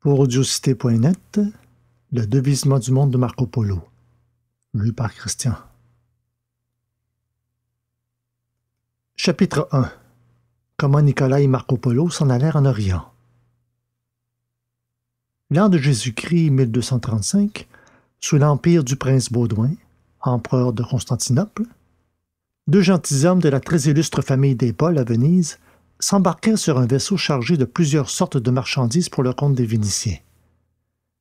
Pour Le devisement du monde de Marco Polo, lu par Christian. Chapitre 1 Comment Nicolas et Marco Polo s'en allèrent en Orient. L'an de Jésus-Christ 1235, sous l'empire du prince Baudouin, empereur de Constantinople, deux gentilshommes de la très illustre famille des Pauls à Venise s'embarquèrent sur un vaisseau chargé de plusieurs sortes de marchandises pour le compte des Vénitiens.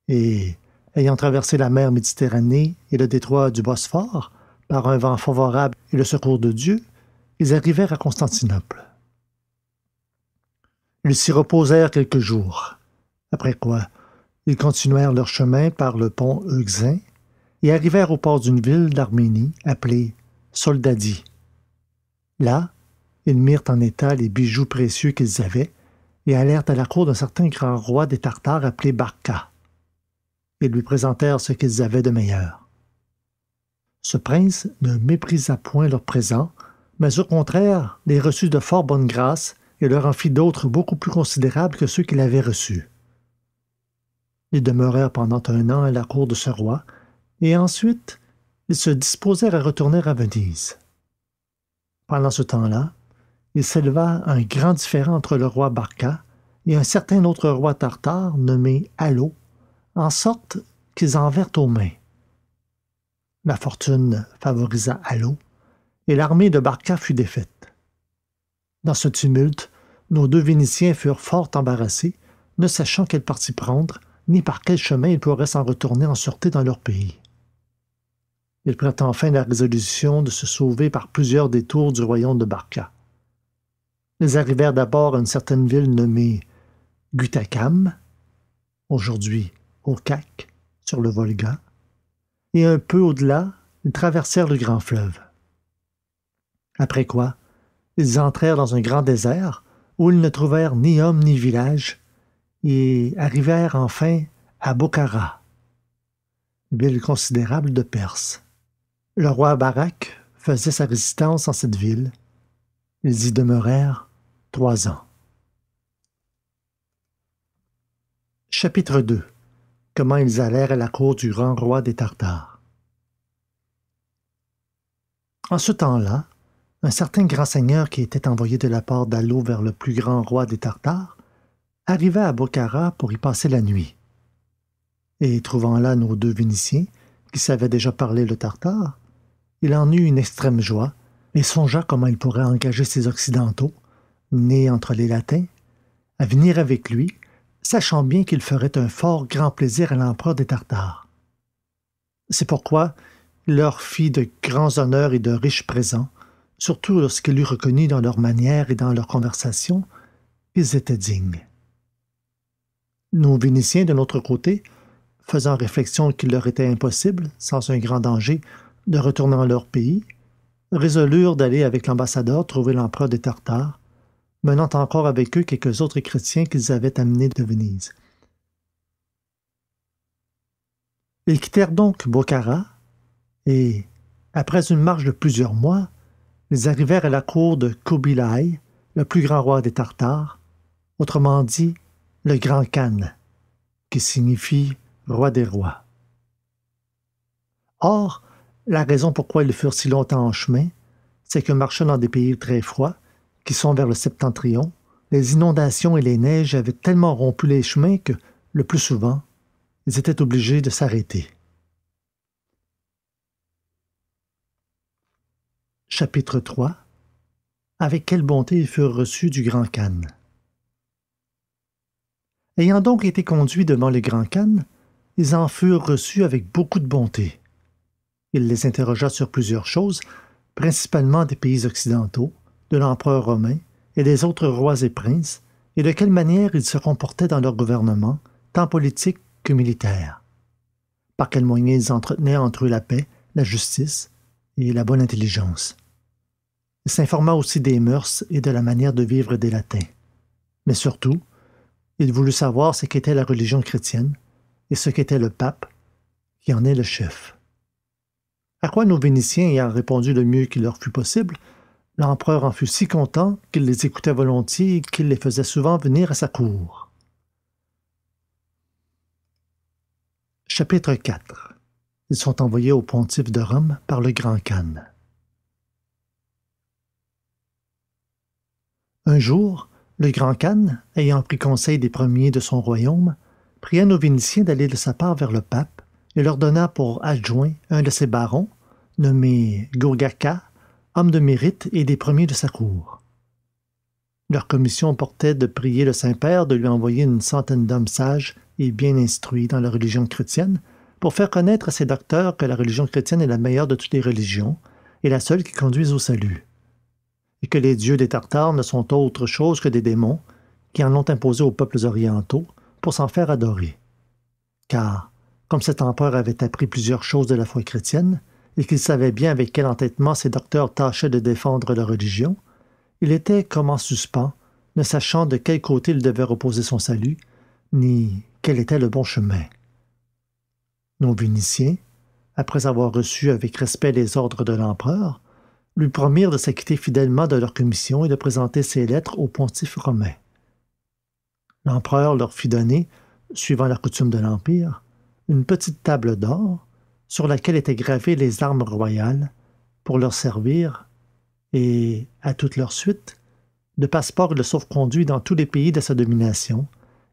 Et, ayant traversé la mer Méditerranée et le détroit du Bosphore, par un vent favorable et le secours de Dieu, ils arrivèrent à Constantinople. Ils s'y reposèrent quelques jours, après quoi ils continuèrent leur chemin par le pont Euxin et arrivèrent au port d'une ville d'Arménie appelée Soldadi. Là, ils mirent en état les bijoux précieux qu'ils avaient et allèrent à la cour d'un certain grand roi des Tartares appelé Barca. Ils lui présentèrent ce qu'ils avaient de meilleur. Ce prince ne méprisa point leurs présents, mais au contraire les reçut de fort bonne grâce et leur en fit d'autres beaucoup plus considérables que ceux qu'il avait reçus. Ils demeurèrent pendant un an à la cour de ce roi, et ensuite ils se disposèrent à retourner à Venise. Pendant ce temps-là, il s'éleva un grand différend entre le roi Barca et un certain autre roi tartare nommé Allo, en sorte qu'ils en vinrent aux mains. La fortune favorisa Allo, et l'armée de Barca fut défaite. Dans ce tumulte, nos deux Vénitiens furent fort embarrassés, ne sachant quel parti prendre, ni par quel chemin ils pourraient s'en retourner en sûreté dans leur pays. Ils prirent enfin la résolution de se sauver par plusieurs détours du royaume de Barca. Ils arrivèrent d'abord à une certaine ville nommée Gutakam, aujourd'hui Okak, sur le Volga, et un peu au-delà, ils traversèrent le grand fleuve. Après quoi, ils entrèrent dans un grand désert où ils ne trouvèrent ni homme ni village, et arrivèrent enfin à Bokhara, ville considérable de Perse. Le roi Barak faisait sa résistance en cette ville. Ils y demeurèrent trois ans. Chapitre 2 Comment ils allèrent à la cour du grand roi des Tartares. En ce temps-là, un certain grand seigneur qui était envoyé de la part d'Allo vers le plus grand roi des Tartares arriva à Bokhara pour y passer la nuit. Et trouvant là nos deux Vénitiens, qui savaient déjà parler le tartare, il en eut une extrême joie et songea comment il pourrait engager ses Occidentaux né entre les Latins, à venir avec lui, sachant bien qu'il ferait un fort grand plaisir à l'empereur des Tartares. C'est pourquoi il leur fit de grands honneurs et de riches présents, surtout lorsqu'il eut reconnu dans leur manière et dans leur conversation qu'ils étaient dignes. Nos Vénitiens, de notre côté, faisant réflexion qu'il leur était impossible, sans un grand danger, de retourner en leur pays, résolurent d'aller avec l'ambassadeur trouver l'empereur des Tartares menant encore avec eux quelques autres chrétiens qu'ils avaient amenés de Venise. Ils quittèrent donc Bokhara et, après une marche de plusieurs mois, ils arrivèrent à la cour de Kubilai, le plus grand roi des Tartares, autrement dit le Grand Khan, qui signifie roi des rois. Or, la raison pourquoi ils furent si longtemps en chemin, c'est que marchant dans des pays très froids, qui sont vers le septentrion, les inondations et les neiges avaient tellement rompu les chemins que, le plus souvent, ils étaient obligés de s'arrêter. Chapitre 3 Avec quelle bonté ils furent reçus du Grand Khan Ayant donc été conduits devant le Grand Cannes, ils en furent reçus avec beaucoup de bonté. Il les interrogea sur plusieurs choses, principalement des pays occidentaux, de l'empereur romain et des autres rois et princes, et de quelle manière ils se comportaient dans leur gouvernement, tant politique que militaire. Par quels moyens ils entretenaient entre eux la paix, la justice et la bonne intelligence. Il s'informa aussi des mœurs et de la manière de vivre des Latins. Mais surtout, il voulut savoir ce qu'était la religion chrétienne et ce qu'était le pape, qui en est le chef. À quoi nos Vénitiens ayant répondu le mieux qu'il leur fut possible, L'empereur en fut si content qu'il les écoutait volontiers et qu'il les faisait souvent venir à sa cour. Chapitre IV. Ils sont envoyés au pontife de Rome par le Grand Khan. Un jour, le Grand Khan, ayant pris conseil des premiers de son royaume, pria nos Vénitiens d'aller de sa part vers le pape et leur donna pour adjoint un de ses barons, nommé hommes de mérite et des premiers de sa cour. Leur commission portait de prier le Saint-Père de lui envoyer une centaine d'hommes sages et bien instruits dans la religion chrétienne pour faire connaître à ses docteurs que la religion chrétienne est la meilleure de toutes les religions et la seule qui conduise au salut, et que les dieux des Tartares ne sont autre chose que des démons qui en ont imposé aux peuples orientaux pour s'en faire adorer. Car, comme cet empereur avait appris plusieurs choses de la foi chrétienne, et qu'il savait bien avec quel entêtement ces docteurs tâchaient de défendre leur religion, il était comme en suspens, ne sachant de quel côté il devait reposer son salut, ni quel était le bon chemin. Nos Vénitiens, après avoir reçu avec respect les ordres de l'empereur, lui promirent de s'acquitter fidèlement de leur commission et de présenter ses lettres au pontife romain. L'empereur leur fit donner, suivant la coutume de l'Empire, une petite table d'or, sur laquelle étaient gravées les armes royales pour leur servir et, à toute leur suite, de passeport et de sauf-conduit dans tous les pays de sa domination,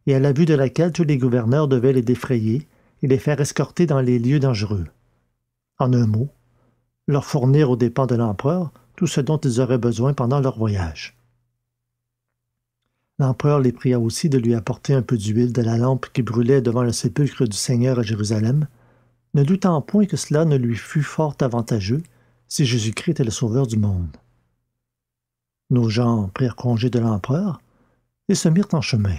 et à la vue de laquelle tous les gouverneurs devaient les défrayer et les faire escorter dans les lieux dangereux. En un mot, leur fournir aux dépens de l'empereur tout ce dont ils auraient besoin pendant leur voyage. L'empereur les pria aussi de lui apporter un peu d'huile de la lampe qui brûlait devant le sépulcre du Seigneur à Jérusalem, ne doutant point que cela ne lui fût fort avantageux si Jésus-Christ était le sauveur du monde. Nos gens prirent congé de l'empereur et se mirent en chemin.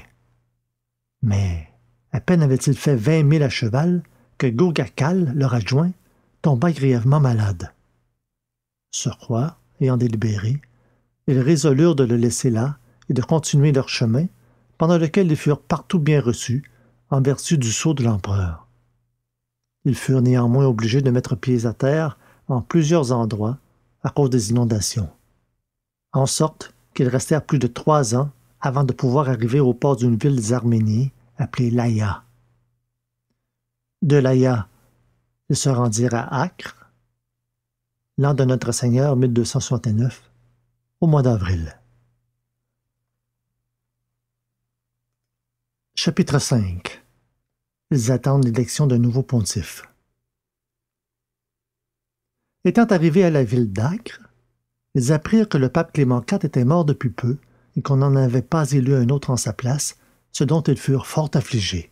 Mais à peine avait-il fait vingt mille à cheval que Gogakal, leur adjoint, tomba grièvement malade. Sur quoi, ayant délibéré, ils résolurent de le laisser là et de continuer leur chemin, pendant lequel ils furent partout bien reçus, en vertu du sceau de l'empereur ils furent néanmoins obligés de mettre pieds à terre en plusieurs endroits à cause des inondations. En sorte qu'ils restèrent plus de trois ans avant de pouvoir arriver au port d'une ville des appelée Laïa. De Laïa, ils se rendirent à Acre, l'an de notre Seigneur 1269, au mois d'avril. Chapitre 5 ils attendent l'élection d'un nouveau pontife. Étant arrivés à la ville d'Acre, ils apprirent que le pape Clément IV était mort depuis peu et qu'on n'en avait pas élu un autre en sa place, ce dont ils furent fort affligés.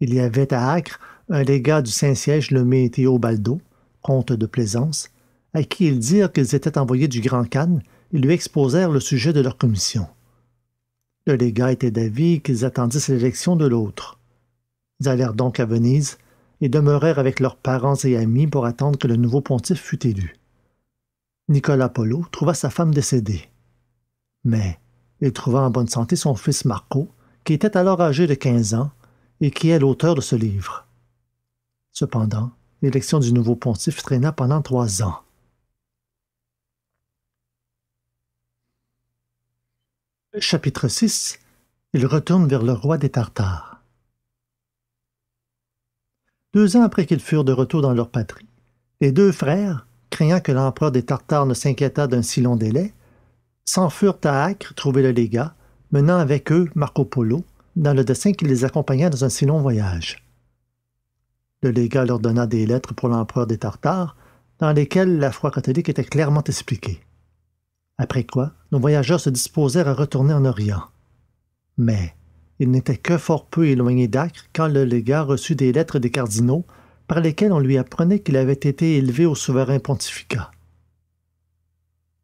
Il y avait à Acre un légat du Saint-Siège nommé Théobaldo, comte de Plaisance, à qui ils dirent qu'ils étaient envoyés du Grand Cannes et lui exposèrent le sujet de leur commission. Le légat était d'avis qu'ils attendissent l'élection de l'autre. Ils allèrent donc à Venise et demeurèrent avec leurs parents et amis pour attendre que le nouveau pontife fût élu. Nicolas Polo trouva sa femme décédée. Mais il trouva en bonne santé son fils Marco, qui était alors âgé de 15 ans et qui est l'auteur de ce livre. Cependant, l'élection du nouveau pontife traîna pendant trois ans. Chapitre 6 Il retourne vers le roi des Tartares deux ans après qu'ils furent de retour dans leur patrie, les deux frères, craignant que l'empereur des Tartares ne s'inquiétât d'un si long délai, s'enfurent à Acre trouver le légat, menant avec eux Marco Polo, dans le dessin qui les accompagna dans un si long voyage. Le légat leur donna des lettres pour l'empereur des Tartares, dans lesquelles la foi catholique était clairement expliquée. Après quoi, nos voyageurs se disposèrent à retourner en Orient. Mais, il n'était que fort peu éloigné d'Acre quand le légat reçut des lettres des cardinaux par lesquelles on lui apprenait qu'il avait été élevé au souverain pontificat.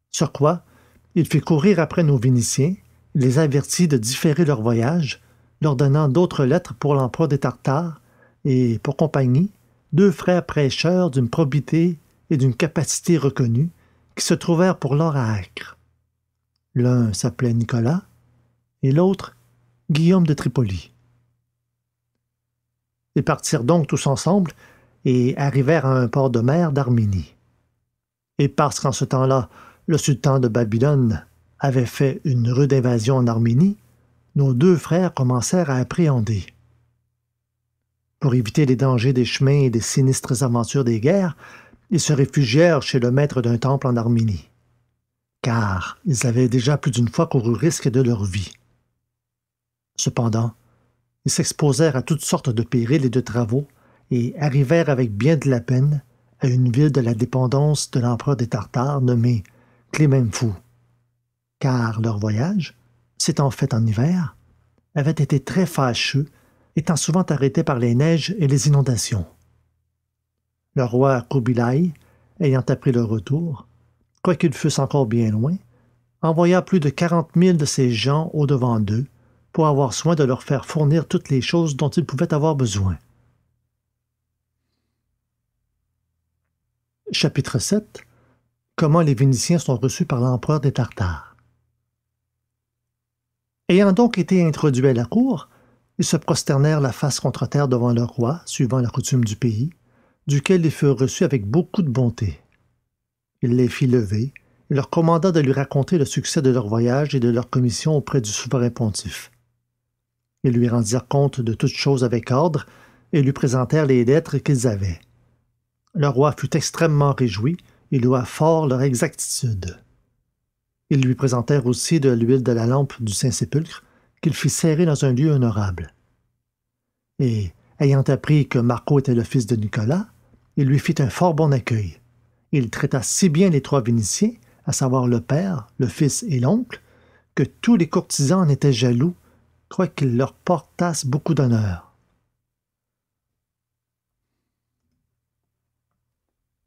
Sur quoi, il fit courir après nos Vénitiens, les avertit de différer leur voyage, leur donnant d'autres lettres pour l'empereur des Tartares et, pour compagnie, deux frères prêcheurs d'une probité et d'une capacité reconnue qui se trouvèrent pour l'or à Acre. L'un s'appelait Nicolas et l'autre Guillaume de Tripoli. Ils partirent donc tous ensemble et arrivèrent à un port de mer d'Arménie. Et parce qu'en ce temps-là, le sultan de Babylone avait fait une rude invasion en Arménie, nos deux frères commencèrent à appréhender. Pour éviter les dangers des chemins et des sinistres aventures des guerres, ils se réfugièrent chez le maître d'un temple en Arménie, car ils avaient déjà plus d'une fois couru risque de leur vie. Cependant, ils s'exposèrent à toutes sortes de périls et de travaux, et arrivèrent avec bien de la peine à une ville de la dépendance de l'empereur des Tartares nommée Clémenfou, car leur voyage, s'étant fait en hiver, avait été très fâcheux, étant souvent arrêté par les neiges et les inondations. Le roi Kubilai, ayant appris leur retour, quoiqu'ils fussent encore bien loin, envoya plus de quarante mille de ses gens au-devant d'eux, pour avoir soin de leur faire fournir toutes les choses dont ils pouvaient avoir besoin. Chapitre 7 Comment les Vénitiens sont reçus par l'empereur des Tartares. Ayant donc été introduits à la cour, ils se prosternèrent la face contre terre devant leur roi, suivant la coutume du pays, duquel ils furent reçus avec beaucoup de bonté. Il les fit lever et leur commanda de lui raconter le succès de leur voyage et de leur commission auprès du souverain pontife. Ils lui rendirent compte de toutes choses avec ordre et lui présentèrent les lettres qu'ils avaient. Le roi fut extrêmement réjoui et loua fort leur exactitude. Ils lui présentèrent aussi de l'huile de la lampe du Saint-Sépulcre qu'il fit serrer dans un lieu honorable. Et, ayant appris que Marco était le fils de Nicolas, il lui fit un fort bon accueil. Il traita si bien les trois Vénitiens, à savoir le père, le fils et l'oncle, que tous les courtisans en étaient jaloux qu'ils leur portassent beaucoup d'honneur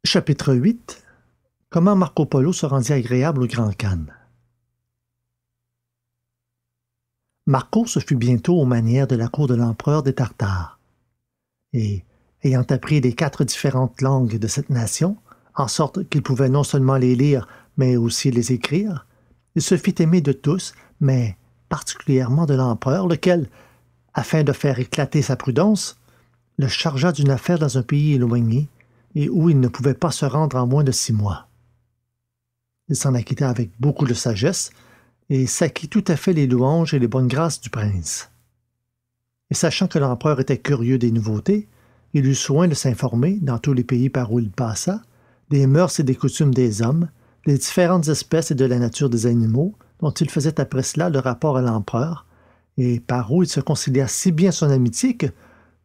chapitre 8 comment marco polo se rendit agréable au grand khan marco se fut bientôt aux manières de la cour de l'empereur des tartares et ayant appris les quatre différentes langues de cette nation en sorte qu'il pouvait non seulement les lire mais aussi les écrire il se fit aimer de tous mais particulièrement de l'empereur, lequel, afin de faire éclater sa prudence, le chargea d'une affaire dans un pays éloigné et où il ne pouvait pas se rendre en moins de six mois. Il s'en acquitta avec beaucoup de sagesse et s'acquit tout à fait les louanges et les bonnes grâces du prince. Et sachant que l'empereur était curieux des nouveautés, il eut soin de s'informer, dans tous les pays par où il passa, des mœurs et des coutumes des hommes, des différentes espèces et de la nature des animaux, dont il faisait après cela le rapport à l'empereur, et par où il se concilia si bien son amitié que,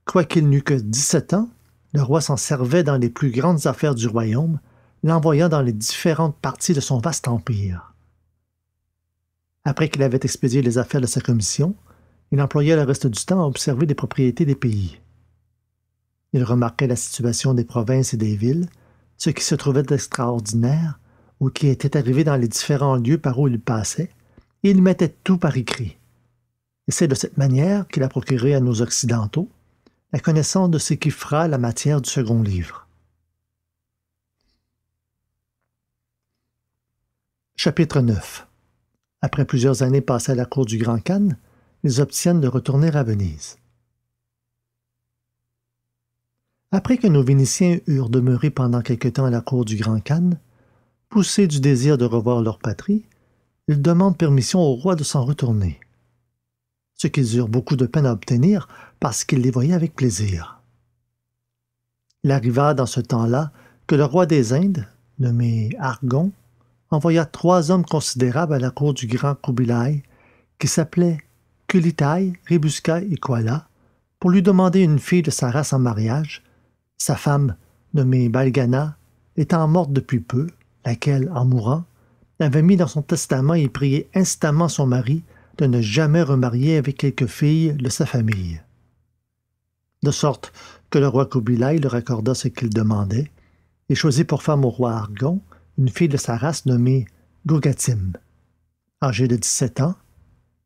quoiqu'il n'eût que dix-sept ans, le roi s'en servait dans les plus grandes affaires du royaume, l'envoyant dans les différentes parties de son vaste empire. Après qu'il avait expédié les affaires de sa commission, il employait le reste du temps à observer les propriétés des pays. Il remarquait la situation des provinces et des villes, ce qui se trouvait extraordinaire, ou qui étaient arrivés dans les différents lieux par où il passait, il mettait tout par écrit. Et c'est de cette manière qu'il a procuré à nos Occidentaux la connaissance de ce qui fera la matière du second livre. Chapitre 9 Après plusieurs années passées à la cour du Grand Cannes, ils obtiennent de retourner à Venise. Après que nos Vénitiens eurent demeuré pendant quelque temps à la cour du Grand Cannes, poussés du désir de revoir leur patrie ils demandent permission au roi de s'en retourner ce qu'ils eurent beaucoup de peine à obtenir parce qu'ils les voyaient avec plaisir il arriva dans ce temps-là que le roi des Indes, nommé Argon, envoya trois hommes considérables à la cour du grand Kubilai, qui s'appelait Kulitai, Ribuskay et koala pour lui demander une fille de sa race en mariage, sa femme, nommée Balgana, étant morte depuis peu, laquelle, en mourant, avait mis dans son testament et prié instamment son mari de ne jamais remarier avec quelque fille de sa famille. De sorte que le roi Kubilai leur accorda ce qu'il demandait et choisit pour femme au roi Argon une fille de sa race nommée Gogatim, âgée de dix-sept ans,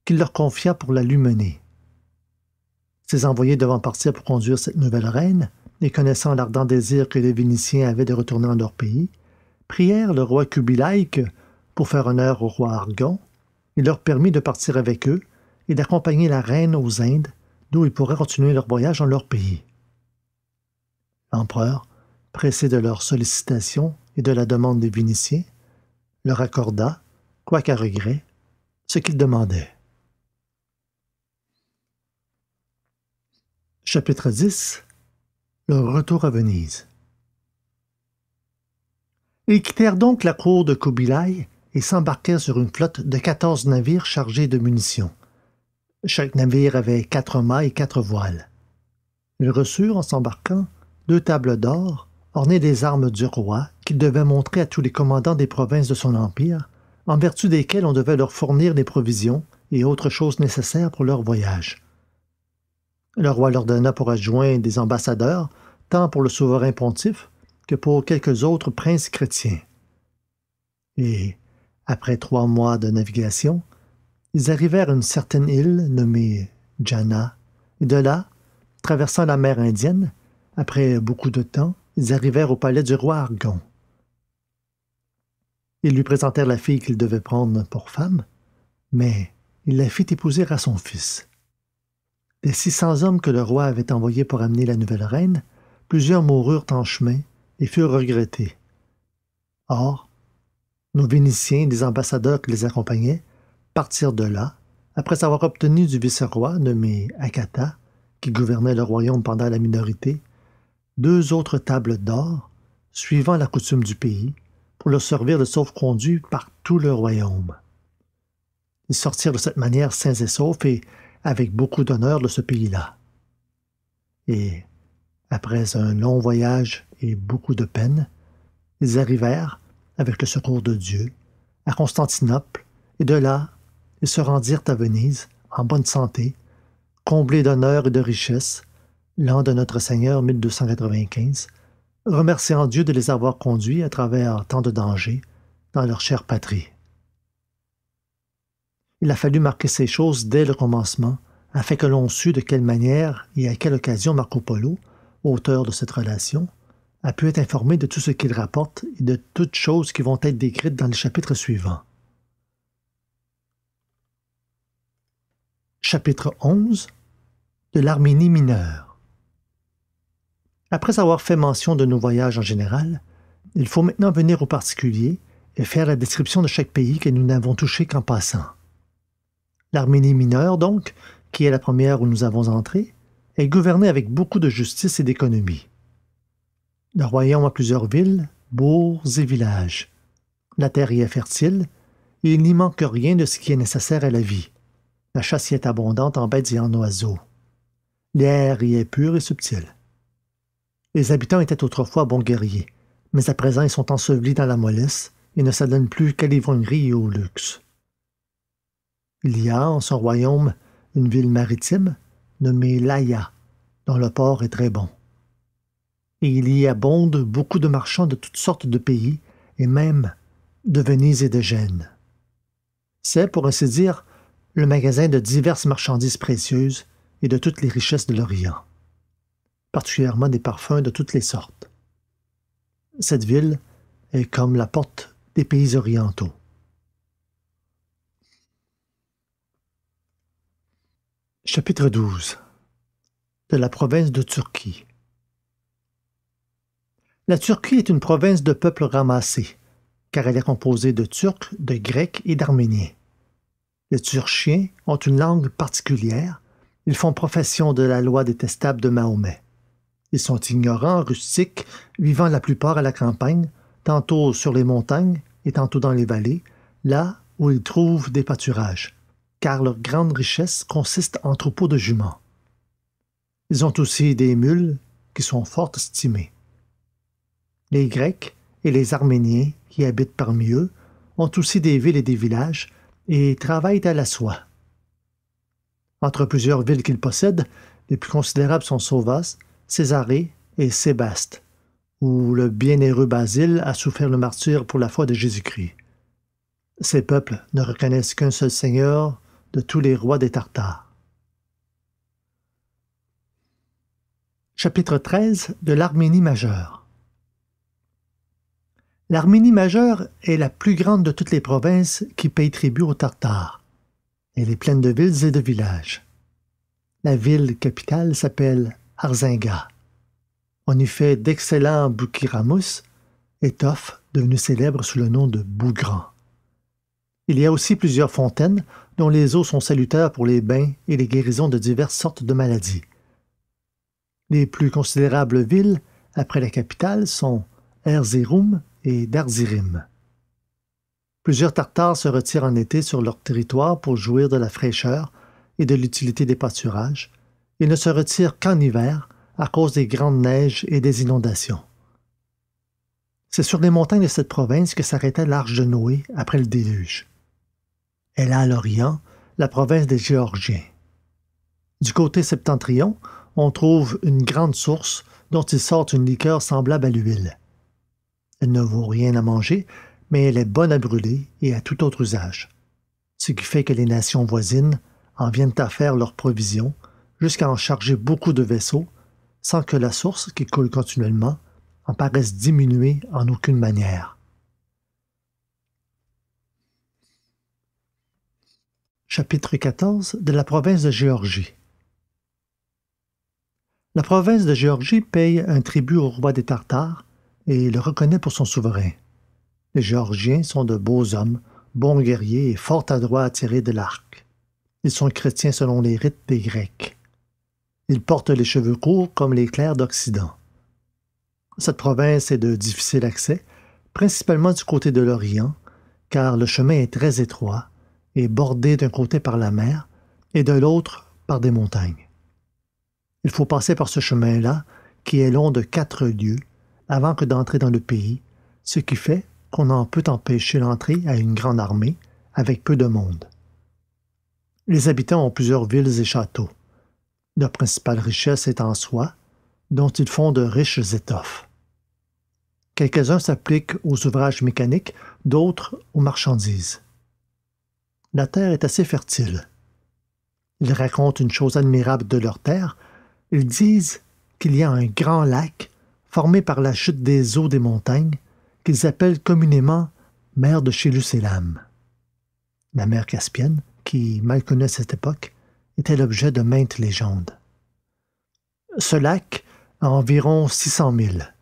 qu'il leur confia pour la lui mener. Ses envoyés devant partir pour conduire cette nouvelle reine, et connaissant l'ardent désir que les Vénitiens avaient de retourner en leur pays, prièrent le roi que pour faire honneur au roi Argon, il leur permit de partir avec eux et d'accompagner la reine aux Indes, d'où ils pourraient continuer leur voyage en leur pays. L'empereur, pressé de leurs sollicitations et de la demande des Vénitiens, leur accorda, à regret, ce qu'ils demandaient. Chapitre 10 Le retour à Venise ils quittèrent donc la cour de Kubilai et s'embarquèrent sur une flotte de quatorze navires chargés de munitions. Chaque navire avait quatre mâts et quatre voiles. Ils reçurent, en s'embarquant, deux tables d'or ornées des armes du roi qu'il devait montrer à tous les commandants des provinces de son empire, en vertu desquelles on devait leur fournir des provisions et autres choses nécessaires pour leur voyage. Le roi leur donna pour adjoint des ambassadeurs, tant pour le souverain pontife que pour quelques autres princes chrétiens. Et, après trois mois de navigation, ils arrivèrent à une certaine île nommée Jana, et de là, traversant la mer Indienne, après beaucoup de temps, ils arrivèrent au palais du roi Argon. Ils lui présentèrent la fille qu'il devait prendre pour femme, mais il la fit épouser à son fils. Des six cents hommes que le roi avait envoyés pour amener la nouvelle reine, plusieurs moururent en chemin et furent regrettés. Or, nos Vénitiens et les ambassadeurs qui les accompagnaient partirent de là, après avoir obtenu du vice-roi nommé Akata, qui gouvernait le royaume pendant la minorité, deux autres tables d'or, suivant la coutume du pays, pour leur servir de sauve conduit par tout le royaume. Ils sortirent de cette manière sains et saufs et avec beaucoup d'honneur de ce pays-là. Et, après un long voyage et beaucoup de peine, ils arrivèrent, avec le secours de Dieu, à Constantinople, et de là, ils se rendirent à Venise, en bonne santé, comblés d'honneur et de richesses. l'an de notre Seigneur 1295, remerciant Dieu de les avoir conduits à travers tant de dangers dans leur chère patrie. Il a fallu marquer ces choses dès le commencement, afin que l'on sût de quelle manière et à quelle occasion Marco Polo, auteur de cette relation, a pu être informé de tout ce qu'il rapporte et de toutes choses qui vont être décrites dans le chapitre suivant. Chapitre 11 De l'Arménie mineure. Après avoir fait mention de nos voyages en général, il faut maintenant venir au particulier et faire la description de chaque pays que nous n'avons touché qu'en passant. L'Arménie mineure, donc, qui est la première où nous avons entré, est gouvernée avec beaucoup de justice et d'économie. Le royaume a plusieurs villes, bourgs et villages. La terre y est fertile, et il n'y manque rien de ce qui est nécessaire à la vie. La chasse y est abondante en bêtes et en oiseaux. L'air y est pur et subtil. Les habitants étaient autrefois bons guerriers, mais à présent ils sont ensevelis dans la mollesse et ne s'adonnent plus qu'à l'ivrognerie et au luxe. Il y a en son royaume une ville maritime nommée Laia, dont le port est très bon et il y abonde beaucoup de marchands de toutes sortes de pays, et même de Venise et de Gênes. C'est, pour ainsi dire, le magasin de diverses marchandises précieuses et de toutes les richesses de l'Orient, particulièrement des parfums de toutes les sortes. Cette ville est comme la porte des pays orientaux. Chapitre 12 De la province de Turquie la Turquie est une province de peuples ramassés, car elle est composée de Turcs, de Grecs et d'Arméniens. Les Turchiens ont une langue particulière. Ils font profession de la loi détestable de Mahomet. Ils sont ignorants, rustiques, vivant la plupart à la campagne, tantôt sur les montagnes et tantôt dans les vallées, là où ils trouvent des pâturages, car leur grande richesse consiste en troupeaux de juments. Ils ont aussi des mules qui sont fort estimées. Les Grecs et les Arméniens qui habitent parmi eux ont aussi des villes et des villages et travaillent à la soie. Entre plusieurs villes qu'ils possèdent, les plus considérables sont Sauvas, Césarée et Sébaste, où le bienheureux Basile a souffert le martyr pour la foi de Jésus-Christ. Ces peuples ne reconnaissent qu'un seul Seigneur de tous les rois des Tartares. Chapitre 13 de l'Arménie majeure L'Arménie majeure est la plus grande de toutes les provinces qui payent tribut aux Tartares. Elle est pleine de villes et de villages. La ville capitale s'appelle Arzinga. On y fait d'excellents boukiramus, étoffes devenues célèbres sous le nom de bougran. Il y a aussi plusieurs fontaines dont les eaux sont salutaires pour les bains et les guérisons de diverses sortes de maladies. Les plus considérables villes, après la capitale, sont Erzeroum, et d'Arzirim. Plusieurs Tartares se retirent en été sur leur territoire pour jouir de la fraîcheur et de l'utilité des pâturages, et ne se retirent qu'en hiver à cause des grandes neiges et des inondations. C'est sur les montagnes de cette province que s'arrêtait l'arche de Noé après le déluge. Elle a à l'orient la province des Géorgiens. Du côté septentrion, on trouve une grande source dont il sort une liqueur semblable à l'huile ne vaut rien à manger, mais elle est bonne à brûler et à tout autre usage. Ce qui fait que les nations voisines en viennent à faire leurs provisions jusqu'à en charger beaucoup de vaisseaux sans que la source qui coule continuellement en paraisse diminuer en aucune manière. Chapitre 14 de la province de Géorgie La province de Géorgie paye un tribut au roi des Tartares et le reconnaît pour son souverain. Les Géorgiens sont de beaux hommes, bons guerriers et fort adroits à tirer de l'arc. Ils sont chrétiens selon les rites des Grecs. Ils portent les cheveux courts comme les clercs d'Occident. Cette province est de difficile accès, principalement du côté de l'Orient, car le chemin est très étroit et bordé d'un côté par la mer et de l'autre par des montagnes. Il faut passer par ce chemin-là, qui est long de quatre lieues, avant que d'entrer dans le pays, ce qui fait qu'on en peut empêcher l'entrée à une grande armée avec peu de monde. Les habitants ont plusieurs villes et châteaux. Leur principale richesse est en soie, dont ils font de riches étoffes. Quelques-uns s'appliquent aux ouvrages mécaniques, d'autres aux marchandises. La terre est assez fertile. Ils racontent une chose admirable de leur terre. Ils disent qu'il y a un grand lac formée par la chute des eaux des montagnes, qu'ils appellent communément mer de Lam. La mer Caspienne, qui, mal connue à cette époque, était l'objet de maintes légendes. Ce lac a environ 600 milles.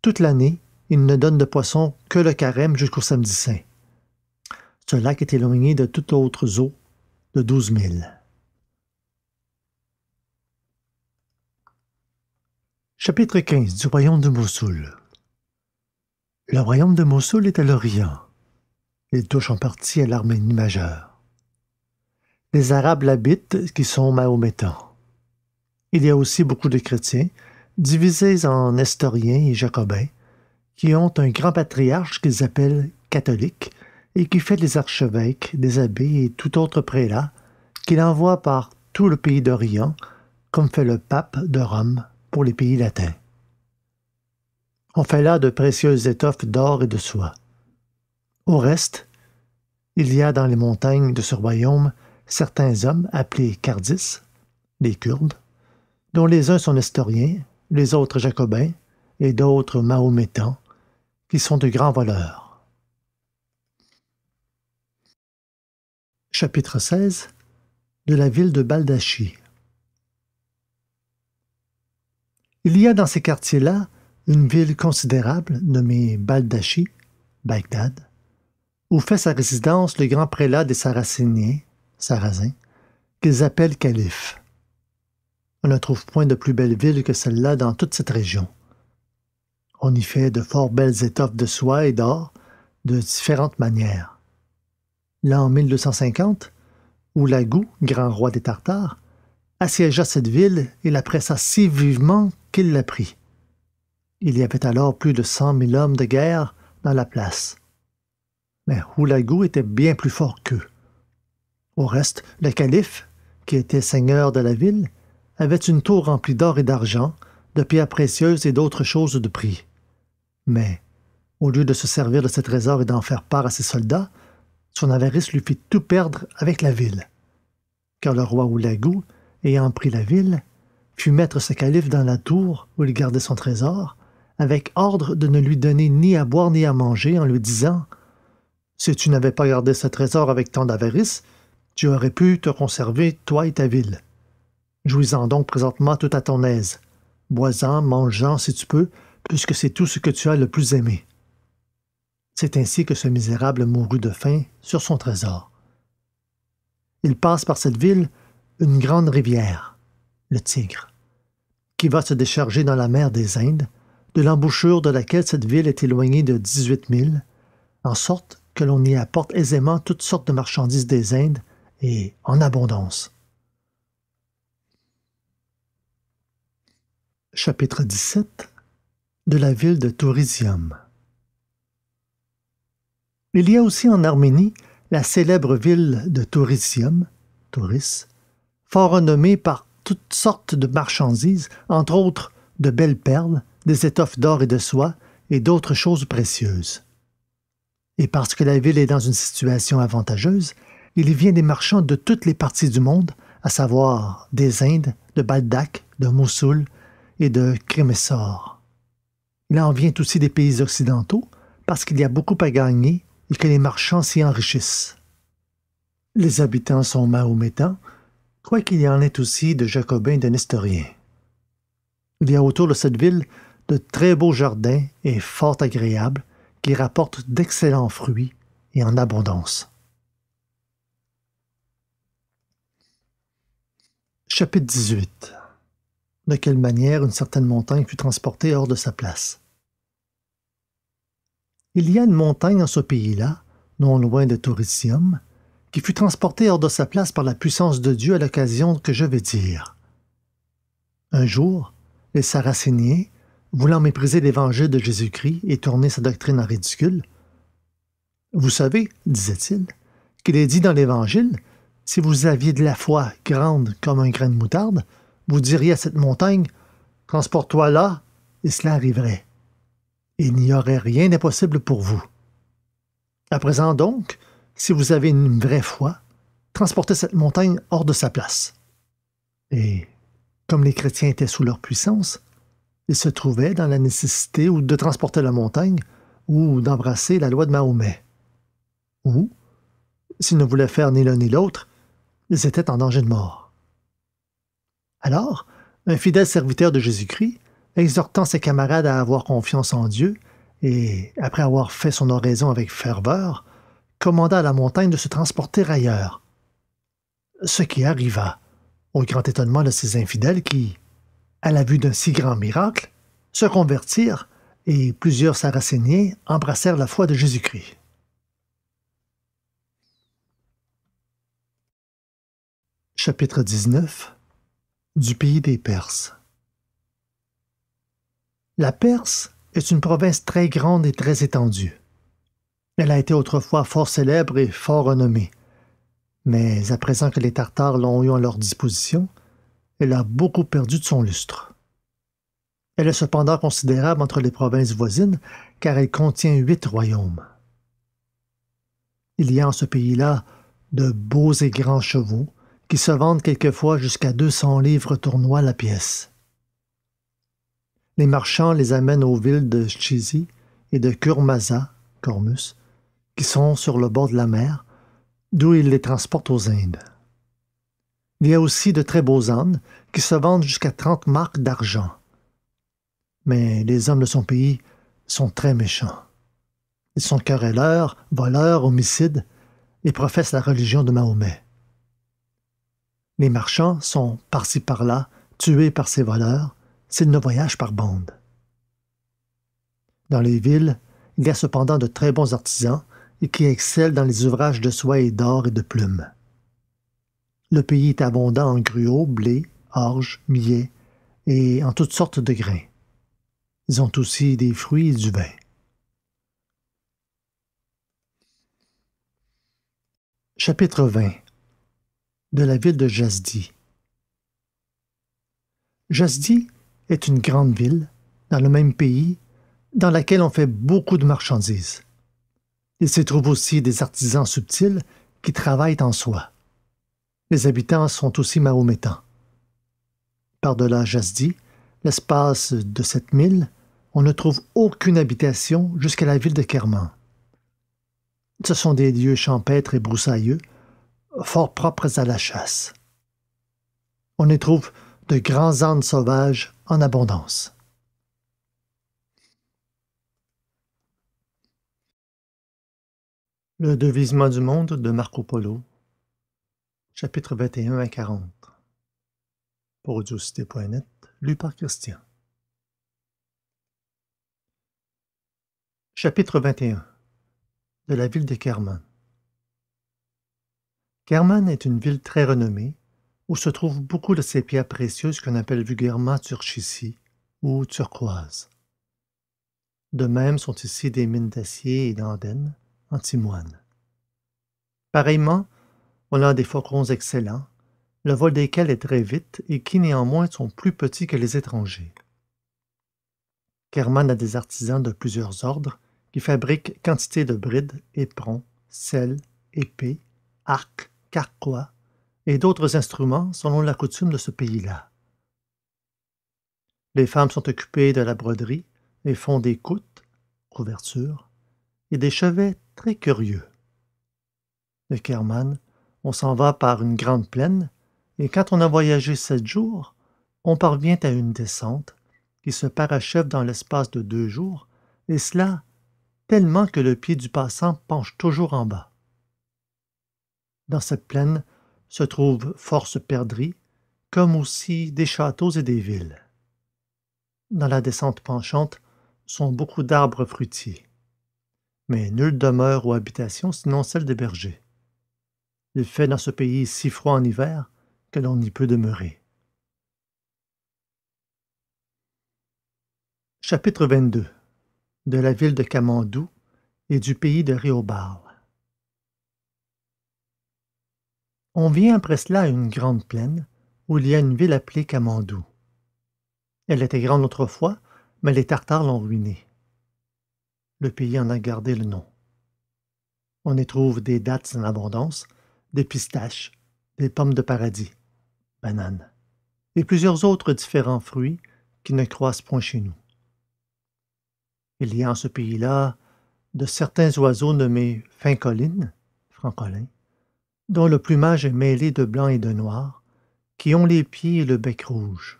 Toute l'année, il ne donne de poissons que le carême jusqu'au samedi saint. Ce lac est éloigné de toutes autre eau de 12 milles. Chapitre 15 du royaume de Mossoul Le royaume de Mossoul est à l'Orient. Il touche en partie à l'Arménie majeure. Les Arabes l'habitent qui sont mahométans. Il y a aussi beaucoup de chrétiens, divisés en nestoriens et jacobins, qui ont un grand patriarche qu'ils appellent catholique et qui fait des archevêques, des abbés et tout autre prélat qu'il envoie par tout le pays d'Orient, comme fait le pape de Rome pour les pays latins. On fait là de précieuses étoffes d'or et de soie. Au reste, il y a dans les montagnes de ce royaume certains hommes appelés Cardis, les Kurdes, dont les uns sont historiens, les autres jacobins et d'autres mahométans, qui sont de grands voleurs. Chapitre 16 De la ville de Baldachie Il y a dans ces quartiers-là une ville considérable nommée Baldachi, Bagdad, où fait sa résidence le grand prélat des Saracéniens, Sarrasins, qu'ils appellent calife. On ne trouve point de plus belle ville que celle-là dans toute cette région. On y fait de fort belles étoffes de soie et d'or de différentes manières. L'an 1250, où Lagou, grand roi des Tartares, assiégea cette ville et la pressa si vivement qu'il la prit. Il y avait alors plus de cent mille hommes de guerre dans la place. Mais Houlagou était bien plus fort qu'eux. Au reste, le calife, qui était seigneur de la ville, avait une tour remplie d'or et d'argent, de pierres précieuses et d'autres choses de prix. Mais, au lieu de se servir de ses trésors et d'en faire part à ses soldats, son avarice lui fit tout perdre avec la ville. Car le roi Oulagou ayant pris la ville, fut mettre ce calife dans la tour où il gardait son trésor, avec ordre de ne lui donner ni à boire ni à manger, en lui disant Si tu n'avais pas gardé ce trésor avec tant d'avarice, tu aurais pu te conserver, toi et ta ville. Jouis-en donc présentement tout à ton aise, boisant, mangeant, si tu peux, puisque c'est tout ce que tu as le plus aimé. C'est ainsi que ce misérable mourut de faim sur son trésor. Il passe par cette ville une grande rivière, le Tigre, qui va se décharger dans la mer des Indes, de l'embouchure de laquelle cette ville est éloignée de dix-huit milles, en sorte que l'on y apporte aisément toutes sortes de marchandises des Indes et en abondance. Chapitre 17 De la ville de Tourisium Il y a aussi en Arménie la célèbre ville de Tourisium, Touris, fort renommé par toutes sortes de marchandises, entre autres de belles perles, des étoffes d'or et de soie, et d'autres choses précieuses. Et parce que la ville est dans une situation avantageuse, il y vient des marchands de toutes les parties du monde, à savoir des Indes, de Baldac, de Mossoul et de Crémessor. Il en vient aussi des pays occidentaux, parce qu'il y a beaucoup à gagner et que les marchands s'y enrichissent. Les habitants sont mahométans, qu'il y en ait aussi de jacobins et de historien, Il y a autour de cette ville de très beaux jardins et fort agréables qui rapportent d'excellents fruits et en abondance. Chapitre 18 De quelle manière une certaine montagne fut transportée hors de sa place Il y a une montagne en ce pays-là, non loin de Tauricium, qui fut transporté hors de sa place par la puissance de Dieu à l'occasion que je vais dire. Un jour, les Saracéniens, voulant mépriser l'évangile de Jésus-Christ et tourner sa doctrine en ridicule, Vous savez, disait-il, qu'il est dit dans l'évangile, si vous aviez de la foi grande comme un grain de moutarde, vous diriez à cette montagne, Transporte-toi là, et cela arriverait. Il n'y aurait rien d'impossible pour vous. À présent donc, si vous avez une vraie foi, transportez cette montagne hors de sa place. Et comme les chrétiens étaient sous leur puissance, ils se trouvaient dans la nécessité ou de transporter la montagne ou d'embrasser la loi de Mahomet. Ou, s'ils ne voulaient faire ni l'un ni l'autre, ils étaient en danger de mort. Alors, un fidèle serviteur de Jésus-Christ, exhortant ses camarades à avoir confiance en Dieu, et après avoir fait son oraison avec ferveur, commanda à la montagne de se transporter ailleurs. Ce qui arriva, au grand étonnement de ces infidèles qui, à la vue d'un si grand miracle, se convertirent et plusieurs Saracéniens embrassèrent la foi de Jésus-Christ. Chapitre 19 Du pays des Perses La Perse est une province très grande et très étendue. Elle a été autrefois fort célèbre et fort renommée. Mais à présent que les Tartares l'ont eue en leur disposition, elle a beaucoup perdu de son lustre. Elle est cependant considérable entre les provinces voisines, car elle contient huit royaumes. Il y a en ce pays-là de beaux et grands chevaux, qui se vendent quelquefois jusqu'à 200 livres tournois la pièce. Les marchands les amènent aux villes de Chizy et de Kurmaza, Cormus, qui sont sur le bord de la mer, d'où ils les transportent aux Indes. Il y a aussi de très beaux ânes qui se vendent jusqu'à 30 marques d'argent. Mais les hommes de son pays sont très méchants. Ils sont querelleurs, voleurs, homicides et professent la religion de Mahomet. Les marchands sont par-ci par-là tués par ces voleurs s'ils ne voyagent par bande. Dans les villes, il y a cependant de très bons artisans et qui excelle dans les ouvrages de soie et d'or et de plumes. Le pays est abondant en gruaux, blé, orge, millet et en toutes sortes de grains. Ils ont aussi des fruits et du vin. Chapitre 20 De la ville de Jasdi Jasdi est une grande ville, dans le même pays, dans laquelle on fait beaucoup de marchandises. Il s'y trouve aussi des artisans subtils qui travaillent en soie. Les habitants sont aussi mahométans. Par-delà Jasdi, l'espace de 7000, on ne trouve aucune habitation jusqu'à la ville de Kerman. Ce sont des lieux champêtres et broussailleux, fort propres à la chasse. On y trouve de grands ânes sauvages en abondance. Le devisement du monde de Marco Polo Chapitre 21 à 40 Pour audiocité.net, lu par Christian Chapitre 21 De la ville de Kerman Kerman est une ville très renommée où se trouvent beaucoup de ces pierres précieuses qu'on appelle vulgairement turchicie ou turquoise. De même sont ici des mines d'acier et d'andennes antimoine. Pareillement, on a des faucons excellents, le vol desquels est très vite et qui néanmoins sont plus petits que les étrangers. Kerman a des artisans de plusieurs ordres qui fabriquent quantité de brides, éperons, selles, épées, arcs, carquois et d'autres instruments selon la coutume de ce pays-là. Les femmes sont occupées de la broderie et font des coutes, couvertures, et des chevets très curieux. De Kerman, on s'en va par une grande plaine, et quand on a voyagé sept jours, on parvient à une descente qui se parachève dans l'espace de deux jours, et cela tellement que le pied du passant penche toujours en bas. Dans cette plaine se trouvent forces perdries, comme aussi des châteaux et des villes. Dans la descente penchante sont beaucoup d'arbres fruitiers mais nulle demeure ou habitation sinon celle des bergers. Il fait dans ce pays si froid en hiver que l'on n'y peut demeurer. Chapitre 22 De la ville de Kamandou et du pays de Riobal On vient après cela à une grande plaine où il y a une ville appelée Kamandou. Elle était grande autrefois, mais les Tartares l'ont ruinée le pays en a gardé le nom on y trouve des dattes en abondance des pistaches des pommes de paradis bananes et plusieurs autres différents fruits qui ne croissent point chez nous il y a en ce pays-là de certains oiseaux nommés fincolines francolins dont le plumage est mêlé de blanc et de noir qui ont les pieds et le bec rouge.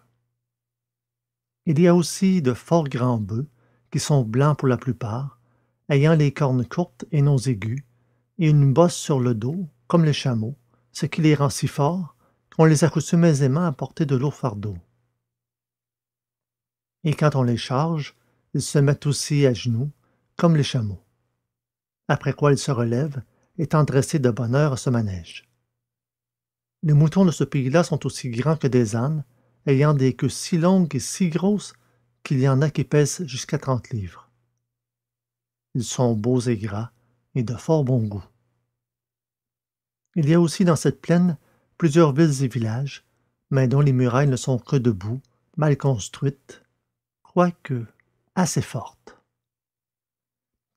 il y a aussi de fort grands bœufs qui sont blancs pour la plupart ayant les cornes courtes et non aiguës et une bosse sur le dos comme les chameaux ce qui les rend si forts qu'on les accoutume aisément à porter de lourds fardeaux et quand on les charge ils se mettent aussi à genoux comme les chameaux après quoi ils se relèvent étant dressés de bonne heure à ce manège les moutons de ce pays-là sont aussi grands que des ânes ayant des queues si longues et si grosses qu'il y en a qui pèsent jusqu'à trente livres ils sont beaux et gras et de fort bon goût il y a aussi dans cette plaine plusieurs villes et villages mais dont les murailles ne sont que debout, mal construites quoique assez fortes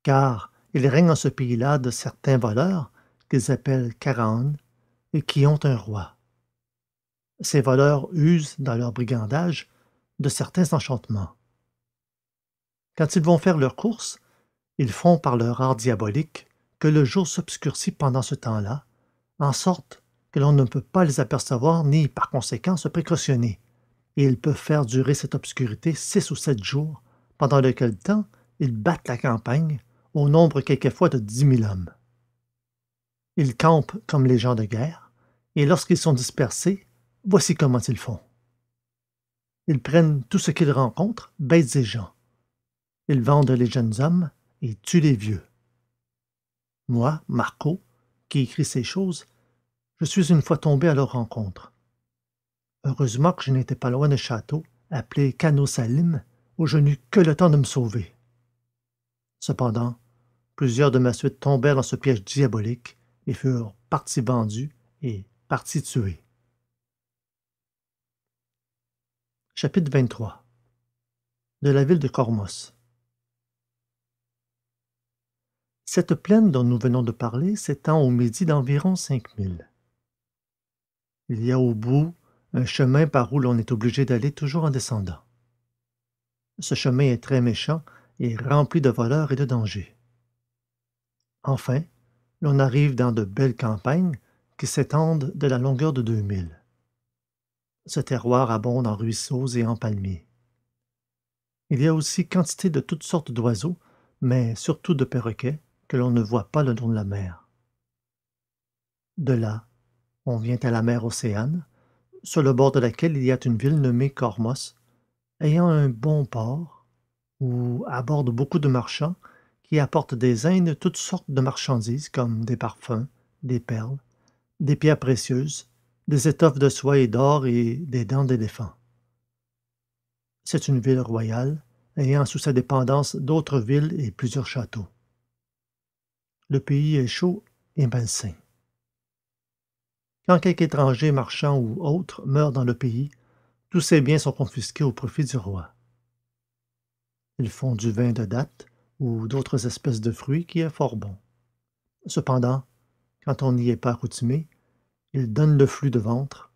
car il règne en ce pays-là de certains voleurs qu'ils appellent Caraon et qui ont un roi. Ces voleurs usent, dans leur brigandage, de certains enchantements. Quand ils vont faire leur course, ils font par leur art diabolique que le jour s'obscurcit pendant ce temps-là, en sorte que l'on ne peut pas les apercevoir ni par conséquent se précautionner, et ils peuvent faire durer cette obscurité six ou sept jours, pendant lequel temps ils battent la campagne, au nombre quelquefois de dix mille hommes. Ils campent comme les gens de guerre, et lorsqu'ils sont dispersés, voici comment ils font. Ils prennent tout ce qu'ils rencontrent, bêtes et gens. Ils vendent les jeunes hommes et tuent les vieux. Moi, Marco, qui écris ces choses, je suis une fois tombé à leur rencontre. Heureusement que je n'étais pas loin d'un château, appelé Cano Salim, où je n'eus que le temps de me sauver. Cependant, plusieurs de ma suite tombèrent dans ce piège diabolique et furent partis vendus et partis tués. Chapitre 23 De la ville de Cormos Cette plaine dont nous venons de parler s'étend au midi d'environ cinq milles. Il y a au bout un chemin par où l'on est obligé d'aller toujours en descendant. Ce chemin est très méchant et rempli de voleurs et de dangers. Enfin, l'on arrive dans de belles campagnes qui s'étendent de la longueur de 2000. Ce terroir abonde en ruisseaux et en palmiers. Il y a aussi quantité de toutes sortes d'oiseaux, mais surtout de perroquets, que l'on ne voit pas le long de la mer. De là, on vient à la mer Océane, sur le bord de laquelle il y a une ville nommée Cormos, ayant un bon port, où abordent beaucoup de marchands qui apportent des Indes toutes sortes de marchandises comme des parfums, des perles, des pierres précieuses, des étoffes de soie et d'or et des dents d'éléphant. C'est une ville royale, ayant sous sa dépendance d'autres villes et plusieurs châteaux. Le pays est chaud et malsain. Quand quelque étranger, marchand ou autre, meurt dans le pays, tous ses biens sont confisqués au profit du roi. Ils font du vin de date ou d'autres espèces de fruits qui est fort bon. Cependant, quand on n'y est pas accoutumé, il donne le flux de ventre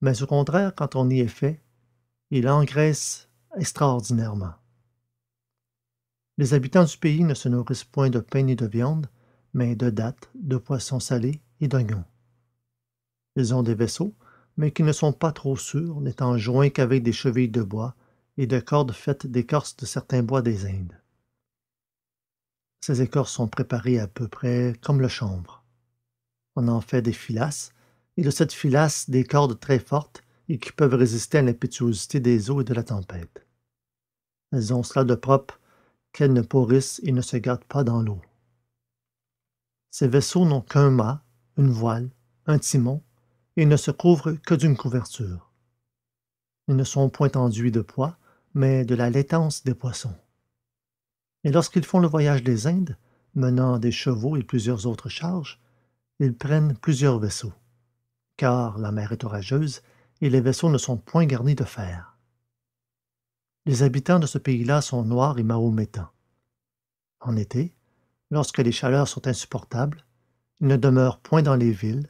mais au contraire quand on y est fait il engraisse extraordinairement les habitants du pays ne se nourrissent point de pain ni de viande mais de dattes de poissons salés et d'oignons ils ont des vaisseaux mais qui ne sont pas trop sûrs n'étant joints qu'avec des chevilles de bois et de cordes faites d'écorce de certains bois des indes ces écorces sont préparées à peu près comme le chambre on en fait des filasses, et de cette filasse des cordes très fortes et qui peuvent résister à l'impétuosité des eaux et de la tempête. Elles ont cela de propre qu'elles ne pourrissent et ne se gardent pas dans l'eau. Ces vaisseaux n'ont qu'un mât, une voile, un timon, et ne se couvrent que d'une couverture. Ils ne sont point enduits de poids, mais de la laitance des poissons. Et lorsqu'ils font le voyage des Indes, menant des chevaux et plusieurs autres charges, ils prennent plusieurs vaisseaux car la mer est orageuse et les vaisseaux ne sont point garnis de fer les habitants de ce pays-là sont noirs et mahométans en été lorsque les chaleurs sont insupportables ils ne demeurent point dans les villes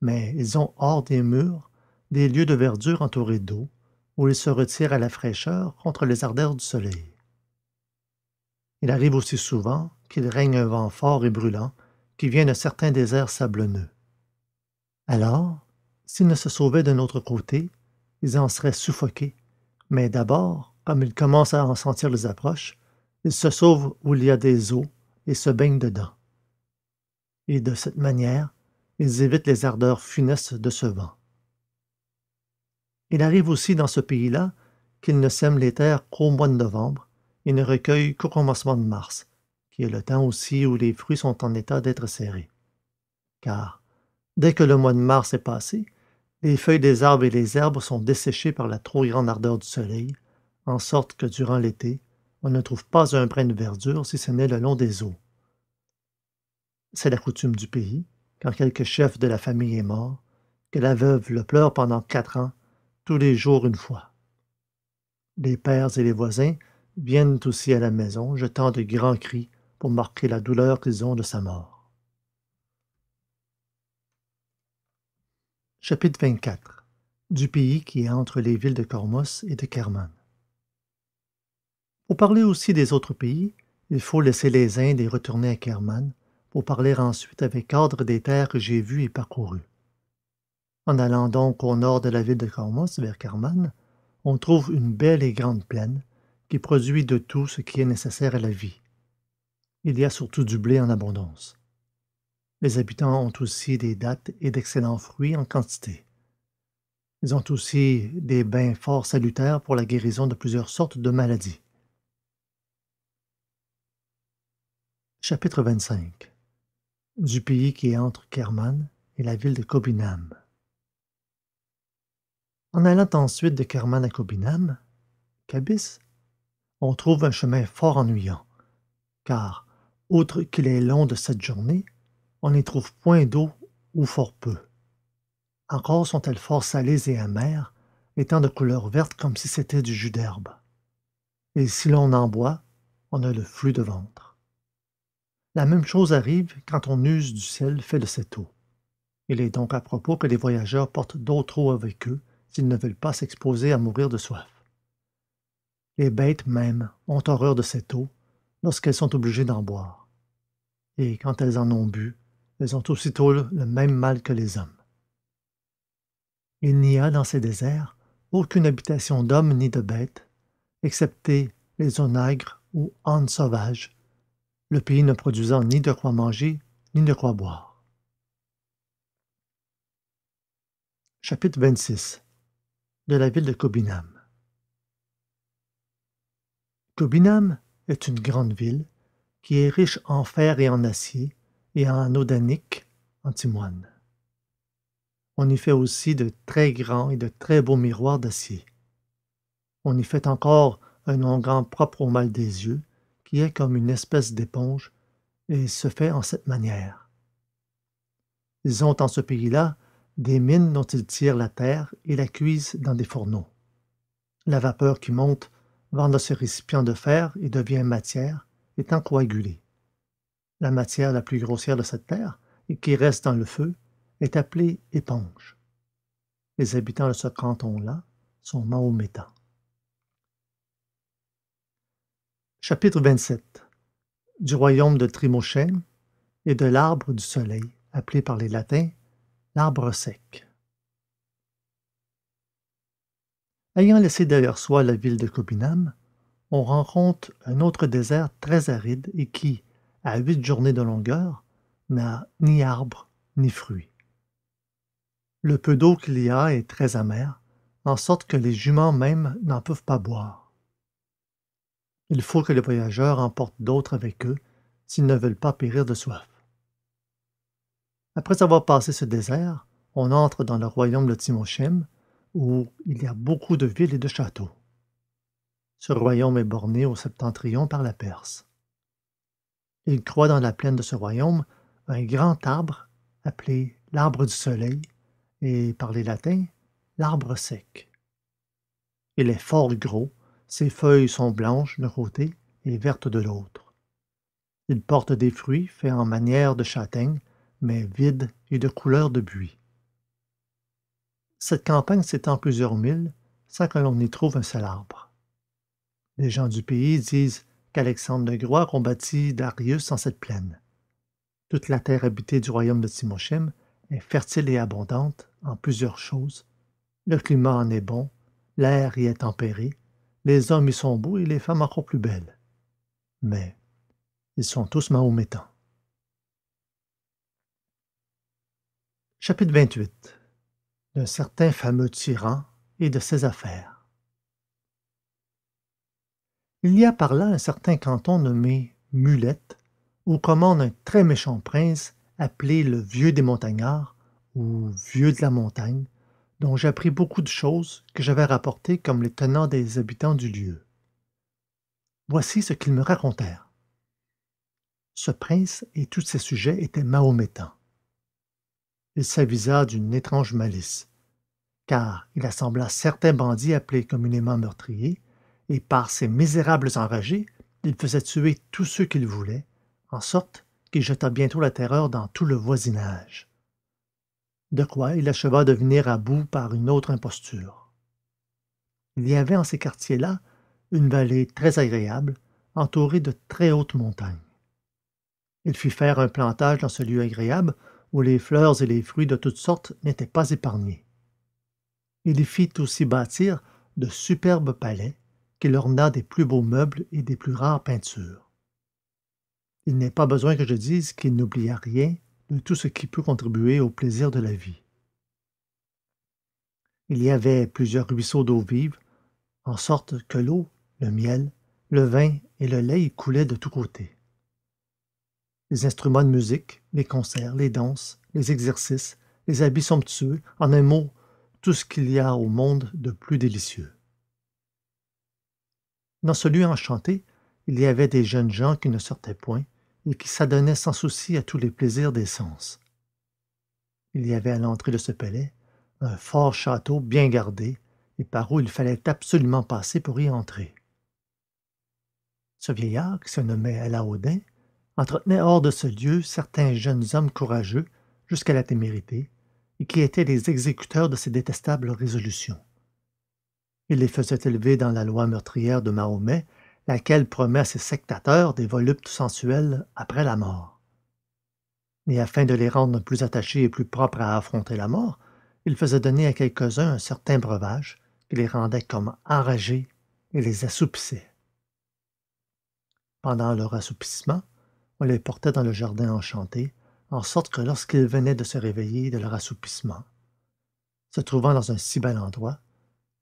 mais ils ont hors des murs des lieux de verdure entourés d'eau où ils se retirent à la fraîcheur contre les ardeurs du soleil il arrive aussi souvent qu'il règne un vent fort et brûlant qui vient de certains déserts sablonneux alors s'ils ne se sauvaient d'un autre côté ils en seraient suffoqués mais d'abord comme ils commencent à en sentir les approches ils se sauvent où il y a des eaux et se baignent dedans et de cette manière ils évitent les ardeurs funestes de ce vent il arrive aussi dans ce pays-là qu'ils ne sèment les terres qu'au mois de novembre et ne recueillent qu'au commencement de mars le temps aussi où les fruits sont en état d'être serrés. Car, dès que le mois de mars est passé, les feuilles des arbres et les herbes sont desséchées par la trop grande ardeur du soleil, en sorte que durant l'été, on ne trouve pas un brin de verdure si ce n'est le long des eaux. C'est la coutume du pays, quand quelque chef de la famille est mort, que la veuve le pleure pendant quatre ans, tous les jours une fois. Les pères et les voisins viennent aussi à la maison, jetant de grands cris pour marquer la douleur qu'ils ont de sa mort. Chapitre 24 Du pays qui est entre les villes de Cormos et de Kerman. Pour parler aussi des autres pays, il faut laisser les Indes et retourner à Kerman pour parler ensuite avec ordre des terres que j'ai vues et parcourues. En allant donc au nord de la ville de Cormos vers Kerman, on trouve une belle et grande plaine qui produit de tout ce qui est nécessaire à la vie il y a surtout du blé en abondance les habitants ont aussi des dattes et d'excellents fruits en quantité ils ont aussi des bains fort salutaires pour la guérison de plusieurs sortes de maladies chapitre 25 du pays qui est entre kerman et la ville de Kobinam. En allant ensuite de Kerman à Kobinam, Kabis, on trouve un chemin fort ennuyant, car outre qu'il est long de cette journée, on n'y trouve point d'eau ou fort peu encore sont-elles fort salées et amères étant de couleur verte comme si c'était du jus d'herbe et si l'on en boit on a le flux de ventre la même chose arrive quand on use du sel fait de cette eau il est donc à propos que les voyageurs portent d'autres eaux avec eux s'ils ne veulent pas s'exposer à mourir de soif les bêtes même ont horreur de cette eau lorsqu'elles sont obligées d'en boire et quand elles en ont bu elles ont aussitôt le même mal que les hommes il n'y a dans ces déserts aucune habitation d'hommes ni de bêtes excepté les onagres ou ânes sauvages le pays ne produisant ni de quoi manger ni de quoi boire chapitre 26 de la ville de Kobinam Kobinam est une grande ville qui est riche en fer et en acier et en en antimoine on y fait aussi de très grands et de très beaux miroirs d'acier on y fait encore un onguent propre au mal des yeux qui est comme une espèce d'éponge et se fait en cette manière ils ont en ce pays-là des mines dont ils tirent la terre et la cuisent dans des fourneaux la vapeur qui monte vend ce récipient de fer et devient matière étant coagulée la matière la plus grossière de cette terre et qui reste dans le feu est appelée éponge les habitants de ce canton là sont mahométans chapitre 27 du royaume de Trimochène et de l'arbre du soleil appelé par les latins l'arbre sec ayant laissé derrière soi la ville de copinam on rencontre un autre désert très aride et qui à huit journées de longueur n'a ni arbres ni fruits le peu d'eau qu'il y a est très amer, en sorte que les juments même n'en peuvent pas boire il faut que les voyageurs emportent d'autres avec eux s'ils ne veulent pas périr de soif après avoir passé ce désert on entre dans le royaume de Timoshem où il y a beaucoup de villes et de châteaux. Ce royaume est borné au septentrion par la Perse. Il croit dans la plaine de ce royaume un grand arbre appelé l'arbre du soleil et, par les latins, l'arbre sec. Il est fort gros, ses feuilles sont blanches d'un côté et vertes de l'autre. Il porte des fruits faits en manière de châtaigne, mais vides et de couleur de buis. Cette campagne s'étend plusieurs milles sans que l'on y trouve un seul arbre. Les gens du pays disent qu'Alexandre le Gros combattit Darius en cette plaine. Toute la terre habitée du royaume de Timochem est fertile et abondante en plusieurs choses. Le climat en est bon, l'air y est tempéré, les hommes y sont beaux et les femmes encore plus belles. Mais ils sont tous mahométans. Chapitre 28 d'un certain fameux tyran et de ses affaires il y a par là un certain canton nommé mulette où commande un très méchant prince appelé le vieux des montagnards ou vieux de la montagne dont j'appris beaucoup de choses que j'avais rapportées comme les tenants des habitants du lieu voici ce qu'ils me racontèrent ce prince et tous ses sujets étaient mahométans il s'avisa d'une étrange malice car il assembla certains bandits appelés communément meurtriers et par ces misérables enragés il faisait tuer tous ceux qu'il voulait en sorte qu'il jeta bientôt la terreur dans tout le voisinage de quoi il acheva de venir à bout par une autre imposture il y avait en ces quartiers là une vallée très agréable entourée de très hautes montagnes il fit faire un plantage dans ce lieu agréable où les fleurs et les fruits de toutes sortes n'étaient pas épargnés il y fit aussi bâtir de superbes palais qu'il orna des plus beaux meubles et des plus rares peintures il n'est pas besoin que je dise qu'il n'oublia rien de tout ce qui peut contribuer au plaisir de la vie il y avait plusieurs ruisseaux d'eau vive en sorte que l'eau le miel le vin et le lait coulaient de tous côtés les instruments de musique les concerts les danses les exercices les habits somptueux en un mot tout ce qu'il y a au monde de plus délicieux dans ce lieu enchanté il y avait des jeunes gens qui ne sortaient point et qui s'adonnaient sans souci à tous les plaisirs des sens il y avait à l'entrée de ce palais un fort château bien gardé et par où il fallait absolument passer pour y entrer ce vieillard qui se nommait entretenait hors de ce lieu certains jeunes hommes courageux jusqu'à la témérité et qui étaient les exécuteurs de ces détestables résolutions il les faisait élever dans la loi meurtrière de mahomet laquelle promet à ses sectateurs des voluptes sensuelles après la mort et afin de les rendre plus attachés et plus propres à affronter la mort il faisait donner à quelques-uns un certain breuvage qui les rendait comme enragés et les assoupissait pendant leur assoupissement on les portait dans le jardin enchanté en sorte que lorsqu'ils venaient de se réveiller de leur assoupissement se trouvant dans un si bel endroit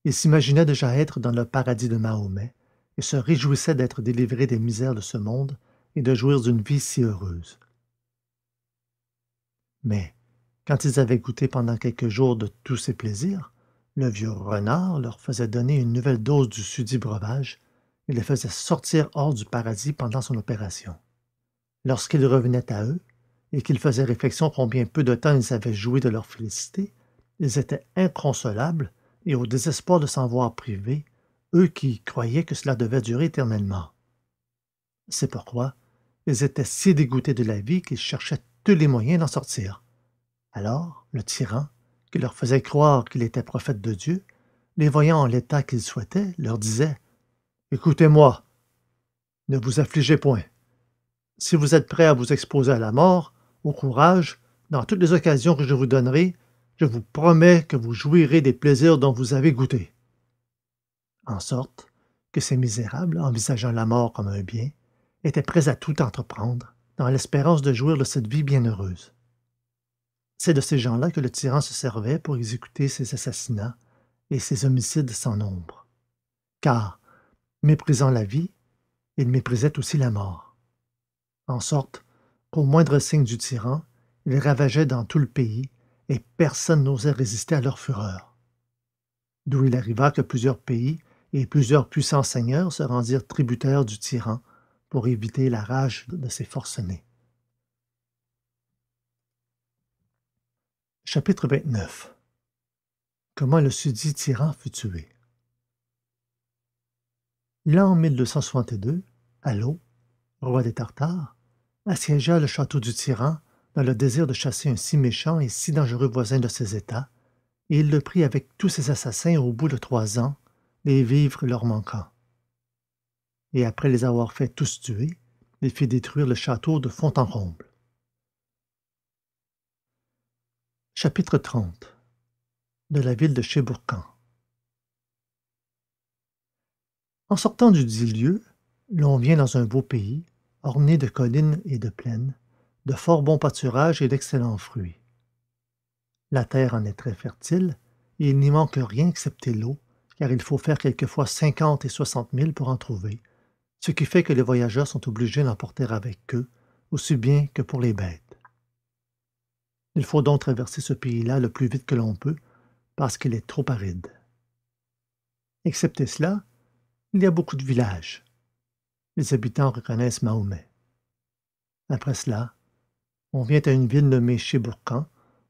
ils s'imaginaient déjà être dans le paradis de mahomet et se réjouissaient d'être délivrés des misères de ce monde et de jouir d'une vie si heureuse mais quand ils avaient goûté pendant quelques jours de tous ces plaisirs le vieux renard leur faisait donner une nouvelle dose du sudit breuvage et les faisait sortir hors du paradis pendant son opération lorsqu'ils revenaient à eux et qu'ils faisaient réflexion combien peu de temps ils avaient joué de leur félicité ils étaient inconsolables et au désespoir de s'en voir privés eux qui croyaient que cela devait durer éternellement c'est pourquoi ils étaient si dégoûtés de la vie qu'ils cherchaient tous les moyens d'en sortir alors le tyran qui leur faisait croire qu'il était prophète de dieu les voyant en l'état qu'ils souhaitaient leur disait écoutez-moi ne vous affligez point si vous êtes prêt à vous exposer à la mort, au courage, dans toutes les occasions que je vous donnerai, je vous promets que vous jouirez des plaisirs dont vous avez goûté. En sorte que ces misérables, envisageant la mort comme un bien, étaient prêts à tout entreprendre, dans l'espérance de jouir de cette vie bienheureuse. C'est de ces gens-là que le tyran se servait pour exécuter ses assassinats et ses homicides sans nombre. Car, méprisant la vie, il méprisait aussi la mort en sorte qu'au moindre signe du tyran ils ravageaient dans tout le pays et personne n'osait résister à leur fureur d'où il arriva que plusieurs pays et plusieurs puissants seigneurs se rendirent tributaires du tyran pour éviter la rage de ses forcenés chapitre 29 comment le susdit tyran fut tué l'an 1262 Allo, roi des Tartares, assiégea le château du tyran dans le désir de chasser un si méchant et si dangereux voisin de ses états et il le prit avec tous ses assassins au bout de trois ans les vivres leur manquant et après les avoir fait tous tuer il fit détruire le château de fond en comble chapitre 30 de la ville de Cheburcan en sortant du dit lieu l'on vient dans un beau pays ornée de collines et de plaines de fort bons pâturages et d'excellents fruits la terre en est très fertile et il n'y manque rien excepté l'eau car il faut faire quelquefois cinquante et soixante milles pour en trouver ce qui fait que les voyageurs sont obligés d'en porter avec eux aussi bien que pour les bêtes il faut donc traverser ce pays-là le plus vite que l'on peut parce qu'il est trop aride excepté cela il y a beaucoup de villages les habitants reconnaissent mahomet après cela on vient à une ville nommée Cheburkan,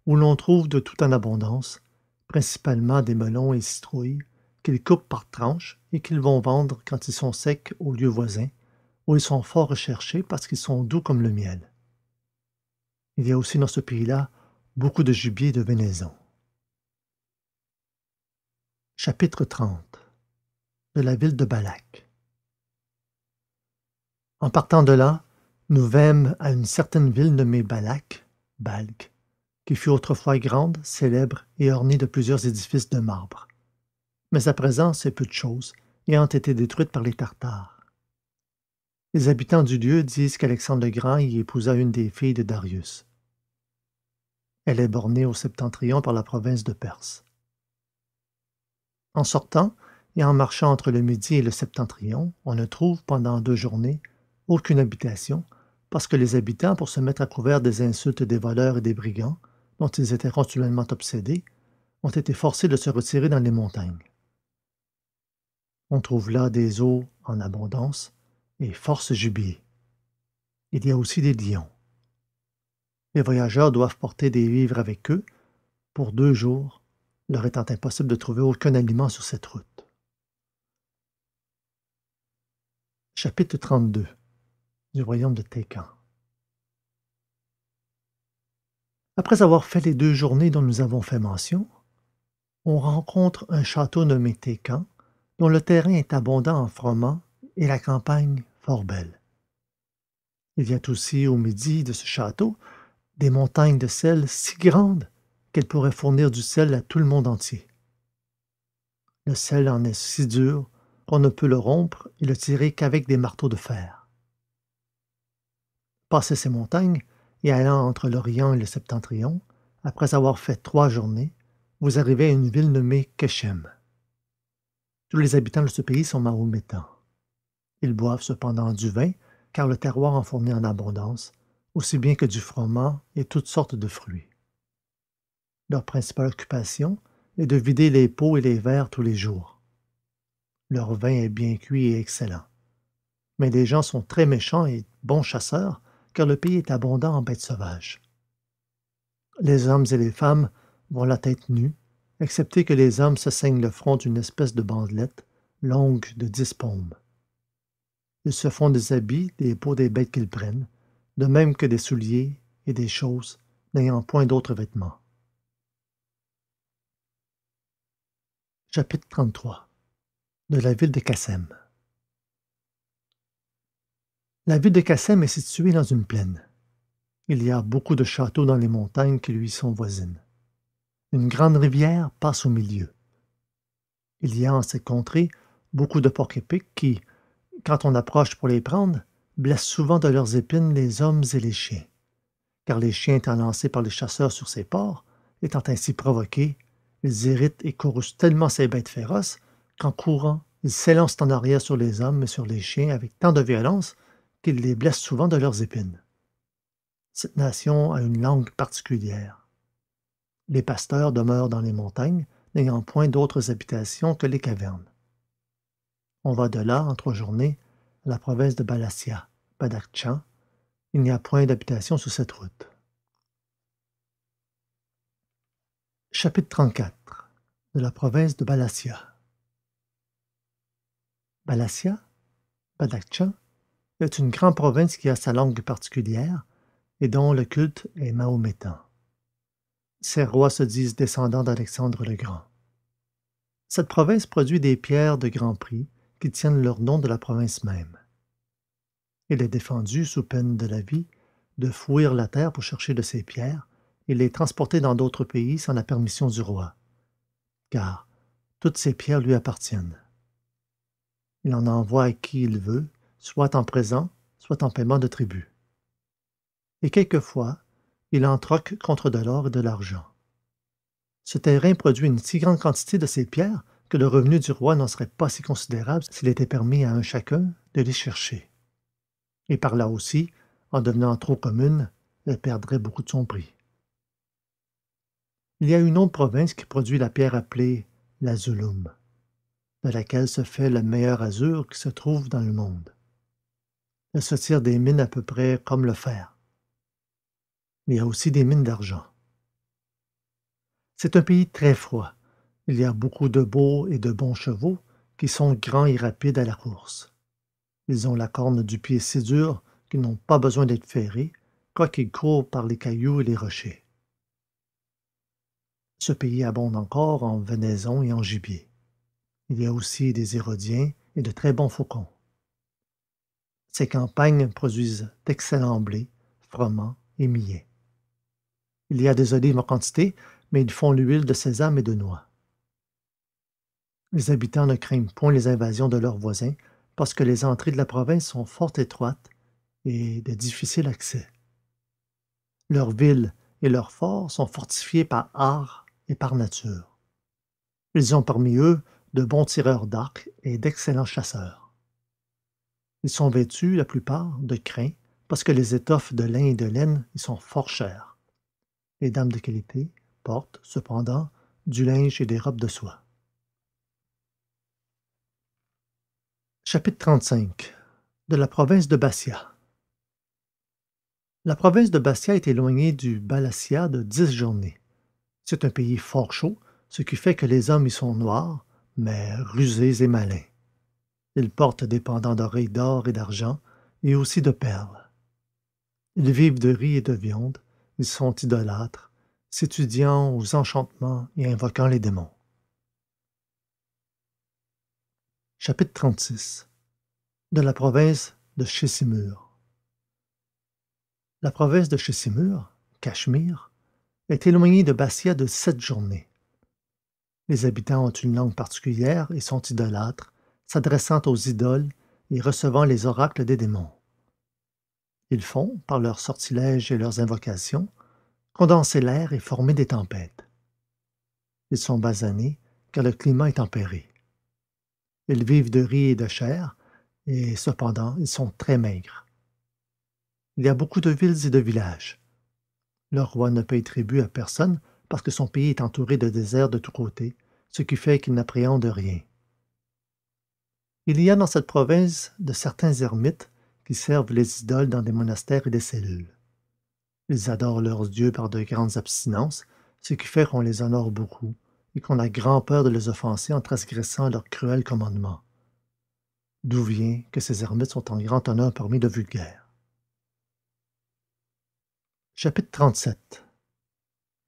où l'on trouve de tout en abondance principalement des melons et citrouilles qu'ils coupent par tranches et qu'ils vont vendre quand ils sont secs aux lieux voisins où ils sont fort recherchés parce qu'ils sont doux comme le miel il y a aussi dans ce pays-là beaucoup de gibier de venaison chapitre 30 de la ville de balak en partant de là nous vîmes à une certaine ville nommée balak Balg, qui fut autrefois grande célèbre et ornée de plusieurs édifices de marbre mais à présent c'est peu de chose ayant été détruite par les tartares les habitants du lieu disent qu'alexandre le grand y épousa une des filles de darius elle est bornée au septentrion par la province de perse en sortant et en marchant entre le midi et le septentrion on ne trouve pendant deux journées aucune habitation parce que les habitants pour se mettre à couvert des insultes des voleurs et des brigands dont ils étaient continuellement obsédés ont été forcés de se retirer dans les montagnes on trouve là des eaux en abondance et force gibier il y a aussi des lions les voyageurs doivent porter des vivres avec eux pour deux jours leur étant impossible de trouver aucun aliment sur cette route. Chapitre 32 du royaume de Tékan. Après avoir fait les deux journées dont nous avons fait mention, on rencontre un château nommé Técan, dont le terrain est abondant en froment et la campagne fort belle. Il y a aussi au midi de ce château des montagnes de sel si grandes qu'elles pourraient fournir du sel à tout le monde entier. Le sel en est si dur qu'on ne peut le rompre et le tirer qu'avec des marteaux de fer passer ces montagnes et allant entre l'orient et le septentrion après avoir fait trois journées vous arrivez à une ville nommée Keshem. tous les habitants de ce pays sont mahométans ils boivent cependant du vin car le terroir en fournit en abondance aussi bien que du froment et toutes sortes de fruits leur principale occupation est de vider les pots et les verres tous les jours leur vin est bien cuit et excellent mais les gens sont très méchants et bons chasseurs car le pays est abondant en bêtes sauvages les hommes et les femmes vont la tête nue excepté que les hommes se ceignent le front d'une espèce de bandelette longue de dix paumes ils se font des habits des peaux des bêtes qu'ils prennent de même que des souliers et des choses n'ayant point d'autres vêtements chapitre 33 de la ville de Kassem la ville de cassem est située dans une plaine il y a beaucoup de châteaux dans les montagnes qui lui sont voisines une grande rivière passe au milieu il y a en cette contrée beaucoup de porcs épics qui quand on approche pour les prendre blessent souvent de leurs épines les hommes et les chiens car les chiens étant lancés par les chasseurs sur ces porcs étant ainsi provoqués ils irritent et courroucent tellement ces bêtes féroces qu'en courant ils s'élancent en arrière sur les hommes et sur les chiens avec tant de violence les blessent souvent de leurs épines. Cette nation a une langue particulière. Les pasteurs demeurent dans les montagnes, n'ayant point d'autres habitations que les cavernes. On va de là, en trois journées, à la province de Balacia, Badakchan. Il n'y a point d'habitation sur cette route. Chapitre 34 de la province de Balacia. Balacia, Badakchan, est une grande province qui a sa langue particulière et dont le culte est mahométan. Ses rois se disent descendants d'Alexandre le Grand. Cette province produit des pierres de grand prix qui tiennent leur nom de la province même. Il est défendu, sous peine de la vie, de fouir la terre pour chercher de ces pierres et les transporter dans d'autres pays sans la permission du roi, car toutes ces pierres lui appartiennent. Il en envoie à qui il veut, soit en présent, soit en paiement de tribut. Et quelquefois, il en troque contre de l'or et de l'argent. Ce terrain produit une si grande quantité de ces pierres que le revenu du roi n'en serait pas si considérable s'il était permis à un chacun de les chercher. Et par là aussi, en devenant trop commune, elle perdrait beaucoup de son prix. Il y a une autre province qui produit la pierre appelée l'azulum, de laquelle se fait le meilleur azur qui se trouve dans le monde se tire des mines à peu près comme le fer il y a aussi des mines d'argent c'est un pays très froid il y a beaucoup de beaux et de bons chevaux qui sont grands et rapides à la course ils ont la corne du pied si dure qu'ils n'ont pas besoin d'être ferrés quoiqu'ils courent par les cailloux et les rochers ce pays abonde encore en venaison et en gibier il y a aussi des hérodiens et de très bons faucons ces campagnes produisent d'excellents blés, froment et millet. Il y a des olives en quantité, mais ils font l'huile de sésame et de noix. Les habitants ne craignent point les invasions de leurs voisins parce que les entrées de la province sont fort étroites et de difficile accès. Leurs villes et leurs forts sont fortifiés par art et par nature. Ils ont parmi eux de bons tireurs d'arc et d'excellents chasseurs. Ils sont vêtus, la plupart, de crin, parce que les étoffes de lin et de laine y sont fort chères. Les dames de qualité portent, cependant, du linge et des robes de soie. Chapitre 35 De la province de Bastia La province de Bastia est éloignée du Balassia de dix journées. C'est un pays fort chaud, ce qui fait que les hommes y sont noirs, mais rusés et malins ils portent des pendants d'oreilles d'or et d'argent et aussi de perles ils vivent de riz et de viande ils sont idolâtres s'étudiant aux enchantements et invoquant les démons chapitre 36 de la province de Chessimur la province de Chessimur, Cachemire est éloignée de Bastia de sept journées les habitants ont une langue particulière et sont idolâtres s'adressant aux idoles et recevant les oracles des démons ils font par leurs sortilèges et leurs invocations condenser l'air et former des tempêtes ils sont basanés car le climat est tempéré ils vivent de riz et de chair et cependant ils sont très maigres il y a beaucoup de villes et de villages le roi ne paye tribut à personne parce que son pays est entouré de déserts de tous côtés ce qui fait qu'il n'appréhende rien il y a dans cette province de certains ermites qui servent les idoles dans des monastères et des cellules ils adorent leurs dieux par de grandes abstinences ce qui fait qu'on les honore beaucoup et qu'on a grand peur de les offenser en transgressant leurs cruels commandements d'où vient que ces ermites sont en grand honneur parmi le vulgaire chapitre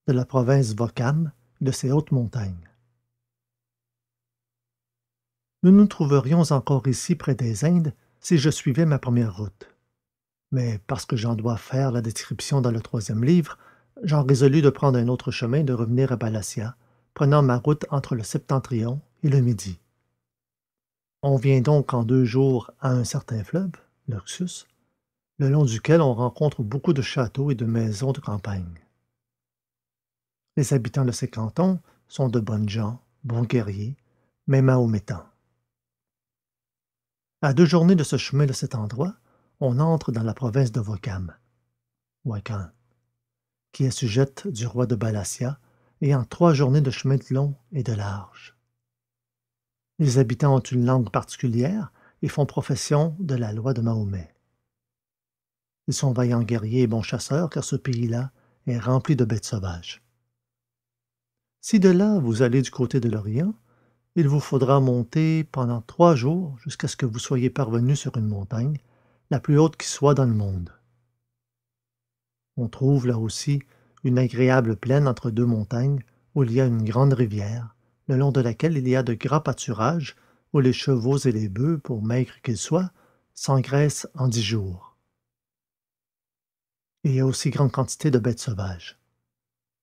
de la province Vokam de ses hautes montagnes nous nous trouverions encore ici près des indes si je suivais ma première route mais parce que j'en dois faire la description dans le troisième livre j'en résolus de prendre un autre chemin et de revenir à Balacia, prenant ma route entre le septentrion et le midi. On vient donc en deux jours à un certain fleuve, l'Oxus, le long duquel on rencontre beaucoup de châteaux et de maisons de campagne. Les habitants de ces cantons sont de bonnes gens, bons guerriers, mais mahométans à deux journées de ce chemin de cet endroit on entre dans la province de Wakam, wakam qui est sujette du roi de balassia et en trois journées de chemin de long et de large les habitants ont une langue particulière et font profession de la loi de mahomet ils sont vaillants guerriers et bons chasseurs car ce pays-là est rempli de bêtes sauvages si de là vous allez du côté de l'Orient, il vous faudra monter pendant trois jours jusqu'à ce que vous soyez parvenu sur une montagne la plus haute qui soit dans le monde on trouve là aussi une agréable plaine entre deux montagnes où il y a une grande rivière le long de laquelle il y a de grands pâturages où les chevaux et les bœufs, pour maigres qu'ils soient, s'engraissent en dix jours. Il y a aussi grande quantité de bêtes sauvages.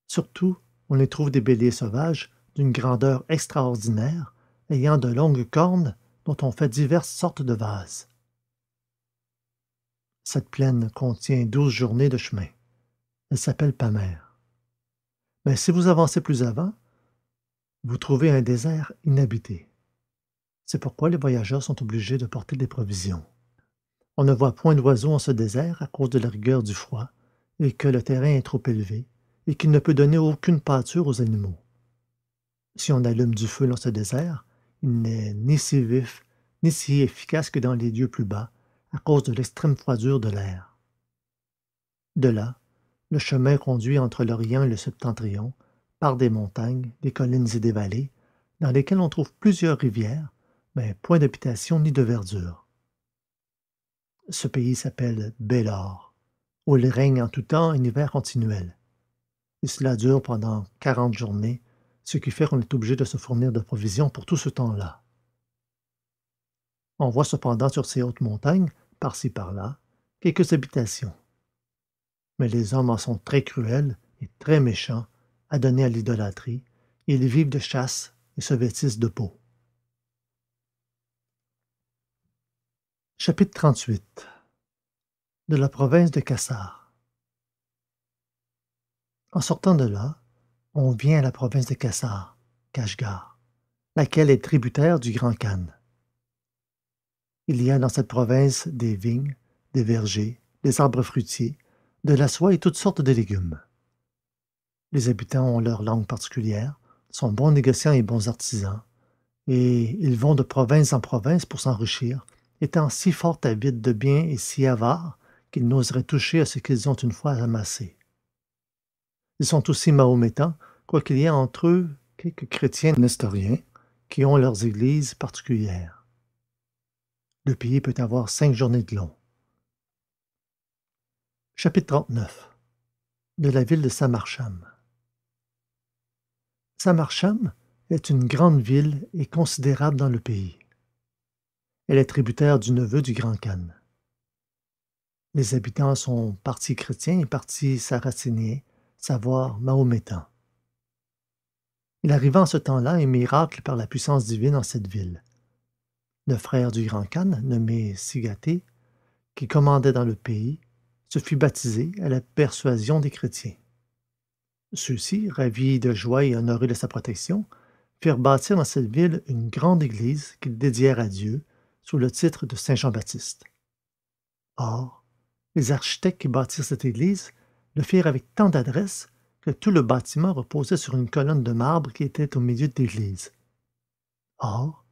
Surtout, on y trouve des béliers sauvages d'une grandeur extraordinaire ayant de longues cornes dont on fait diverses sortes de vases cette plaine contient douze journées de chemin elle s'appelle Pamère. mais si vous avancez plus avant vous trouvez un désert inhabité c'est pourquoi les voyageurs sont obligés de porter des provisions on ne voit point d'oiseaux en ce désert à cause de la rigueur du froid et que le terrain est trop élevé et qu'il ne peut donner aucune pâture aux animaux si on allume du feu dans ce désert, il n'est ni si vif ni si efficace que dans les lieux plus bas, à cause de l'extrême froidure de l'air. De là, le chemin conduit entre l'Orient et le Septentrion, par des montagnes, des collines et des vallées, dans lesquelles on trouve plusieurs rivières, mais point d'habitation ni de verdure. Ce pays s'appelle Bélor, où il règne en tout temps un hiver continuel. Et cela dure pendant quarante journées, ce qui fait qu'on est obligé de se fournir de provisions pour tout ce temps-là. On voit cependant sur ces hautes montagnes, par-ci par-là, quelques habitations. Mais les hommes en sont très cruels et très méchants, adonnés à l'idolâtrie, et ils vivent de chasse et se vêtissent de peau. Chapitre 38 De la province de Kassar En sortant de là, on vient à la province de Kassar, Kashgar, laquelle est tributaire du Grand Khan. Il y a dans cette province des vignes, des vergers, des arbres fruitiers, de la soie et toutes sortes de légumes. Les habitants ont leur langue particulière, sont bons négociants et bons artisans, et ils vont de province en province pour s'enrichir, étant si fort avides de biens et si avares qu'ils n'oseraient toucher à ce qu'ils ont une fois amassé. Ils sont aussi mahométans, quoiqu'il y ait entre eux quelques chrétiens nestoriens qui ont leurs églises particulières. Le pays peut avoir cinq journées de long. Chapitre 39 De la ville de Samarcham Samarcham est une grande ville et considérable dans le pays. Elle est tributaire du neveu du Grand Khan. Les habitants sont partis chrétiens et partis saracéniens, savoir mahométan il arriva en ce temps-là un miracle par la puissance divine en cette ville le frère du grand khan nommé sigaté qui commandait dans le pays se fit baptiser à la persuasion des chrétiens ceux-ci ravis de joie et honorés de sa protection firent bâtir dans cette ville une grande église qu'ils dédièrent à Dieu sous le titre de Saint Jean-Baptiste. Or, les architectes qui bâtirent cette église le firent avec tant d'adresse que tout le bâtiment reposait sur une colonne de marbre qui était au milieu de l'église or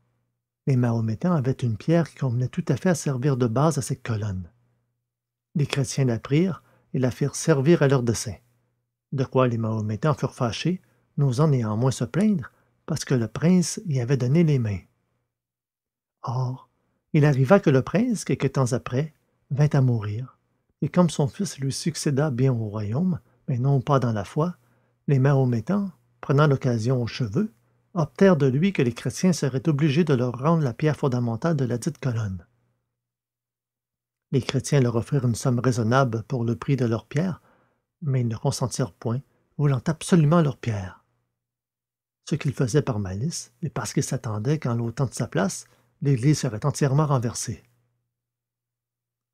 les mahométans avaient une pierre qui convenait tout à fait à servir de base à cette colonne les chrétiens la prirent et la firent servir à leur dessein de quoi les mahométans furent fâchés n'osant néanmoins se plaindre parce que le prince y avait donné les mains or il arriva que le prince quelque temps après vint à mourir et comme son fils lui succéda bien au royaume, mais non pas dans la foi, les mahométans, prenant l'occasion aux cheveux, optèrent de lui que les chrétiens seraient obligés de leur rendre la pierre fondamentale de la dite colonne. Les chrétiens leur offrirent une somme raisonnable pour le prix de leur pierre, mais ils ne consentirent point, voulant absolument leur pierre. Ce qu'ils faisaient par malice, et parce qu'ils s'attendaient qu'en l'ôtant de sa place, l'Église serait entièrement renversée.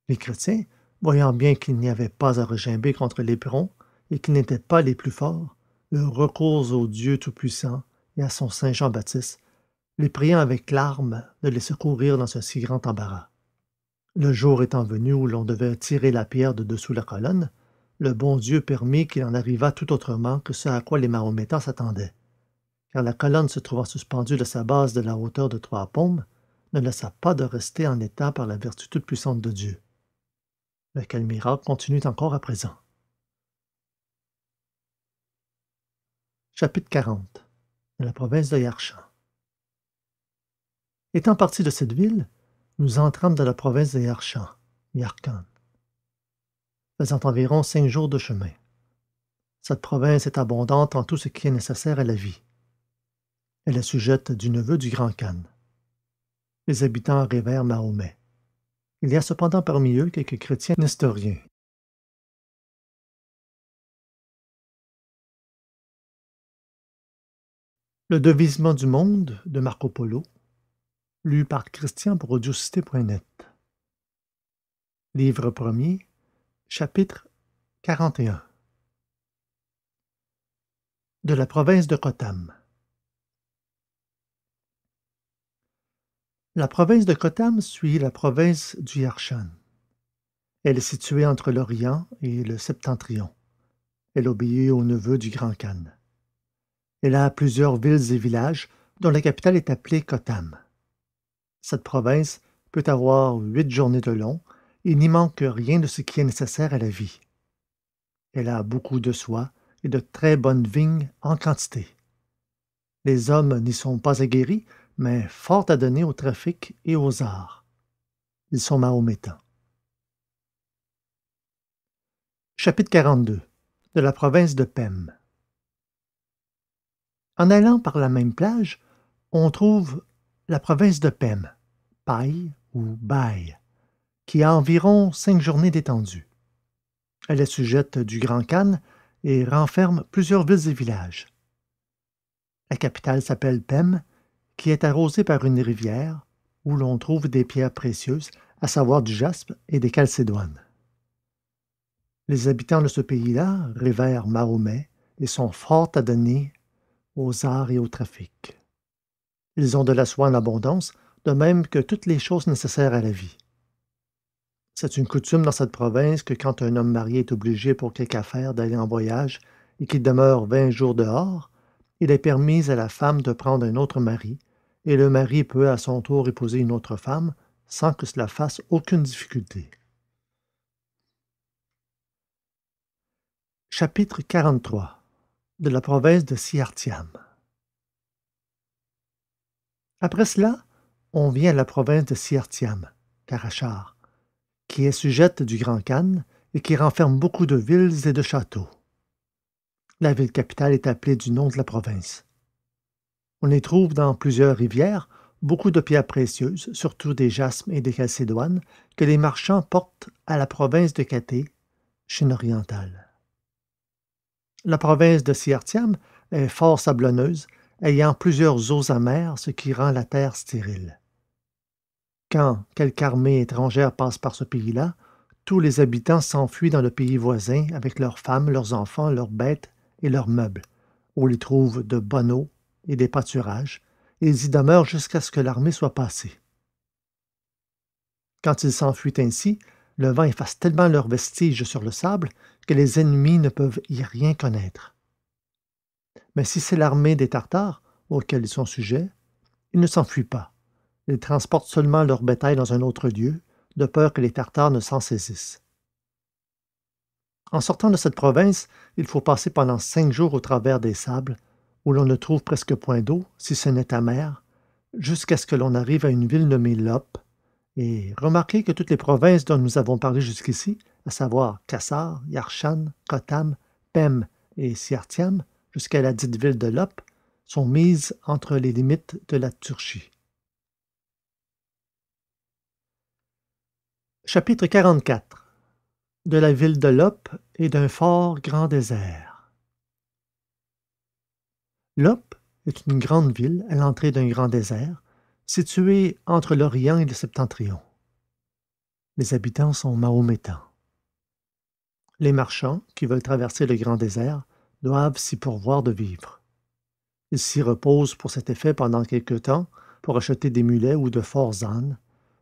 Les chrétiens, voyant bien qu'il n'y avait pas à regimber contre l'éperon et qu'ils n'étaient pas les plus forts eurent recours au dieu tout-puissant et à son saint jean-baptiste les priant avec larmes de les secourir dans ce si grand embarras le jour étant venu où l'on devait tirer la pierre de dessous la colonne le bon dieu permit qu'il en arrivât tout autrement que ce à quoi les mahométans s'attendaient car la colonne se trouvant suspendue de sa base de la hauteur de trois pommes ne laissa pas de rester en état par la vertu toute-puissante de dieu lequel miracle continue encore à présent. Chapitre 40 la province de Yarchan. Étant partis de cette ville, nous entrâmes dans la province de Yarchan, Yarkhan, faisant environ cinq jours de chemin. Cette province est abondante en tout ce qui est nécessaire à la vie. Elle est sujette du neveu du Grand Khan. Les habitants rêvèrent Mahomet. Il y a cependant parmi eux quelques chrétiens nestoriens. Le devisement du monde de Marco Polo, lu par Christian pour audiocité.net. Livre premier, chapitre 41. De la province de Cotam. La province de Khotam suit la province du Yarshan. Elle est située entre l'Orient et le Septentrion. Elle obéit au neveu du Grand Khan. Elle a plusieurs villes et villages dont la capitale est appelée Khotam. Cette province peut avoir huit journées de long et n'y manque rien de ce qui est nécessaire à la vie. Elle a beaucoup de soie et de très bonnes vignes en quantité. Les hommes n'y sont pas aguerris, mais fort à donner au trafic et aux arts. Ils sont mahométans. Chapitre 42 De la province de Pem En allant par la même plage, on trouve la province de Pem, Paille ou Baille, qui a environ cinq journées d'étendue. Elle est sujette du Grand Khan et renferme plusieurs villes et villages. La capitale s'appelle Pem qui est arrosée par une rivière où l'on trouve des pierres précieuses, à savoir du jaspe et des calcédoines. Les habitants de ce pays-là révèrent Mahomet et sont fort adonnés aux arts et au trafic. Ils ont de la soie en abondance, de même que toutes les choses nécessaires à la vie. C'est une coutume dans cette province que quand un homme marié est obligé pour quelque affaire d'aller en voyage et qu'il demeure vingt jours dehors, il est permis à la femme de prendre un autre mari et le mari peut à son tour épouser une autre femme sans que cela fasse aucune difficulté. Chapitre 43 de la province de Siartiam Après cela, on vient à la province de Siartiam, Karachar, qui est sujette du Grand Khan et qui renferme beaucoup de villes et de châteaux. La ville capitale est appelée du nom de la province. On y trouve dans plusieurs rivières, beaucoup de pierres précieuses, surtout des jasmes et des calcédoines, que les marchands portent à la province de Cathay, Chine orientale. La province de Siartiam est fort sablonneuse, ayant plusieurs eaux amères, ce qui rend la terre stérile. Quand quelque armée étrangère passe par ce pays-là, tous les habitants s'enfuient dans le pays voisin avec leurs femmes, leurs enfants, leurs bêtes et leurs meubles. où les trouve de bonnes et des pâturages, et ils y demeurent jusqu'à ce que l'armée soit passée. Quand ils s'enfuient ainsi, le vent efface tellement leurs vestiges sur le sable que les ennemis ne peuvent y rien connaître. Mais si c'est l'armée des Tartares, auxquels ils sont sujets, ils ne s'enfuient pas. Ils transportent seulement leur bétail dans un autre lieu, de peur que les Tartares ne s'en saisissent. En sortant de cette province, il faut passer pendant cinq jours au travers des sables, où l'on ne trouve presque point d'eau, si ce n'est amer, jusqu'à ce que l'on arrive à une ville nommée Lop. et remarquez que toutes les provinces dont nous avons parlé jusqu'ici, à savoir Kassar, Yarchan, Kotam, Pem et Siartiam, jusqu'à la dite ville de Lop, sont mises entre les limites de la Turchie. Chapitre 44 De la ville de Lop et d'un fort grand désert Lop est une grande ville à l'entrée d'un grand désert, située entre l'Orient et le Septentrion. Les habitants sont mahométans. Les marchands qui veulent traverser le grand désert doivent s'y pourvoir de vivre. Ils s'y reposent pour cet effet pendant quelque temps pour acheter des mulets ou de forts ânes,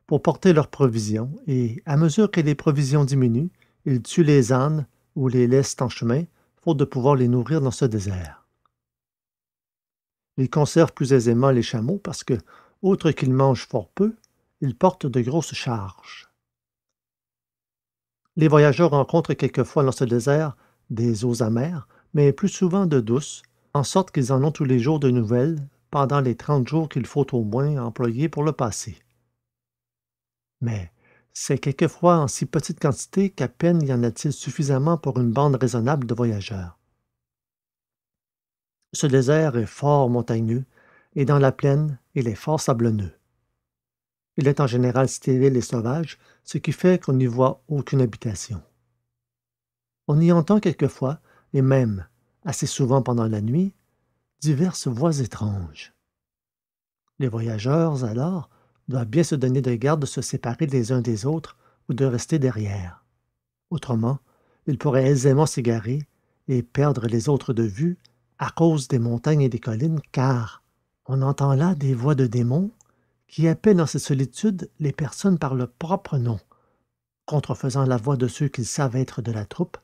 pour porter leurs provisions, et à mesure que les provisions diminuent, ils tuent les ânes ou les laissent en chemin, faute de pouvoir les nourrir dans ce désert ils conservent plus aisément les chameaux parce que outre qu'ils mangent fort peu ils portent de grosses charges les voyageurs rencontrent quelquefois dans ce désert des eaux amères mais plus souvent de douces en sorte qu'ils en ont tous les jours de nouvelles pendant les trente jours qu'il faut au moins employer pour le passer mais c'est quelquefois en si petite quantité qu'à peine y en a-t-il suffisamment pour une bande raisonnable de voyageurs ce désert est fort montagneux et dans la plaine il est fort sablonneux il est en général stérile et sauvage ce qui fait qu'on n'y voit aucune habitation on y entend quelquefois et même assez souvent pendant la nuit diverses voix étranges les voyageurs alors doivent bien se donner de garde de se séparer les uns des autres ou de rester derrière autrement ils pourraient aisément s'égarer et perdre les autres de vue à cause des montagnes et des collines, car on entend là des voix de démons qui appellent dans cette solitude les personnes par leur propre nom, contrefaisant la voix de ceux qu'ils savent être de la troupe,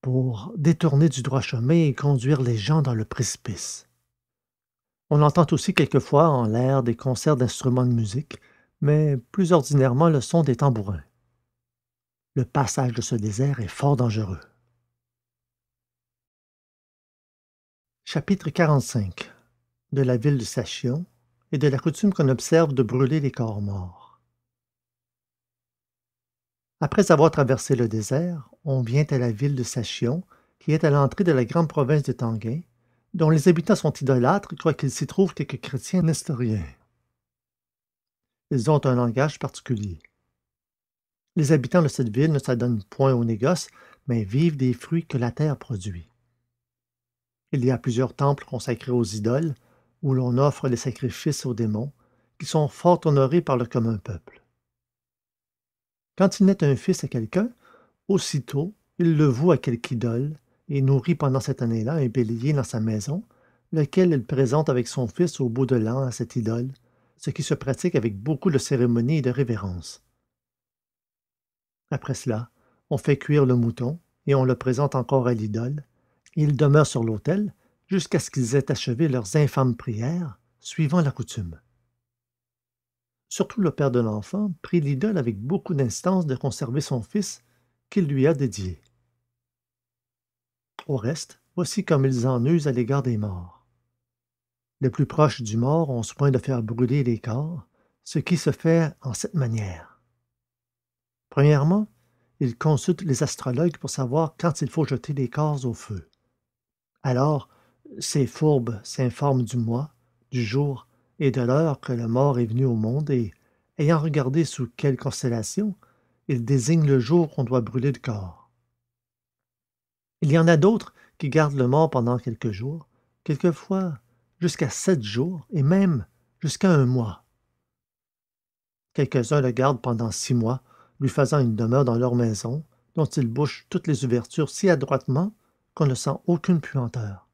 pour détourner du droit chemin et conduire les gens dans le précipice. On entend aussi quelquefois en l'air des concerts d'instruments de musique, mais plus ordinairement le son des tambourins. Le passage de ce désert est fort dangereux. chapitre 45 de la ville de sachion et de la coutume qu'on observe de brûler les corps morts après avoir traversé le désert on vient à la ville de sachion qui est à l'entrée de la grande province de Tanguin, dont les habitants sont idolâtres quoiqu'il s'y trouve quelques chrétiens nestoriens ils ont un langage particulier les habitants de cette ville ne s'adonnent point au négoce mais vivent des fruits que la terre produit il y a plusieurs temples consacrés aux idoles, où l'on offre les sacrifices aux démons, qui sont fort honorés par le commun peuple. Quand il naît un fils à quelqu'un, aussitôt il le voue à quelque idole, et nourrit pendant cette année-là un bélier dans sa maison, lequel il présente avec son fils au bout de l'an à cette idole, ce qui se pratique avec beaucoup de cérémonie et de révérence. Après cela, on fait cuire le mouton et on le présente encore à l'idole, ils demeurent sur l'autel jusqu'à ce qu'ils aient achevé leurs infâmes prières suivant la coutume surtout le père de l'enfant prit l'idole avec beaucoup d'instance de conserver son fils qu'il lui a dédié au reste voici comme ils en usent à l'égard des morts les plus proches du mort ont soin de faire brûler les corps ce qui se fait en cette manière premièrement ils consultent les astrologues pour savoir quand il faut jeter les corps au feu alors ces fourbes s'informent du mois du jour et de l'heure que le mort est venu au monde et ayant regardé sous quelle constellation ils désignent le jour qu'on doit brûler le corps il y en a d'autres qui gardent le mort pendant quelques jours quelquefois jusqu'à sept jours et même jusqu'à un mois quelques-uns le gardent pendant six mois lui faisant une demeure dans leur maison dont ils bouchent toutes les ouvertures si adroitement qu'on ne sent aucune puanteur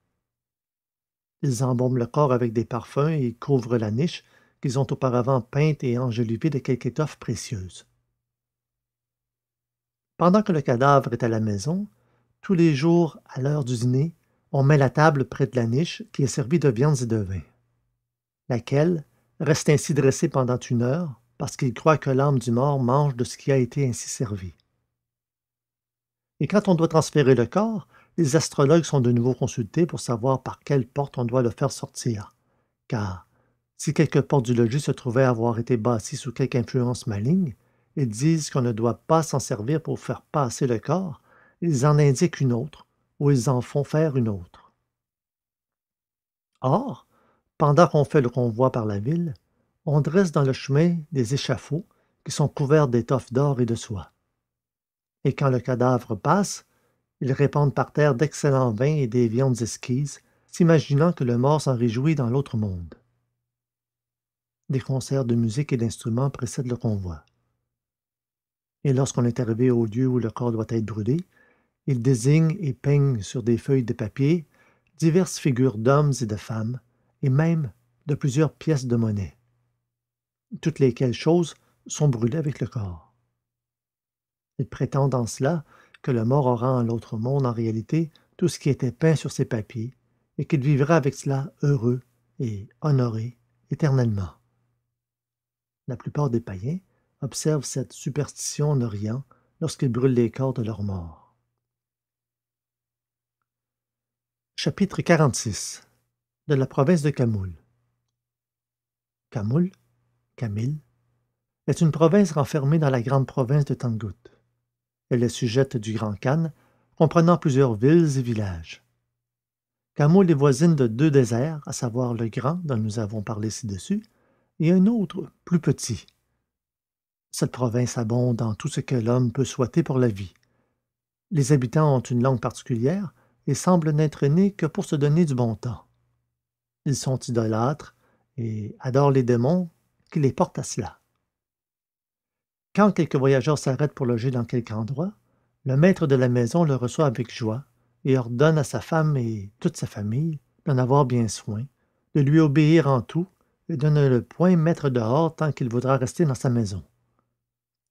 ils embaument le corps avec des parfums et couvrent la niche qu'ils ont auparavant peinte et enjolivée de quelques étoffe précieuse pendant que le cadavre est à la maison tous les jours à l'heure du dîner on met la table près de la niche qui est servie de viandes et de vin laquelle reste ainsi dressée pendant une heure parce qu'ils croient que l'âme du mort mange de ce qui a été ainsi servi et quand on doit transférer le corps les astrologues sont de nouveau consultés pour savoir par quelle porte on doit le faire sortir. Car, si quelque porte du logis se trouvait avoir été bâtie sous quelque influence maligne, ils disent qu'on ne doit pas s'en servir pour faire passer le corps, ils en indiquent une autre, ou ils en font faire une autre. Or, pendant qu'on fait le convoi par la ville, on dresse dans le chemin des échafauds qui sont couverts d'étoffes d'or et de soie. Et quand le cadavre passe, ils répandent par terre d'excellents vins et des viandes exquises s'imaginant que le mort s'en réjouit dans l'autre monde des concerts de musique et d'instruments précèdent le convoi et lorsqu'on est arrivé au lieu où le corps doit être brûlé ils désignent et peignent sur des feuilles de papier diverses figures d'hommes et de femmes et même de plusieurs pièces de monnaie toutes lesquelles choses sont brûlées avec le corps ils prétendent en cela que le mort aura en l'autre monde en réalité tout ce qui était peint sur ses papiers et qu'il vivra avec cela heureux et honoré éternellement la plupart des païens observent cette superstition en Orient lorsqu'ils brûlent les corps de leurs morts. Chapitre 46 De la province de Kamoul Kamoul, Kamil, est une province renfermée dans la grande province de Tangut elle est sujette du grand Cannes, comprenant plusieurs villes et villages Camoul est voisine de deux déserts à savoir le grand dont nous avons parlé ci-dessus et un autre plus petit cette province abonde en tout ce que l'homme peut souhaiter pour la vie les habitants ont une langue particulière et semblent n'être nés que pour se donner du bon temps ils sont idolâtres et adorent les démons qui les portent à cela quand quelque voyageur s'arrête pour loger dans quelque endroit le maître de la maison le reçoit avec joie et ordonne à sa femme et toute sa famille d'en avoir bien soin de lui obéir en tout et de ne le point mettre dehors tant qu'il voudra rester dans sa maison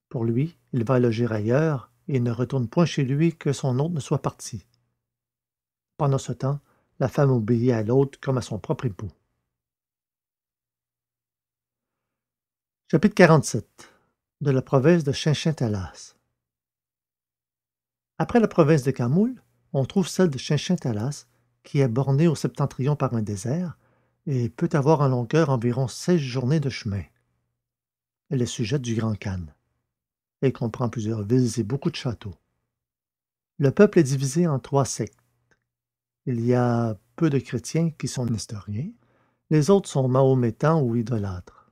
pour lui il va loger ailleurs et ne retourne point chez lui que son hôte ne soit parti pendant ce temps la femme obéit à l'hôte comme à son propre époux chapitre 47 de la province de Chinchin-Talas. Après la province de Camoul, on trouve celle de Chinchin-Talas, qui est bornée au septentrion par un désert et peut avoir en longueur environ seize journées de chemin. Elle est sujette du Grand Khan. et comprend plusieurs villes et beaucoup de châteaux. Le peuple est divisé en trois sectes. Il y a peu de chrétiens qui sont nestoriens, les autres sont mahométans ou idolâtres.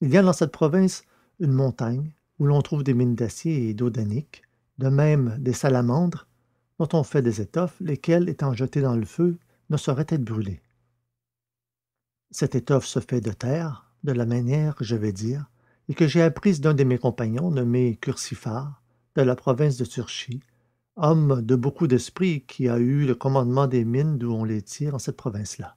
Il y a dans cette province une montagne où l'on trouve des mines d'acier et d'eau d'anique de même des salamandres dont on fait des étoffes lesquelles étant jetées dans le feu ne sauraient être brûlées cette étoffe se fait de terre de la manière je vais dire et que j'ai apprise d'un de mes compagnons nommé kursifar de la province de Turchie homme de beaucoup d'esprit qui a eu le commandement des mines d'où on les tire en cette province là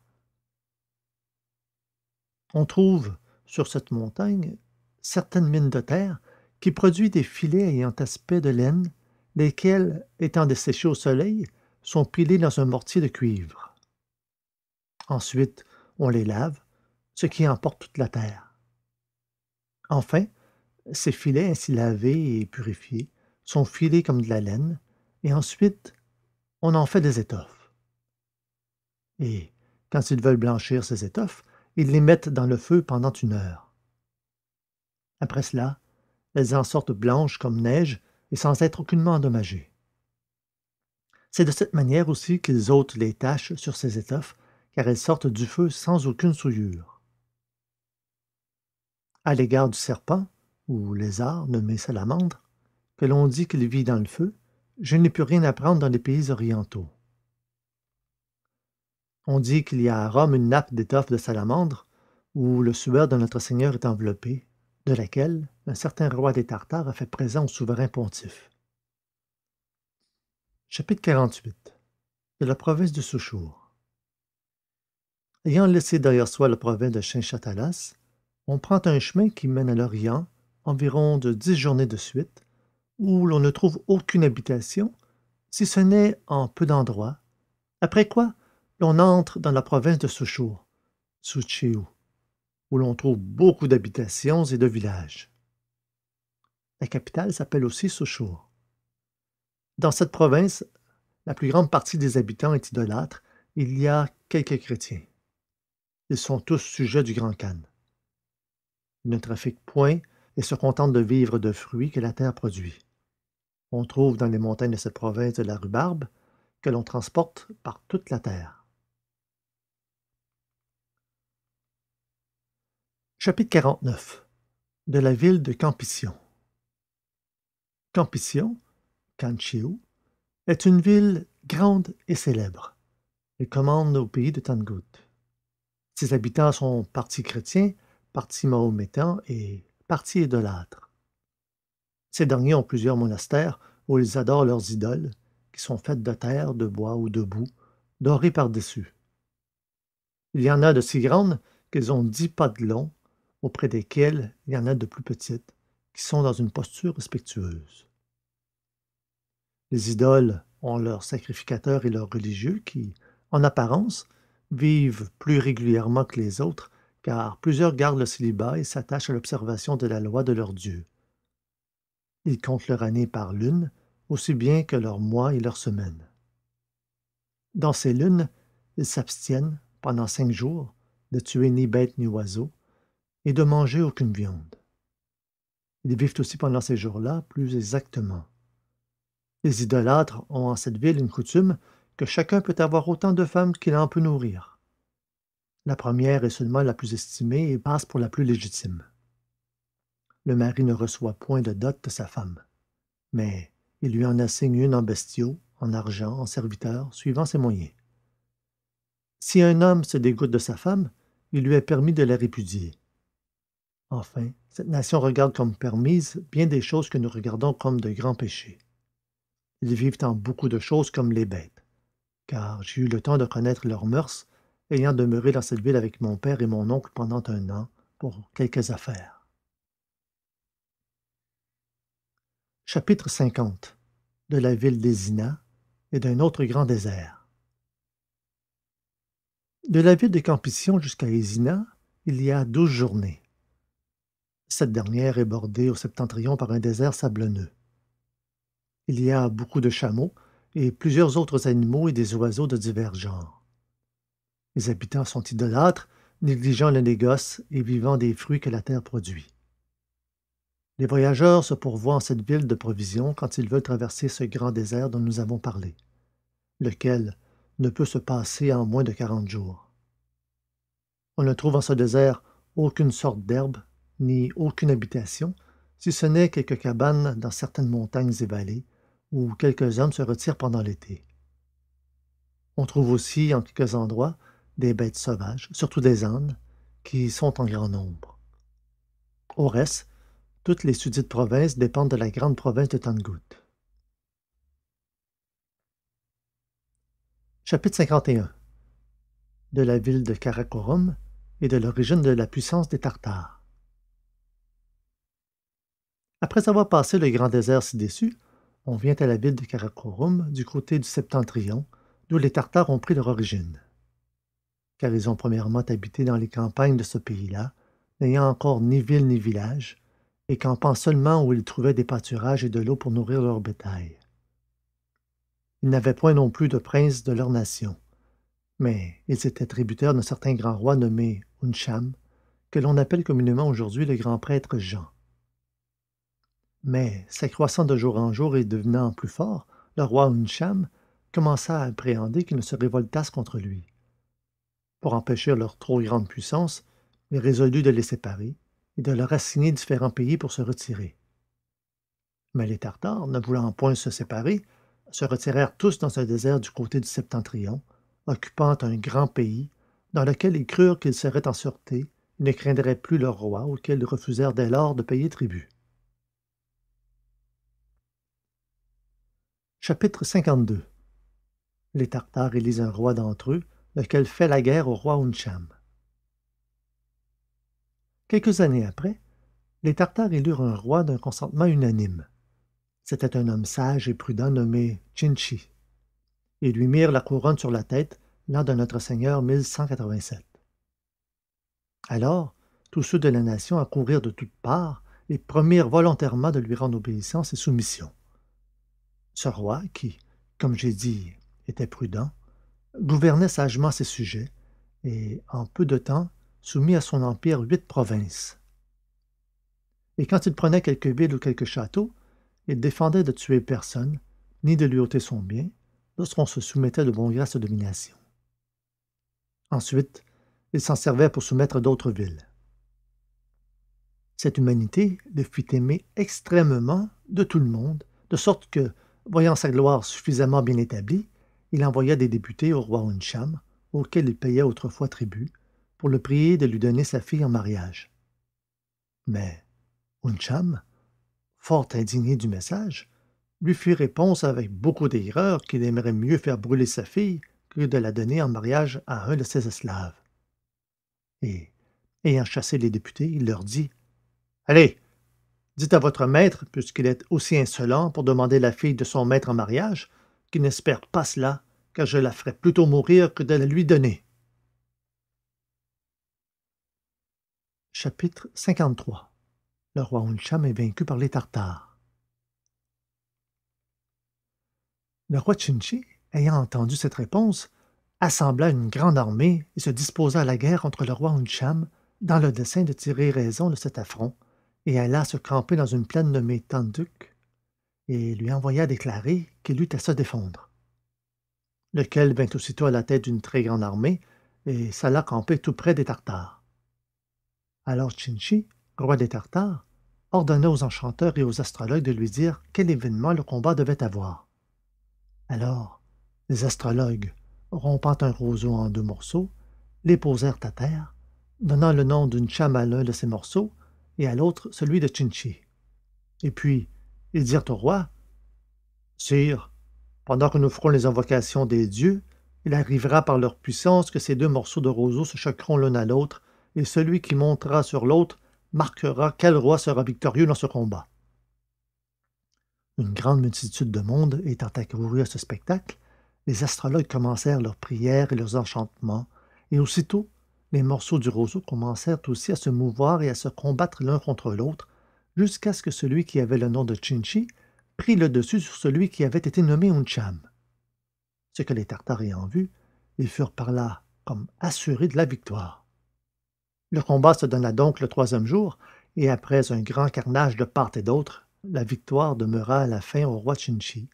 on trouve sur cette montagne certaines mines de terre qui produisent des filets ayant aspect de laine lesquels étant desséchés au soleil sont pilés dans un mortier de cuivre ensuite on les lave ce qui emporte toute la terre enfin ces filets ainsi lavés et purifiés sont filés comme de la laine et ensuite on en fait des étoffes et quand ils veulent blanchir ces étoffes ils les mettent dans le feu pendant une heure après cela elles en sortent blanches comme neige et sans être aucunement endommagées c'est de cette manière aussi qu'ils ôtent les taches sur ces étoffes car elles sortent du feu sans aucune souillure à l'égard du serpent ou lézard nommé salamandre que l'on dit qu'il vit dans le feu je n'ai pu rien apprendre dans les pays orientaux on dit qu'il y a à Rome une nappe d'étoffe de salamandre où le sueur de notre Seigneur est enveloppé, de laquelle un certain roi des tartares a fait présent au souverain pontife chapitre 48 de la province de souchour ayant laissé derrière soi la province de chinchatalas on prend un chemin qui mène à l'orient environ de dix journées de suite où l'on ne trouve aucune habitation si ce n'est en peu d'endroits après quoi l'on entre dans la province de Souchour, où l'on trouve beaucoup d'habitations et de villages. La capitale s'appelle aussi Souchour. Dans cette province, la plus grande partie des habitants est idolâtre, il y a quelques chrétiens. Ils sont tous sujets du Grand Khan. Ils ne trafiquent point et se contentent de vivre de fruits que la terre produit. On trouve dans les montagnes de cette province de la rhubarbe, que l'on transporte par toute la terre. Chapitre 49 De la ville de Campition Campition, Kanchiu, est une ville grande et célèbre. Elle commande au pays de Tangut. Ses habitants sont partis chrétiens, partis mahométans et partis idolâtres. Ces derniers ont plusieurs monastères où ils adorent leurs idoles, qui sont faites de terre, de bois ou de boue, dorées par-dessus. Il y en a de si grandes qu'elles ont dix pas de long auprès desquelles il y en a de plus petites, qui sont dans une posture respectueuse. Les idoles ont leurs sacrificateurs et leurs religieux qui, en apparence, vivent plus régulièrement que les autres, car plusieurs gardent le célibat et s'attachent à l'observation de la loi de leur Dieu. Ils comptent leur année par lune, aussi bien que leurs mois et leurs semaines. Dans ces lunes, ils s'abstiennent, pendant cinq jours, de tuer ni bêtes ni oiseaux, et de manger aucune viande ils vivent aussi pendant ces jours-là plus exactement les idolâtres ont en cette ville une coutume que chacun peut avoir autant de femmes qu'il en peut nourrir la première est seulement la plus estimée et passe pour la plus légitime le mari ne reçoit point de dot de sa femme mais il lui en assigne une en bestiaux en argent en serviteurs suivant ses moyens si un homme se dégoûte de sa femme il lui est permis de la répudier Enfin, cette nation regarde comme permise bien des choses que nous regardons comme de grands péchés. Ils vivent en beaucoup de choses comme les bêtes, car j'ai eu le temps de connaître leurs mœurs, ayant demeuré dans cette ville avec mon père et mon oncle pendant un an pour quelques affaires. Chapitre 50 De la ville d'Ézina et d'un autre grand désert. De la ville de Campition jusqu'à Ezina, il y a douze journées. Cette dernière est bordée au septentrion par un désert sablonneux. Il y a beaucoup de chameaux et plusieurs autres animaux et des oiseaux de divers genres. Les habitants sont idolâtres, négligeant le négoce et vivant des fruits que la terre produit. Les voyageurs se pourvoient en cette ville de provisions quand ils veulent traverser ce grand désert dont nous avons parlé, lequel ne peut se passer en moins de quarante jours. On ne trouve en ce désert aucune sorte d'herbe ni aucune habitation si ce n'est quelques cabanes dans certaines montagnes et vallées où quelques hommes se retirent pendant l'été on trouve aussi en quelques endroits des bêtes sauvages surtout des ânes qui sont en grand nombre au reste toutes les sudites provinces dépendent de la grande province de Tangut chapitre 51 de la ville de Karakorum et de l'origine de la puissance des Tartares après avoir passé le grand désert ci-dessus, on vient à la ville de Karakorum du côté du septentrion, d'où les Tartares ont pris leur origine. Car ils ont premièrement habité dans les campagnes de ce pays-là, n'ayant encore ni ville ni village, et campant seulement où ils trouvaient des pâturages et de l'eau pour nourrir leur bétail. Ils n'avaient point non plus de prince de leur nation, mais ils étaient tributaires d'un certain grand roi nommé Uncham, que l'on appelle communément aujourd'hui le grand prêtre Jean mais s'accroissant de jour en jour et devenant plus fort le roi huncham commença à appréhender qu'ils ne se révoltassent contre lui pour empêcher leur trop grande puissance il résolut de les séparer et de leur assigner différents pays pour se retirer mais les tartares ne voulant point se séparer se retirèrent tous dans ce désert du côté du septentrion occupant un grand pays dans lequel ils crurent qu'ils seraient en sûreté et ne craindraient plus leur roi auquel ils refusèrent dès lors de payer tribut chapitre 52. les tartares élisent un roi d'entre eux lequel fait la guerre au roi Huncham. quelques années après les tartares élurent un roi d'un consentement unanime c'était un homme sage et prudent nommé Chinchi. Ils lui mirent la couronne sur la tête l'an de notre seigneur 1187. alors tous ceux de la nation accourirent de toutes parts et promirent volontairement de lui rendre obéissance et soumission ce roi qui comme j'ai dit était prudent gouvernait sagement ses sujets et en peu de temps soumit à son empire huit provinces et quand il prenait quelque ville ou quelque château il défendait de tuer personne ni de lui ôter son bien lorsqu'on se soumettait de bon grâce à domination ensuite il s'en servait pour soumettre d'autres villes cette humanité le fit aimer extrêmement de tout le monde de sorte que Voyant sa gloire suffisamment bien établie, il envoya des députés au roi Uncham, auquel il payait autrefois tribut, pour le prier de lui donner sa fille en mariage. Mais Uncham, fort indigné du message, lui fit réponse avec beaucoup d'erreur qu'il aimerait mieux faire brûler sa fille que de la donner en mariage à un de ses esclaves. Et, ayant chassé les députés, il leur dit Allez, Dites à votre maître, puisqu'il est aussi insolent pour demander la fille de son maître en mariage, qu'il n'espère pas cela, car je la ferai plutôt mourir que de la lui donner. Chapitre 53 Le roi Uncham est vaincu par les Tartares. Le roi Chinchi, ayant entendu cette réponse, assembla une grande armée et se disposa à la guerre contre le roi Uncham dans le dessein de tirer raison de cet affront et alla se camper dans une plaine nommée Tanduk, et lui envoya déclarer qu'il eût à se défendre. Lequel vint aussitôt à la tête d'une très grande armée et s'alla camper tout près des Tartares. Alors Chinchi, roi des Tartares, ordonna aux enchanteurs et aux astrologues de lui dire quel événement le combat devait avoir. Alors, les astrologues, rompant un roseau en deux morceaux, les posèrent à terre, donnant le nom d'une chamale à l'un de ces morceaux et à l'autre celui de Chinchi. et puis ils dirent au roi sire pendant que nous ferons les invocations des dieux il arrivera par leur puissance que ces deux morceaux de roseau se choqueront l'un à l'autre et celui qui montera sur l'autre marquera quel roi sera victorieux dans ce combat une grande multitude de monde étant accourue à ce spectacle les astrologues commencèrent leurs prières et leurs enchantements et aussitôt les morceaux du roseau commencèrent aussi à se mouvoir et à se combattre l'un contre l'autre, jusqu'à ce que celui qui avait le nom de Chinchi prit le dessus sur celui qui avait été nommé Uncham. Ce que les Tartares ayant vu, ils furent par là comme assurés de la victoire. Le combat se donna donc le troisième jour, et après un grand carnage de part et d'autre, la victoire demeura à la fin au roi Chinchi,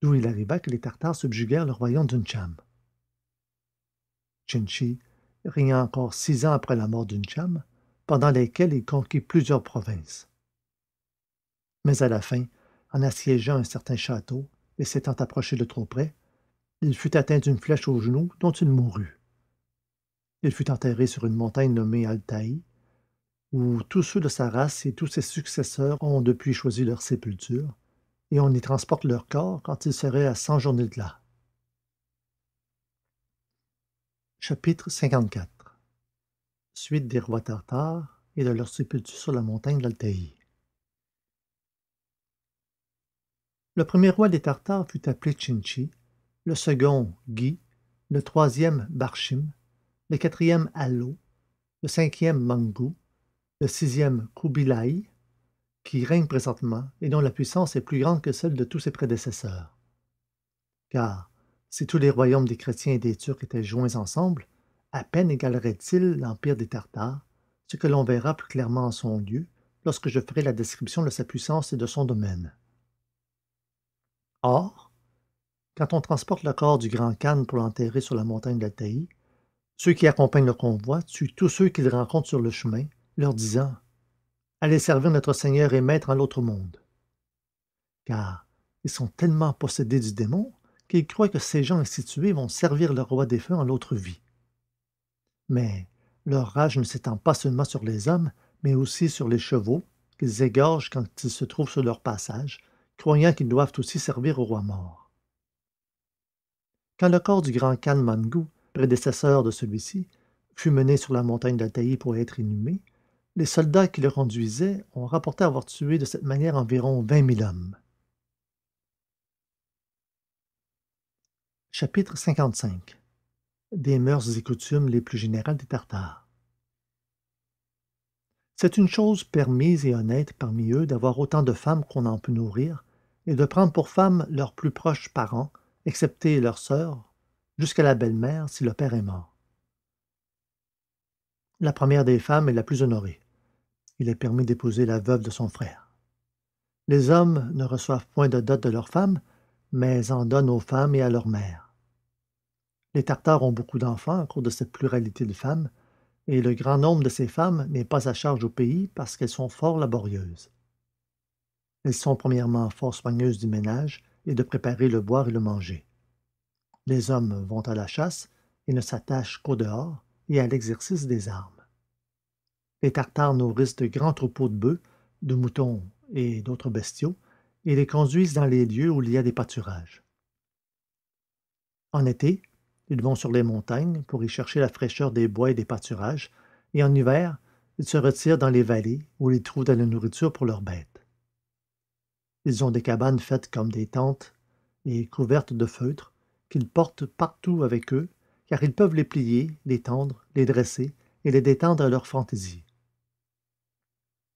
d'où il arriva que les Tartares subjuguèrent le royaume d'Uncham. Chinchi régna encore six ans après la mort d'uncham pendant lesquels il conquit plusieurs provinces mais à la fin en assiégeant un certain château et s'étant approché de trop près il fut atteint d'une flèche au genou dont il mourut il fut enterré sur une montagne nommée altaï où tous ceux de sa race et tous ses successeurs ont depuis choisi leur sépulture et on y transporte leur corps quand il seraient à cent journées de là Chapitre 54 Suite des rois tartares et de leur sépulture sur la montagne d'Altaï. Le premier roi des Tartares fut appelé Chinchi, le second Guy, le troisième Barchim, le quatrième Alo, le cinquième Mangou, le sixième Kubilai, qui règne présentement et dont la puissance est plus grande que celle de tous ses prédécesseurs. Car si tous les royaumes des chrétiens et des turcs étaient joints ensemble à peine égalerait il l'empire des tartares ce que l'on verra plus clairement en son lieu lorsque je ferai la description de sa puissance et de son domaine or quand on transporte le corps du grand khan pour l'enterrer sur la montagne de d'altaï ceux qui accompagnent le convoi tuent tous ceux qu'ils rencontrent sur le chemin leur disant allez servir notre seigneur et maître en l'autre monde car ils sont tellement possédés du démon qu'ils croient que ces gens institués vont servir le roi défunt en l'autre vie. Mais leur rage ne s'étend pas seulement sur les hommes, mais aussi sur les chevaux, qu'ils égorgent quand ils se trouvent sur leur passage, croyant qu'ils doivent aussi servir au roi mort. Quand le corps du grand Khan Mangou, prédécesseur de celui-ci, fut mené sur la montagne d'Altaï pour être inhumé, les soldats qui le conduisaient ont rapporté avoir tué de cette manière environ vingt mille hommes. chapitre 55 des mœurs et coutumes les plus générales des tartares c'est une chose permise et honnête parmi eux d'avoir autant de femmes qu'on en peut nourrir et de prendre pour femmes leurs plus proches parents excepté leurs sœurs jusqu'à la belle-mère si le père est mort la première des femmes est la plus honorée il est permis d'épouser la veuve de son frère les hommes ne reçoivent point de dot de leurs femmes mais en donne aux femmes et à leurs mères les tartares ont beaucoup d'enfants à cause de cette pluralité de femmes et le grand nombre de ces femmes n'est pas à charge au pays parce qu'elles sont fort laborieuses elles sont premièrement fort soigneuses du ménage et de préparer le boire et le manger les hommes vont à la chasse et ne s'attachent qu'au dehors et à l'exercice des armes les tartares nourrissent de grands troupeaux de bœufs de moutons et d'autres bestiaux et les conduisent dans les lieux où il y a des pâturages en été ils vont sur les montagnes pour y chercher la fraîcheur des bois et des pâturages et en hiver ils se retirent dans les vallées où ils trouvent de la nourriture pour leurs bêtes ils ont des cabanes faites comme des tentes et couvertes de feutres qu'ils portent partout avec eux car ils peuvent les plier les tendre les dresser et les détendre à leur fantaisie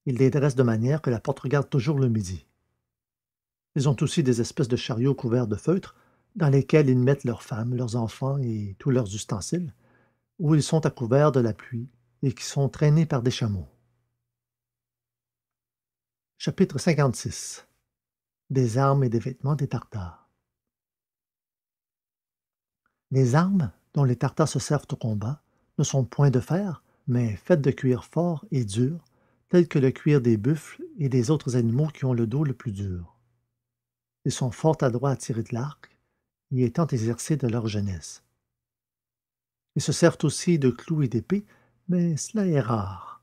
ils les dressent de manière que la porte regarde toujours le midi ils ont aussi des espèces de chariots couverts de feutres, dans lesquels ils mettent leurs femmes, leurs enfants et tous leurs ustensiles, où ils sont à couvert de la pluie et qui sont traînés par des chameaux. Chapitre 56 Des armes et des vêtements des Tartares Les armes dont les Tartares se servent au combat ne sont point de fer, mais faites de cuir fort et dur, tel que le cuir des buffles et des autres animaux qui ont le dos le plus dur ils sont fort adroits à tirer de l'arc y étant exercés de leur jeunesse ils se servent aussi de clous et d'épées mais cela est rare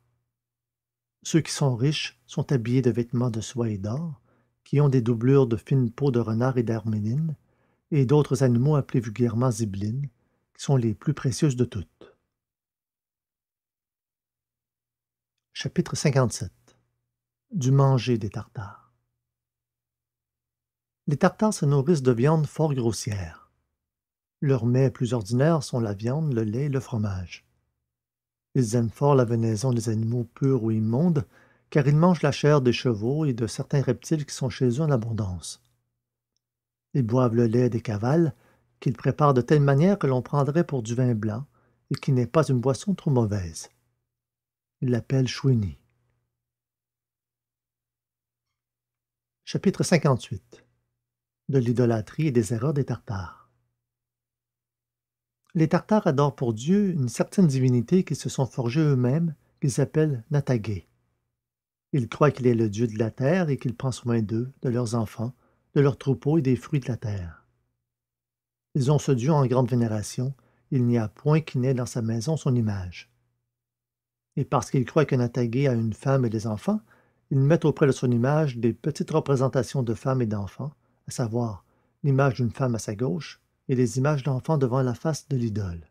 ceux qui sont riches sont habillés de vêtements de soie et d'or qui ont des doublures de fines peaux de renard et d'herménine, et d'autres animaux appelés vulgairement ziblines qui sont les plus précieuses de toutes chapitre 57 du manger des tartares les tartares se nourrissent de viande fort grossière. leurs mets plus ordinaires sont la viande le lait et le fromage ils aiment fort la venaison des animaux purs ou immondes car ils mangent la chair des chevaux et de certains reptiles qui sont chez eux en abondance ils boivent le lait des cavales qu'ils préparent de telle manière que l'on prendrait pour du vin blanc et qui n'est pas une boisson trop mauvaise ils l'appellent chouini chapitre de l'idolâtrie et des erreurs des Tartares. Les Tartares adorent pour Dieu une certaine divinité qu'ils se sont forgée eux-mêmes, qu'ils appellent Natagé. Ils croient qu'il est le dieu de la terre et qu'il prend soin d'eux, de leurs enfants, de leurs troupeaux et des fruits de la terre. Ils ont ce dieu en grande vénération, il n'y a point qui n'ait dans sa maison son image. Et parce qu'ils croient que Natagé a une femme et des enfants, ils mettent auprès de son image des petites représentations de femmes et d'enfants, à savoir l'image d'une femme à sa gauche et les images d'enfants devant la face de l'idole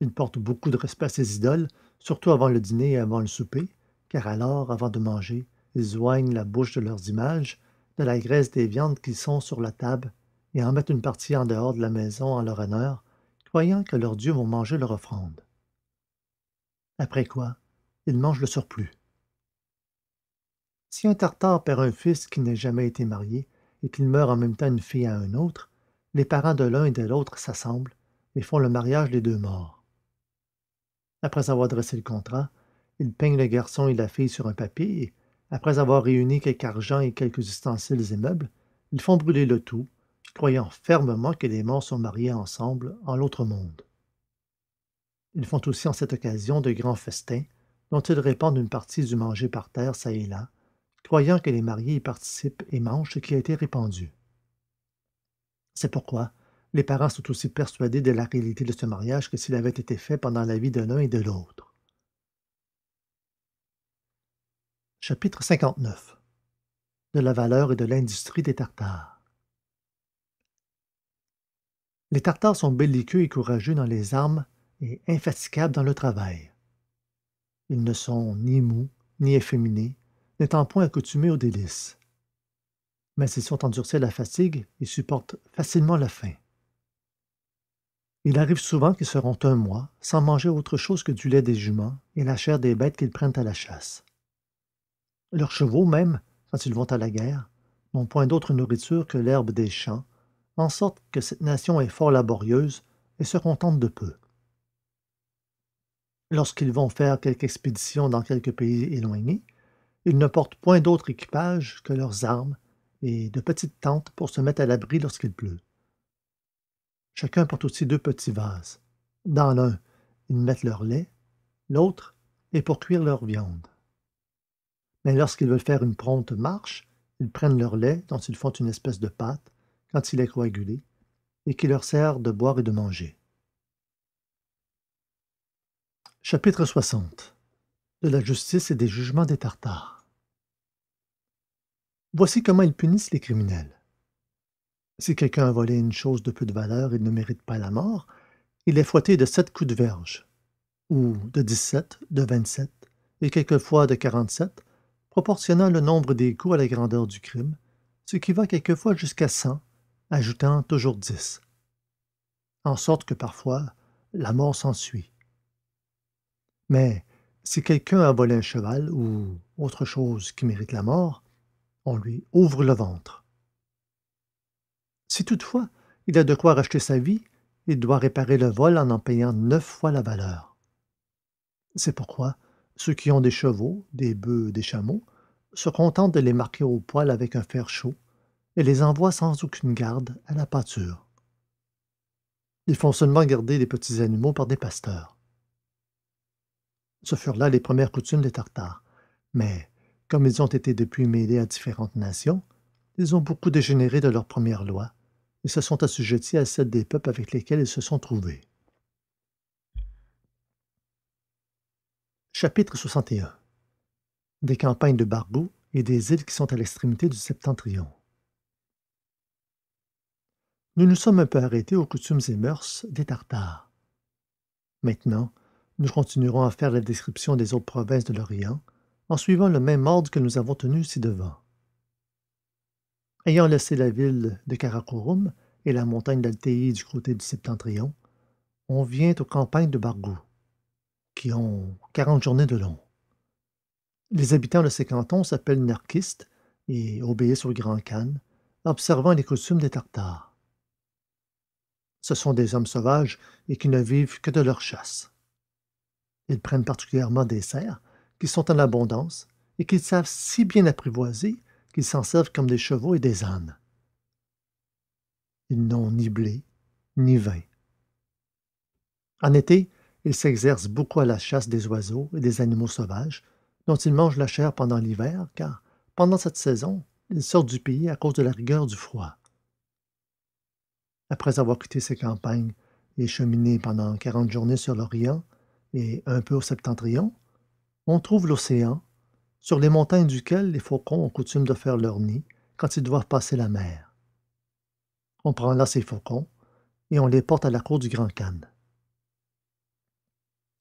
Ils portent beaucoup de respect à ses idoles surtout avant le dîner et avant le souper car alors avant de manger ils oignent la bouche de leurs images de la graisse des viandes qui sont sur la table et en mettent une partie en dehors de la maison en leur honneur croyant que leurs dieux vont manger leur offrande après quoi ils mangent le surplus si un tartare perd un fils qui n'a jamais été marié et qu'il meurt en même temps une fille à un autre les parents de l'un et de l'autre s'assemblent et font le mariage des deux morts après avoir dressé le contrat ils peignent le garçon et la fille sur un papier et après avoir réuni quelque argent et quelques ustensiles et meubles ils font brûler le tout croyant fermement que les morts sont mariés ensemble en l'autre monde ils font aussi en cette occasion de grands festins dont ils répandent une partie du manger par terre ça et là croyant que les mariés y participent et mangent ce qui a été répandu c'est pourquoi les parents sont aussi persuadés de la réalité de ce mariage que s'il avait été fait pendant la vie de l'un et de l'autre chapitre de la valeur et de l'industrie des Tartares. Les Tartares sont belliqueux et courageux dans les armes et infatigables dans le travail. Ils ne sont ni mous, ni efféminés, n'étant point accoutumés aux délices mais s'ils sont endurcis à la fatigue et supportent facilement la faim il arrive souvent qu'ils seront un mois sans manger autre chose que du lait des juments et la chair des bêtes qu'ils prennent à la chasse leurs chevaux même quand ils vont à la guerre n'ont point d'autre nourriture que l'herbe des champs en sorte que cette nation est fort laborieuse et se contente de peu lorsqu'ils vont faire quelque expédition dans quelque pays éloigné ils ne portent point d'autre équipage que leurs armes et de petites tentes pour se mettre à l'abri lorsqu'il pleut chacun porte aussi deux petits vases dans l'un ils mettent leur lait l'autre est pour cuire leur viande mais lorsqu'ils veulent faire une prompte marche ils prennent leur lait dont ils font une espèce de pâte quand il est coagulé et qui leur sert de boire et de manger chapitre 60 de la justice et des jugements des tartares voici comment ils punissent les criminels si quelqu'un a volé une chose de peu de valeur et ne mérite pas la mort il est fouetté de sept coups de verge ou de dix-sept de vingt-sept et quelquefois de quarante-sept proportionnant le nombre des coups à la grandeur du crime ce qui va quelquefois jusqu'à cent ajoutant toujours dix en sorte que parfois la mort s'ensuit mais si quelqu'un a volé un cheval ou autre chose qui mérite la mort, on lui ouvre le ventre. Si toutefois il a de quoi racheter sa vie, il doit réparer le vol en en payant neuf fois la valeur. C'est pourquoi ceux qui ont des chevaux, des bœufs, des chameaux, se contentent de les marquer au poil avec un fer chaud et les envoient sans aucune garde à la pâture. Ils font seulement garder les petits animaux par des pasteurs ce furent là les premières coutumes des tartares mais comme ils ont été depuis mêlés à différentes nations ils ont beaucoup dégénéré de leurs premières lois et se sont assujettis à celles des peuples avec lesquels ils se sont trouvés chapitre des campagnes de Bargou et des îles qui sont à l'extrémité du septentrion. Nous nous sommes un peu arrêtés aux coutumes et mœurs des Tartares. Maintenant, nous continuerons à faire la description des autres provinces de l'Orient, en suivant le même ordre que nous avons tenu ci-devant. Ayant laissé la ville de Karakorum et la montagne d'Altéi du côté du septentrion, on vient aux campagnes de Bargou, qui ont quarante journées de long. Les habitants de ces cantons s'appellent narquistes et obéissent au Grand Khan, observant les coutumes des Tartares. Ce sont des hommes sauvages et qui ne vivent que de leur chasse ils prennent particulièrement des cerfs qui sont en abondance et qu'ils savent si bien apprivoiser qu'ils s'en servent comme des chevaux et des ânes ils n'ont ni blé ni vin en été ils s'exercent beaucoup à la chasse des oiseaux et des animaux sauvages dont ils mangent la chair pendant l'hiver car pendant cette saison ils sortent du pays à cause de la rigueur du froid après avoir quitté ces campagnes et cheminé pendant quarante journées sur l'Orient, et un peu au septentrion, on trouve l'océan, sur les montagnes duquel les faucons ont coutume de faire leur nid quand ils doivent passer la mer. On prend là ces faucons et on les porte à la cour du Grand Cannes.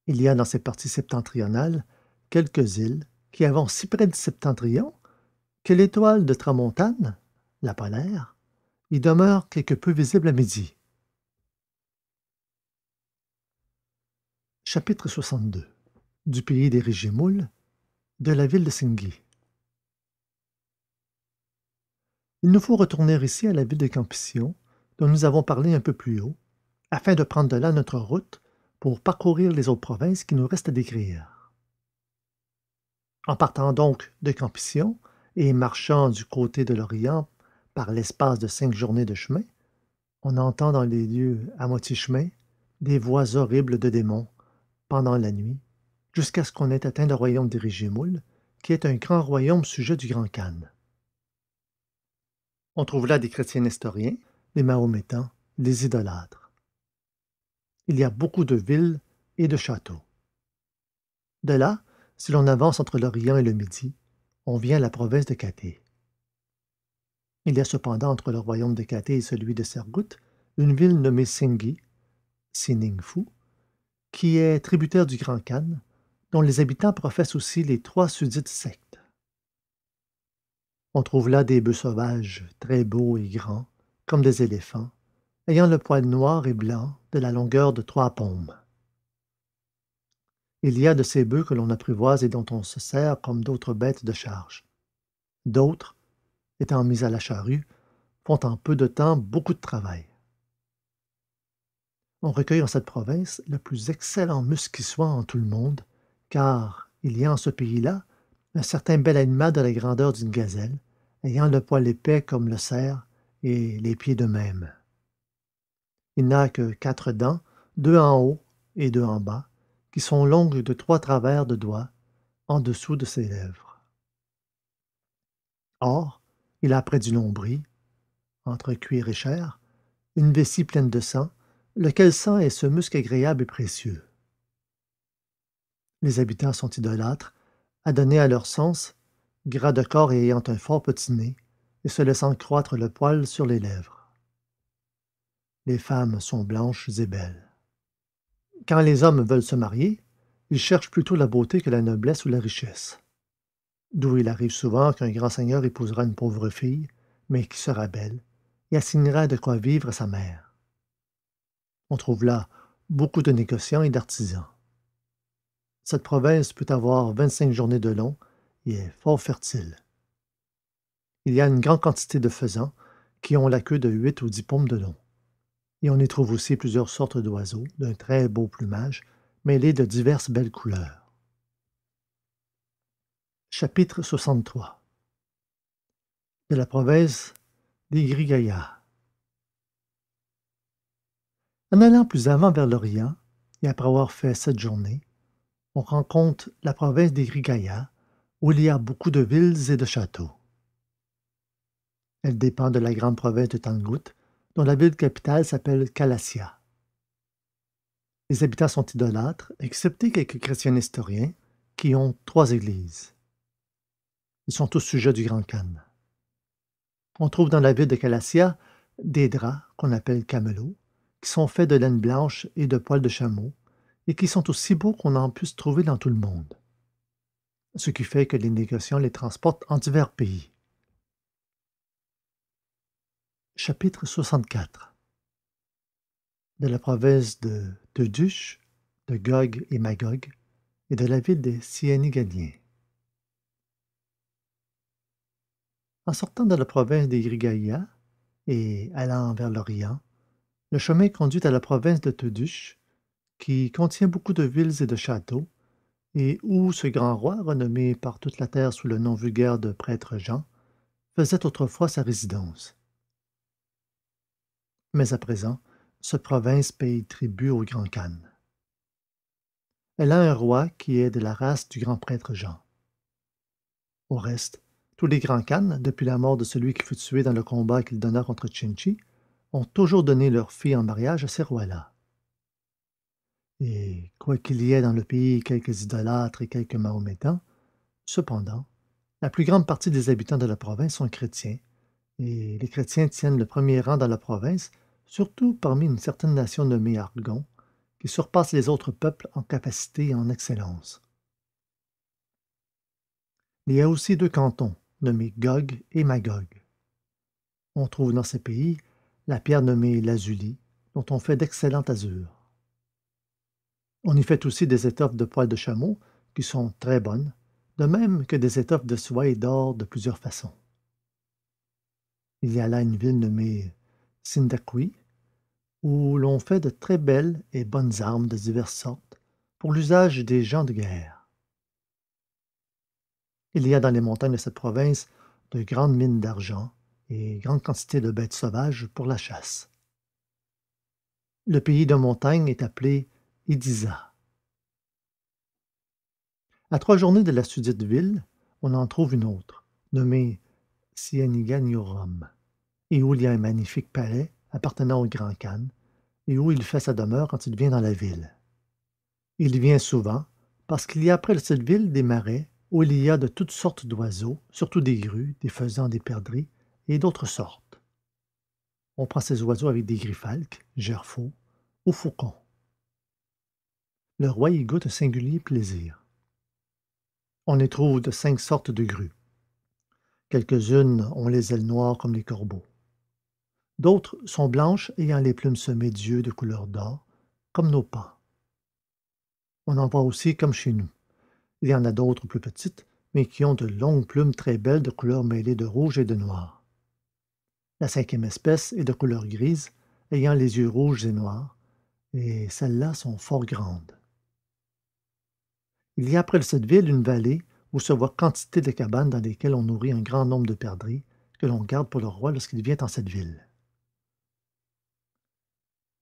Il y a dans ces parties septentrionales quelques îles qui avancent si près du septentrion que l'étoile de Tramontane, la polaire, y demeure quelque peu visible à midi. chapitre 62 du pays des régimoules de la ville de singy il nous faut retourner ici à la ville de Campition, dont nous avons parlé un peu plus haut afin de prendre de là notre route pour parcourir les autres provinces qui nous restent à décrire en partant donc de Campition et marchant du côté de l'orient par l'espace de cinq journées de chemin on entend dans les lieux à moitié chemin des voix horribles de démons pendant la nuit jusqu'à ce qu'on ait atteint le royaume des qui est un grand royaume sujet du grand khan on trouve là des chrétiens nestoriens des mahométans des idolâtres il y a beaucoup de villes et de châteaux de là si l'on avance entre l'orient et le midi on vient à la province de Kathé. Il y a cependant entre le royaume de Kathé et celui de Sergout une ville nommée Singhi, Siningfu, qui est tributaire du grand khan dont les habitants professent aussi les trois sudites sectes on trouve là des bœufs sauvages très beaux et grands comme des éléphants ayant le poil noir et blanc de la longueur de trois paumes il y a de ces bœufs que l'on apprivoise et dont on se sert comme d'autres bêtes de charge d'autres étant mis à la charrue font en peu de temps beaucoup de travail on recueille en cette province le plus excellent musc qui soit en tout le monde car il y a en ce pays-là un certain bel animal de la grandeur d'une gazelle ayant le poil épais comme le cerf et les pieds de même il n'a que quatre dents deux en haut et deux en bas qui sont longues de trois travers de doigts en dessous de ses lèvres or il a près du nombril entre cuir et chair une vessie pleine de sang lequel sang est ce muscle agréable et précieux. Les habitants sont idolâtres, adonnés à leur sens, gras de corps et ayant un fort petit nez, et se laissant croître le poil sur les lèvres. Les femmes sont blanches et belles. Quand les hommes veulent se marier, ils cherchent plutôt la beauté que la noblesse ou la richesse. D'où il arrive souvent qu'un grand seigneur épousera une pauvre fille, mais qui sera belle, et assignera de quoi vivre à sa mère. On trouve là beaucoup de négociants et d'artisans. Cette province peut avoir 25 journées de long et est fort fertile. Il y a une grande quantité de faisans qui ont la queue de 8 ou 10 pommes de long. Et on y trouve aussi plusieurs sortes d'oiseaux d'un très beau plumage mêlés de diverses belles couleurs. Chapitre 63 De la province des Grigaillards en allant plus avant vers l'Orient, et après avoir fait cette journée, on rencontre la province des Grigaya, où il y a beaucoup de villes et de châteaux. Elle dépend de la grande province de Tangout, dont la ville capitale s'appelle Calassia. Les habitants sont idolâtres, excepté quelques chrétiens historiens, qui ont trois églises. Ils sont tous sujets du Grand Khan. On trouve dans la ville de Calassia des draps qu'on appelle camelots, qui sont faits de laine blanche et de poils de chameau et qui sont aussi beaux qu'on en puisse trouver dans tout le monde ce qui fait que les négociants les transportent en divers pays chapitre 64 de la province de Teuduche, de, Gog et Magog, et de la ville des Sieniganiens. En sortant de la province des Grigaïa et allant vers l'Orient, le chemin conduit à la province de Teuduche, qui contient beaucoup de villes et de châteaux et où ce grand roi renommé par toute la terre sous le nom vulgaire de prêtre jean faisait autrefois sa résidence mais à présent cette province paye tribut au grand khan elle a un roi qui est de la race du grand prêtre jean au reste tous les grands khans depuis la mort de celui qui fut tué dans le combat qu'il donna contre Chinchi ont toujours donné leurs filles en mariage à ces rois-là et quoiqu'il y ait dans le pays quelques idolâtres et quelques mahométans, cependant, la plus grande partie des habitants de la province sont chrétiens, et les chrétiens tiennent le premier rang dans la province, surtout parmi une certaine nation nommée Argon, qui surpasse les autres peuples en capacité et en excellence. Il y a aussi deux cantons, nommés Gog et Magog. On trouve dans ces pays la pierre nommée lazuli dont on fait d'excellent azur on y fait aussi des étoffes de poils de chameau qui sont très bonnes de même que des étoffes de soie et d'or de plusieurs façons il y a là une ville nommée Sindakui, où l'on fait de très belles et bonnes armes de diverses sortes pour l'usage des gens de guerre. Il y a dans les montagnes de cette province de grandes mines d'argent, et grande quantité de bêtes sauvages pour la chasse le pays de montagne est appelé idiza à trois journées de la sudite ville on en trouve une autre nommée Sianiganiorum, et où il y a un magnifique palais appartenant au grand Khan, et où il fait sa demeure quand il vient dans la ville. Il vient souvent, parce qu'il y a près de cette ville des marais où il y a de toutes sortes d'oiseaux, surtout des grues, des faisans, des perdrix, et d'autres sortes. On prend ces oiseaux avec des griffalques, gerfaux ou faucons. Le roi y goûte un singulier plaisir. On y trouve de cinq sortes de grues. Quelques-unes ont les ailes noires comme les corbeaux. D'autres sont blanches ayant les plumes semées d'yeux de couleur d'or, comme nos pas. On en voit aussi comme chez nous. Il y en a d'autres plus petites, mais qui ont de longues plumes très belles de couleur mêlée de rouge et de noir la cinquième espèce est de couleur grise ayant les yeux rouges et noirs et celles-là sont fort grandes il y a près de cette ville une vallée où se voit quantité de cabanes dans lesquelles on nourrit un grand nombre de perdrix que l'on garde pour le roi lorsqu'il vient en cette ville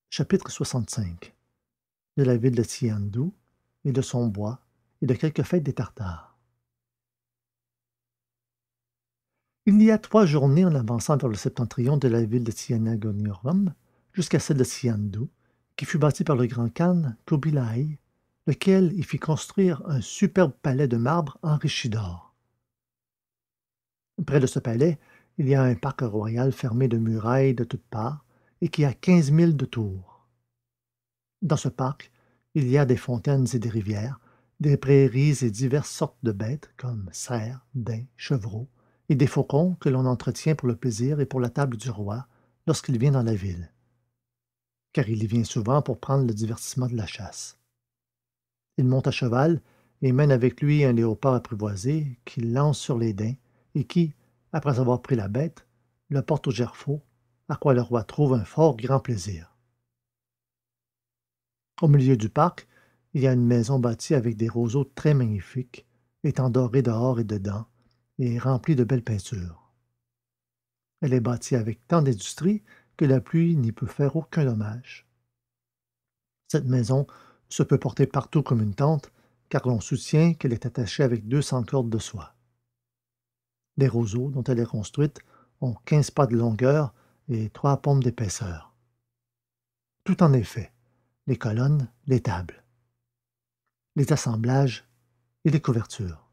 chapitre 65 de la ville de Tiandou et de son bois et de quelques fêtes des Tartares Il y a trois journées, en avançant vers le septentrion de la ville de Tianagoniorum, jusqu'à celle de Siandou, qui fut bâtie par le grand khan Kubilai, lequel y fit construire un superbe palais de marbre enrichi d'or. Près de ce palais, il y a un parc royal fermé de murailles de toutes parts et qui a quinze milles de tours. Dans ce parc, il y a des fontaines et des rivières, des prairies et diverses sortes de bêtes comme cerfs, daims, chevreaux, et des faucons que l'on entretient pour le plaisir et pour la table du roi lorsqu'il vient dans la ville car il y vient souvent pour prendre le divertissement de la chasse il monte à cheval et mène avec lui un léopard apprivoisé qu'il lance sur les daims et qui après avoir pris la bête le porte au gerfaut à quoi le roi trouve un fort grand plaisir au milieu du parc il y a une maison bâtie avec des roseaux très magnifiques étant dorés dehors et dedans et remplie de belles peintures. Elle est bâtie avec tant d'industrie que la pluie n'y peut faire aucun dommage. Cette maison se peut porter partout comme une tente, car l'on soutient qu'elle est attachée avec 200 cordes de soie. Les roseaux dont elle est construite ont 15 pas de longueur et trois pompes d'épaisseur. Tout en effet, les colonnes, les tables, les assemblages et les couvertures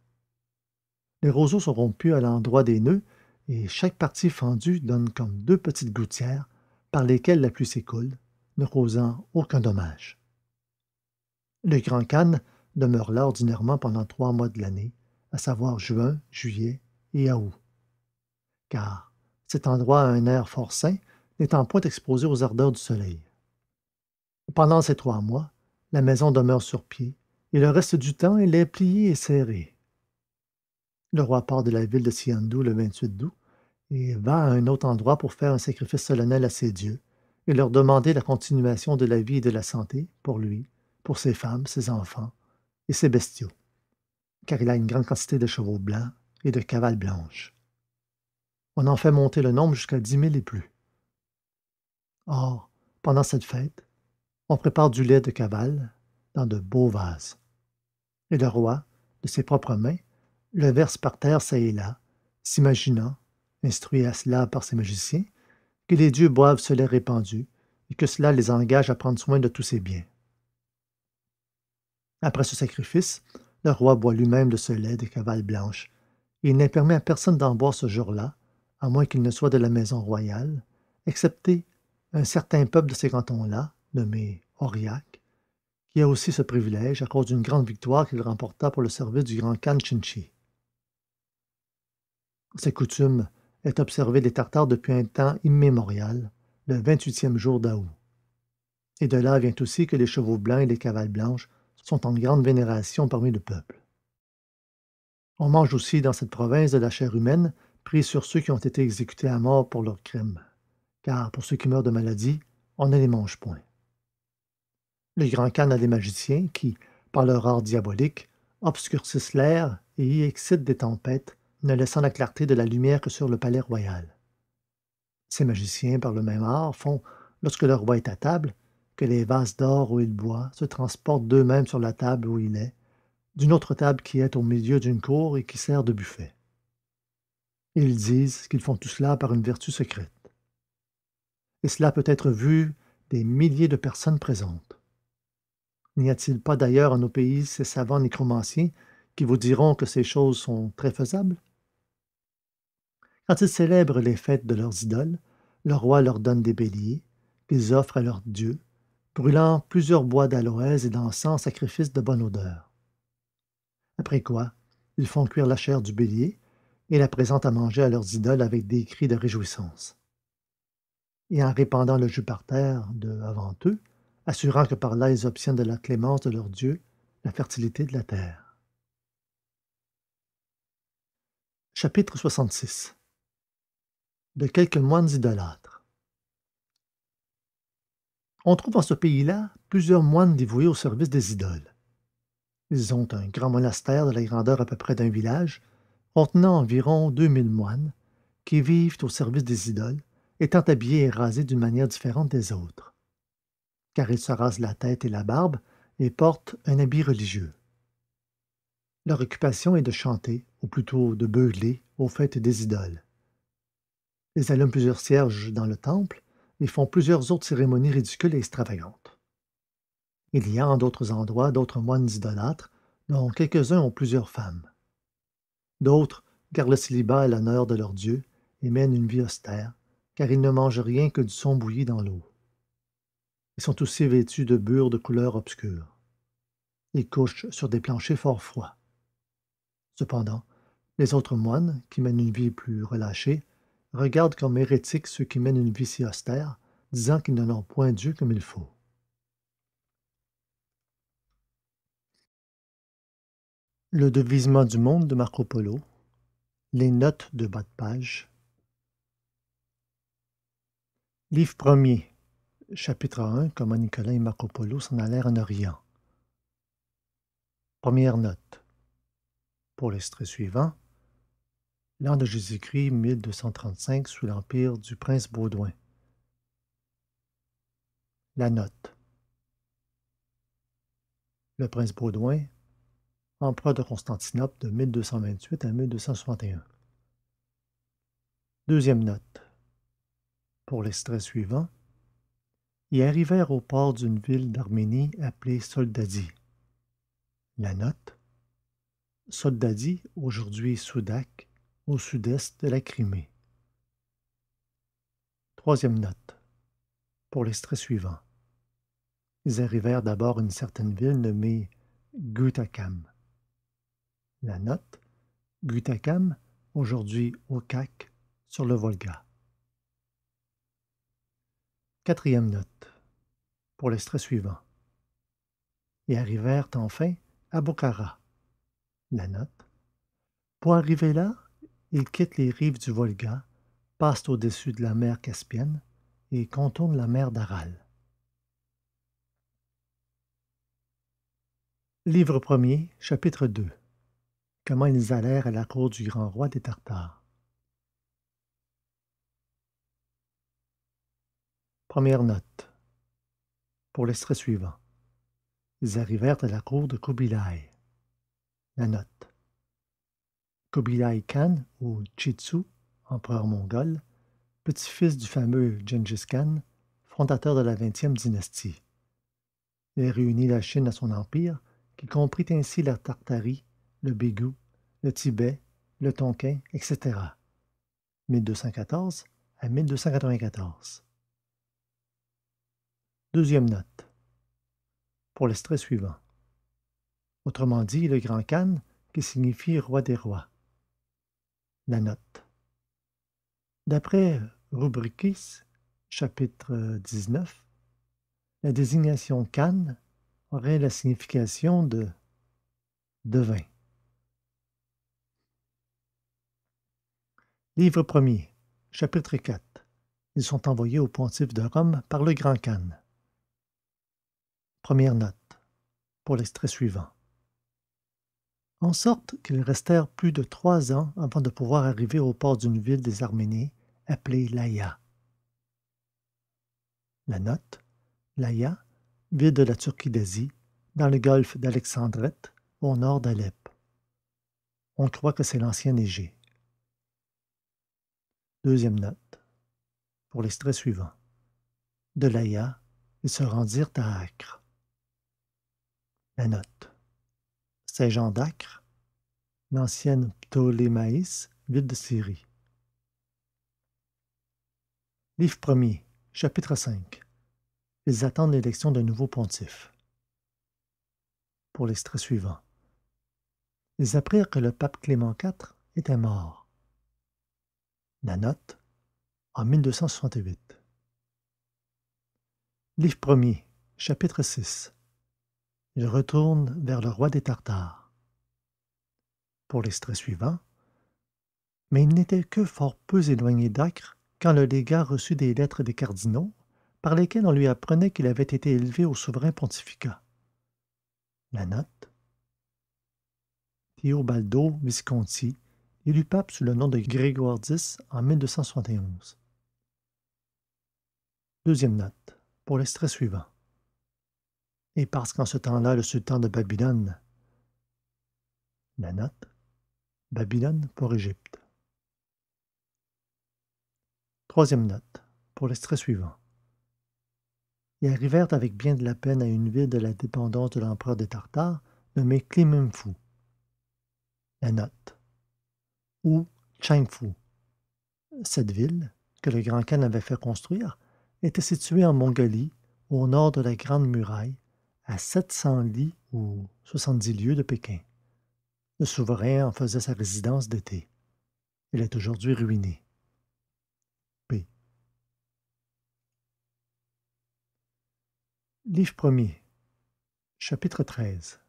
les roseaux sont rompus à l'endroit des nœuds et chaque partie fendue donne comme deux petites gouttières par lesquelles la pluie s'écoule, ne causant aucun dommage. Le grand Cannes demeure là ordinairement pendant trois mois de l'année, à savoir juin, juillet et août. Car cet endroit a un air fort sain, n'étant point exposé aux ardeurs du soleil. Pendant ces trois mois, la maison demeure sur pied, et le reste du temps, elle est pliée et serrée. Le roi part de la ville de Siandou le 28 d'août et va à un autre endroit pour faire un sacrifice solennel à ses dieux et leur demander la continuation de la vie et de la santé pour lui, pour ses femmes, ses enfants et ses bestiaux, car il a une grande quantité de chevaux blancs et de cavales blanches. On en fait monter le nombre jusqu'à dix mille et plus. Or, pendant cette fête, on prépare du lait de cavale dans de beaux vases. Et le roi, de ses propres mains, le verse par terre çà et là s'imaginant instruit à cela par ses magiciens que les dieux boivent ce lait répandu et que cela les engage à prendre soin de tous ses biens après ce sacrifice le roi boit lui-même de ce lait des cavales blanches et il n'est permis à personne d'en boire ce jour-là à moins qu'il ne soit de la maison royale excepté un certain peuple de ces cantons-là nommé Auriac, qui a aussi ce privilège à cause d'une grande victoire qu'il remporta pour le service du grand Khan Chinchi cette coutume est observée des tartares depuis un temps immémorial le vingt-huitième jour d'août et de là vient aussi que les chevaux blancs et les cavales blanches sont en grande vénération parmi le peuple on mange aussi dans cette province de la chair humaine prise sur ceux qui ont été exécutés à mort pour leurs crimes car pour ceux qui meurent de maladie on ne les mange point le grand Khan a des magiciens qui par leur art diabolique obscurcissent l'air et y excitent des tempêtes ne laissant la clarté de la lumière que sur le palais royal ces magiciens par le même art font lorsque le roi est à table que les vases d'or où il boit se transportent d'eux-mêmes sur la table où il est d'une autre table qui est au milieu d'une cour et qui sert de buffet ils disent qu'ils font tout cela par une vertu secrète et cela peut être vu des milliers de personnes présentes. N'y a-t-il pas d'ailleurs en nos pays ces savants nécromanciens qui vous diront que ces choses sont très faisables quand ils célèbrent les fêtes de leurs idoles le roi leur donne des béliers qu'ils offrent à leurs dieux brûlant plusieurs bois d'aloès et d'encens en sacrifice de bonne odeur après quoi ils font cuire la chair du bélier et la présentent à manger à leurs idoles avec des cris de réjouissance et en répandant le jus par terre de avant eux assurant que par là ils obtiennent de la clémence de leur Dieu la fertilité de la terre. Chapitre 66 de quelques moines idolâtres. On trouve en ce pays-là plusieurs moines dévoués au service des idoles. Ils ont un grand monastère de la grandeur à peu près d'un village, contenant environ 2000 moines, qui vivent au service des idoles, étant habillés et rasés d'une manière différente des autres. Car ils se rasent la tête et la barbe et portent un habit religieux. Leur occupation est de chanter, ou plutôt de beugler, aux fêtes des idoles. Ils allument plusieurs cierges dans le temple et font plusieurs autres cérémonies ridicules et extravagantes. Il y a en d'autres endroits d'autres moines idolâtres, dont quelques-uns ont plusieurs femmes. D'autres gardent le célibat à l'honneur de leur Dieu et mènent une vie austère, car ils ne mangent rien que du son bouilli dans l'eau. Ils sont aussi vêtus de bures de couleur obscure. Ils couchent sur des planchers fort froids. Cependant, les autres moines, qui mènent une vie plus relâchée, Regarde comme hérétiques ceux qui mènent une vie si austère disant qu'ils n'en ont point dieu comme il faut le devisement du monde de marco polo les notes de bas de page livre premier chapitre 1 comment nicolas et marco polo s'en allèrent en orient première note pour l'extrait suivant l'an de Jésus-Christ 1235 sous l'empire du prince Baudouin. La note. Le prince Baudouin, empereur de Constantinople de 1228 à 1261. Deuxième note. Pour l'extrait suivant, ils arrivèrent au port d'une ville d'Arménie appelée Soldadi. La note. Soldadi, aujourd'hui Soudak, au sud-est de la Crimée. Troisième note. Pour l'extrait suivant. Ils arrivèrent d'abord à une certaine ville nommée Gutakam. La note Gutakam, aujourd'hui au CAC, sur le Volga. Quatrième note. Pour l'extrait suivant. Ils arrivèrent enfin à Bokhara. La note. Pour arriver là, ils quittent les rives du volga passent au-dessus de la mer caspienne et contournent la mer d'Aral. Livre premier, chapitre 2 Comment ils allèrent à la cour du grand roi des Tartares. Première note. Pour l'extrait suivant. Ils arrivèrent à la cour de Kubilai. La note. Kubilai Khan ou Chitsu, empereur mongol, petit-fils du fameux Genghis Khan, fondateur de la 20e dynastie. Il réunit la Chine à son empire, qui comprit ainsi la Tartarie, le Bégou, le Tibet, le Tonkin, etc. 1214 à 1294. Deuxième note. Pour l'extrait suivant. Autrement dit, le Grand Khan, qui signifie roi des rois la note. D'après Rubricis, chapitre 19, la désignation Cannes aurait la signification de devin. Livre premier, chapitre 4. Ils sont envoyés au pontife de Rome par le grand Cannes. Première note pour l'extrait suivant en sorte qu'ils restèrent plus de trois ans avant de pouvoir arriver au port d'une ville des Arméniens appelée Laïa. La note Laïa, ville de la Turquie d'Asie, dans le golfe d'Alexandrette, au nord d'Alep. On croit que c'est l'ancien Égée. Deuxième note. Pour l'extrait suivant. De Laïa, ils se rendirent à Acre. La note. Saint Jean d'Acre, l'ancienne Ptolémaïs, ville de Syrie. Livre 1 chapitre 5. Ils attendent l'élection d'un nouveau pontife. Pour l'extrait suivant. Ils apprirent que le pape Clément IV était mort. La note en 1268. Livre 1 chapitre 6 il retourne vers le roi des tartares pour l'extrait suivant mais il n'était que fort peu éloigné d'acre quand le légat reçut des lettres des cardinaux par lesquelles on lui apprenait qu'il avait été élevé au souverain pontificat la note Théobaldo Visconti, élu pape sous le nom de Grégoire X en 1271. Deuxième note, pour l'extrait suivant et parce qu'en ce temps-là, le sultan de Babylone. La note Babylone pour Égypte. Troisième note pour l'extrait suivant. Ils arrivèrent avec bien de la peine à une ville de la dépendance de l'empereur des Tartares, nommée Klimumfu. » La note. Ou Changfu. Cette ville, que le Grand Khan avait fait construire, était située en Mongolie, au nord de la Grande Muraille, à 700 lits ou 70 lieues de Pékin. Le souverain en faisait sa résidence d'été. Il est aujourd'hui ruiné. P. Livre premier. Chapitre 13.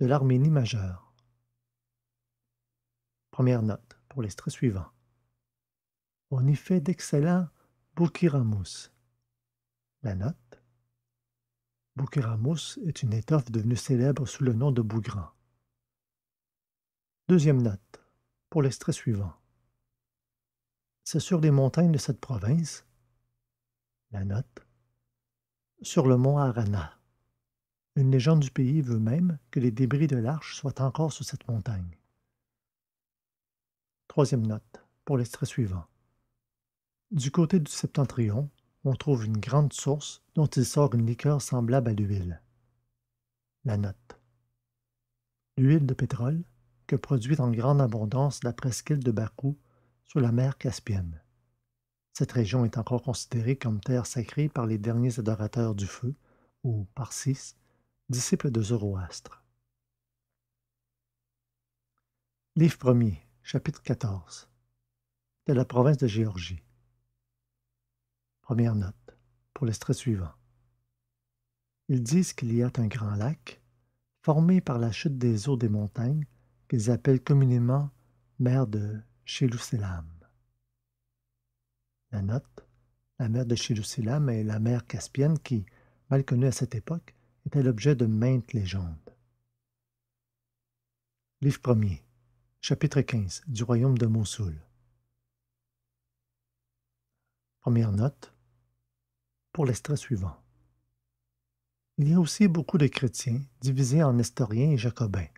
De l'Arménie majeure. Première note pour l'extrait suivant. On y fait d'excellents boukiramous. La note est une étoffe devenue célèbre sous le nom de bougran. Deuxième note, pour l'extrait suivant. C'est sur les montagnes de cette province, la note, sur le mont Arana. Une légende du pays veut même que les débris de l'arche soient encore sur cette montagne. Troisième note, pour l'extrait suivant. Du côté du septentrion, on trouve une grande source dont il sort une liqueur semblable à l'huile la note l'huile de pétrole que produit en grande abondance la presqu'île de bakou sur la mer caspienne cette région est encore considérée comme terre sacrée par les derniers adorateurs du feu ou six, disciples de zoroastre livre premier chapitre 14 de la province de géorgie Première note, pour l'extrait suivant. Ils disent qu'il y a un grand lac, formé par la chute des eaux des montagnes, qu'ils appellent communément mer de Chéluselam. La note, la mer de Chéluselam est la mer Caspienne qui, mal connue à cette époque, était l'objet de maintes légendes. Livre 1 chapitre 15 du royaume de Mossoul. Première note pour l'extrait suivant. Il y a aussi beaucoup de chrétiens divisés en nestoriens et jacobins.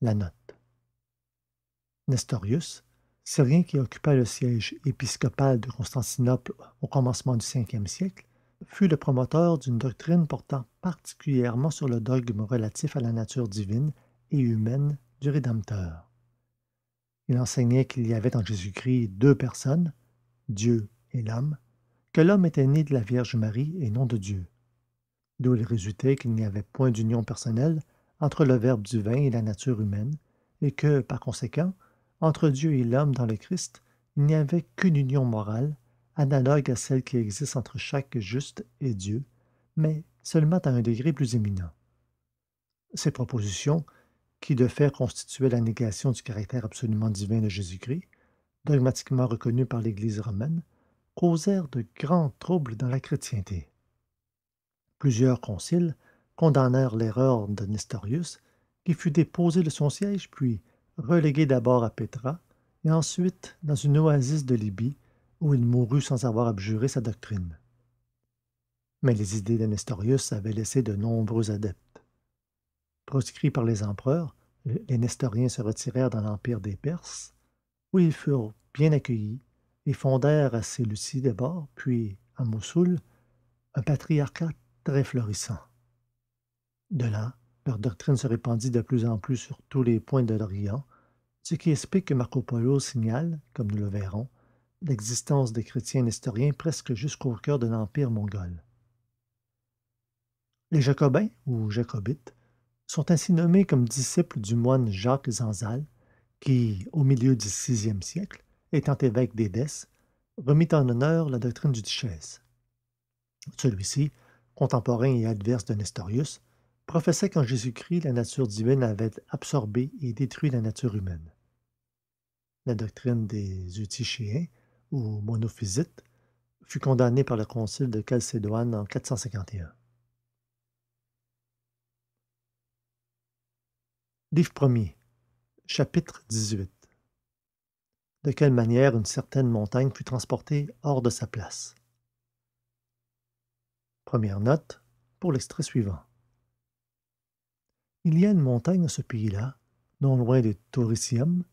La note. Nestorius, Syrien qui occupa le siège épiscopal de Constantinople au commencement du Ve siècle, fut le promoteur d'une doctrine portant particulièrement sur le dogme relatif à la nature divine et humaine du Rédempteur. Il enseignait qu'il y avait en Jésus-Christ deux personnes, Dieu et l'homme, que l'homme était né de la vierge marie et non de dieu d'où il résultait qu'il n'y avait point d'union personnelle entre le verbe divin et la nature humaine et que par conséquent entre dieu et l'homme dans le christ il n'y avait qu'une union morale analogue à celle qui existe entre chaque juste et dieu mais seulement à un degré plus éminent ces propositions qui de fait constituaient la négation du caractère absolument divin de jésus-christ dogmatiquement reconnu par l'église romaine de grands troubles dans la chrétienté. Plusieurs conciles condamnèrent l'erreur de Nestorius, qui fut déposé de son siège, puis relégué d'abord à Pétra, et ensuite dans une oasis de Libye, où il mourut sans avoir abjuré sa doctrine. Mais les idées de Nestorius avaient laissé de nombreux adeptes. Proscrits par les empereurs, les Nestoriens se retirèrent dans l'empire des Perses, où ils furent bien accueillis et fondèrent à Séleucie d'abord, puis à Mossoul, un patriarcat très florissant. De là, leur doctrine se répandit de plus en plus sur tous les points de l'Orient, ce qui explique que Marco Polo signale, comme nous le verrons, l'existence des chrétiens nestoriens presque jusqu'au cœur de l'Empire mongol. Les Jacobins, ou Jacobites, sont ainsi nommés comme disciples du moine Jacques Zanzal, qui, au milieu du VIe siècle, étant évêque d'édesse remit en honneur la doctrine du duchesse celui-ci contemporain et adverse de nestorius professait qu'en jésus-christ la nature divine avait absorbé et détruit la nature humaine la doctrine des eutychéens ou monophysites fut condamnée par le concile de Chalcédoine en 451. Livre premier, chapitre 18 de quelle manière une certaine montagne fut transportée hors de sa place. Première note pour l'extrait suivant. Il y a une montagne dans ce pays-là, non loin de Tauricium,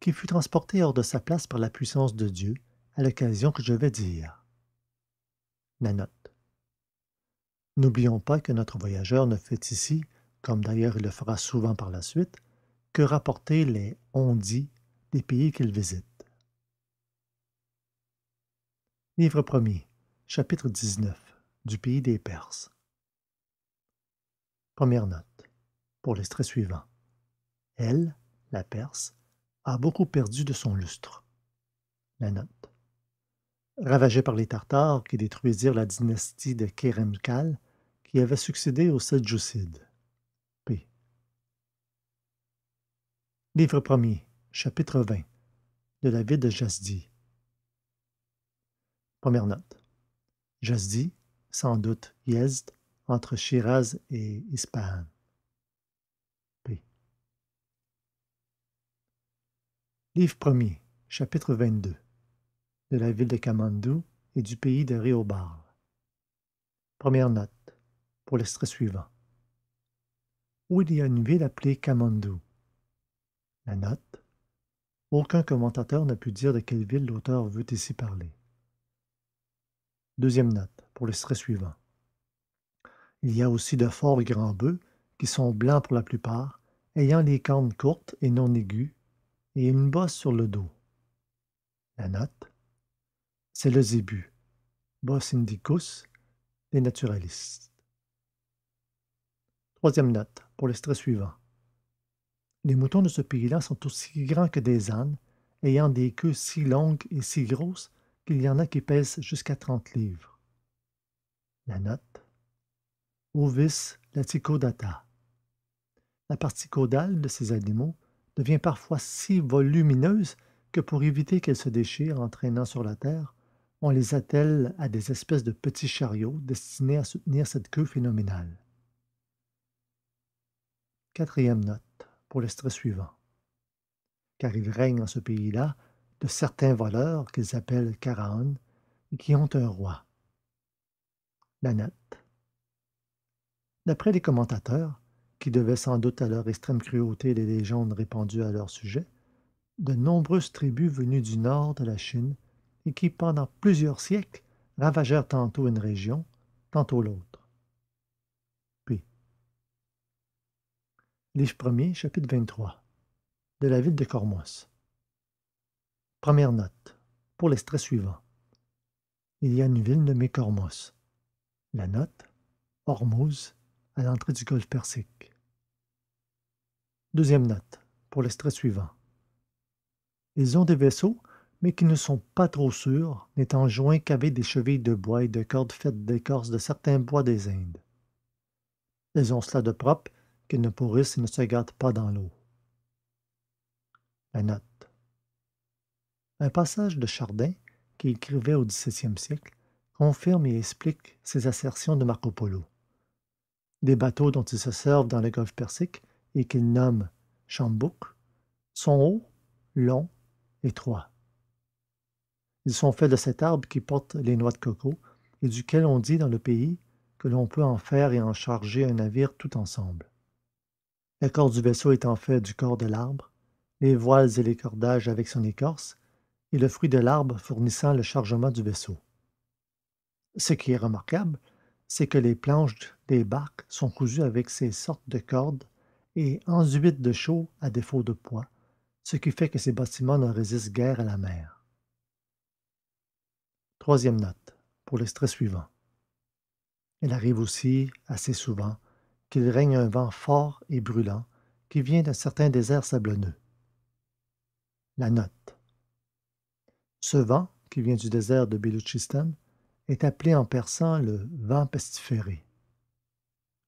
qui fut transportée hors de sa place par la puissance de Dieu à l'occasion que je vais dire. La note. N'oublions pas que notre voyageur ne fait ici, comme d'ailleurs il le fera souvent par la suite, que rapporter les on-dit des pays qu'il visite. livre premier chapitre 19 du pays des perses première note pour l'extrait suivant elle la perse a beaucoup perdu de son lustre la note ravagée par les tartares qui détruisirent la dynastie de Keremkal qui avait succédé aux Seljoucides p livre premier chapitre 20 de la vie de Jasdi Première note. Jazdi, sans doute Yezd, entre Shiraz et Ispahan. P. Livre premier, chapitre 22. De la ville de Kamandou et du pays de Riobar Première note. Pour l'extrait suivant. Où il y a une ville appelée Kamandou. La note. Aucun commentateur n'a pu dire de quelle ville l'auteur veut ici parler. Deuxième note, pour stress suivant. Il y a aussi de forts grands bœufs, qui sont blancs pour la plupart, ayant les cornes courtes et non aiguës, et une bosse sur le dos. La note, c'est le zébu, Bos indicus, les naturalistes. Troisième note, pour stress suivant. Les moutons de ce pays-là sont aussi grands que des ânes, ayant des queues si longues et si grosses il y en a qui pèsent jusqu'à trente livres. La note Ovis laticodata. La partie caudale de ces animaux devient parfois si volumineuse que pour éviter qu'elle se déchire en traînant sur la terre, on les attelle à des espèces de petits chariots destinés à soutenir cette queue phénoménale. Quatrième note pour l'extrait suivant. Car il règne en ce pays-là de certains voleurs qu'ils appellent karaon et qui ont un roi. La note. D'après les commentateurs, qui devaient sans doute à leur extrême cruauté les légendes répandues à leur sujet, de nombreuses tribus venues du nord de la Chine et qui, pendant plusieurs siècles, ravagèrent tantôt une région, tantôt l'autre. Puis, Livre premier, chapitre 23, de la ville de Cormos. Première note. Pour l'extrait suivant. Il y a une ville nommée Cormos. La note. Hormuz, à l'entrée du golfe Persique. Deuxième note. Pour l'extrait suivant. Ils ont des vaisseaux, mais qui ne sont pas trop sûrs, n'étant joints qu'avec des chevilles de bois et de cordes faites d'écorce de certains bois des Indes. Ils ont cela de propre qu'ils ne pourrissent et ne se gâtent pas dans l'eau. La note. Un passage de Chardin, qui écrivait au xvIIe siècle, confirme et explique ces assertions de Marco Polo. Des bateaux dont ils se servent dans le golfe Persique et qu'ils nomment chambouk » sont hauts, longs, étroits. Ils sont faits de cet arbre qui porte les noix de coco et duquel on dit dans le pays que l'on peut en faire et en charger un navire tout ensemble. Le corps du vaisseau étant fait du corps de l'arbre, les voiles et les cordages avec son écorce, et le fruit de l'arbre fournissant le chargement du vaisseau ce qui est remarquable c'est que les planches des barques sont cousues avec ces sortes de cordes et enduites de chaux à défaut de poids ce qui fait que ces bâtiments ne résistent guère à la mer troisième note pour l'extrait suivant il arrive aussi assez souvent qu'il règne un vent fort et brûlant qui vient d'un certain désert sablonneux la note ce vent, qui vient du désert de Béloutchistan, est appelé en persan le vent pestiféré.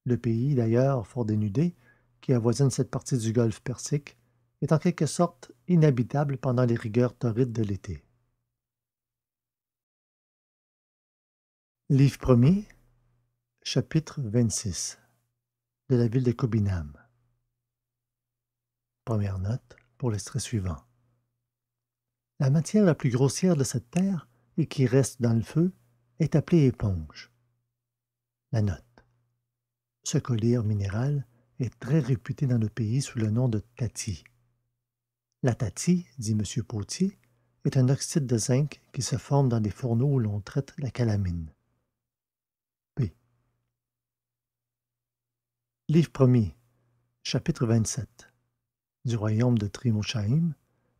Le pays, d'ailleurs, fort dénudé, qui avoisine cette partie du golfe Persique, est en quelque sorte inhabitable pendant les rigueurs torrides de l'été. Livre premier, chapitre 26 de la ville de Kobinam. Première note pour l'extrait suivant la matière la plus grossière de cette terre et qui reste dans le feu est appelée éponge la note ce collier minéral est très réputé dans le pays sous le nom de tati la tati dit m potier est un oxyde de zinc qui se forme dans des fourneaux où l'on traite la calamine p livre premier chapitre 27 du royaume de Trimochaïm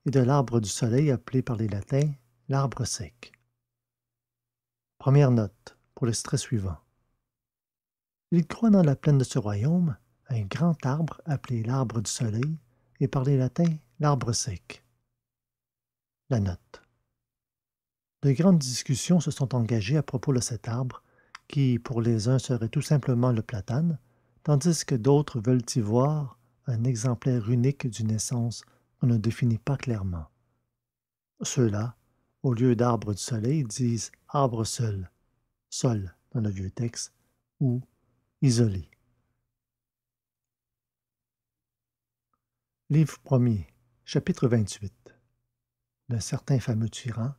et de l'arbre du soleil appelé par les latins l'arbre sec. Première note pour le l'extrait suivant. Il croit dans la plaine de ce royaume un grand arbre appelé l'arbre du soleil et par les latins l'arbre sec. La note. De grandes discussions se sont engagées à propos de cet arbre qui pour les uns serait tout simplement le platane, tandis que d'autres veulent y voir un exemplaire unique d'une essence on ne définit pas clairement. Ceux-là, au lieu d'arbre du soleil, disent arbre seul, seul dans le vieux texte, ou isolé. Livre premier, chapitre 28 D'un certain fameux tyran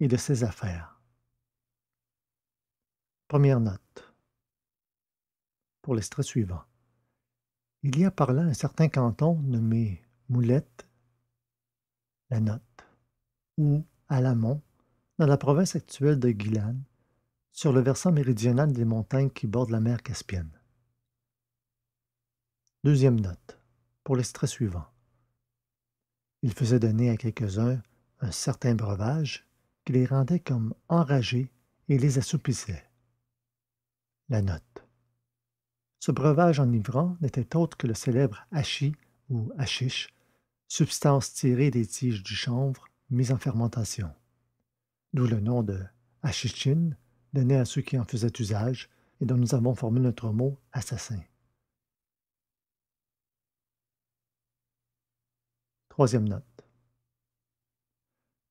et de ses affaires. Première note. Pour l'extrait suivant. Il y a par là un certain canton nommé Moulette note, ou à l'amont, dans la province actuelle de Gilan, sur le versant méridional des montagnes qui bordent la mer Caspienne. Deuxième note, pour l'extrait suivant. Il faisait donner à quelques-uns un certain breuvage qui les rendait comme enragés et les assoupissait. La note. Ce breuvage enivrant n'était autre que le célèbre hachis ou hachiche substance tirée des tiges du chanvre mise en fermentation. D'où le nom de achichine donné à ceux qui en faisaient usage et dont nous avons formé notre mot assassin. Troisième note.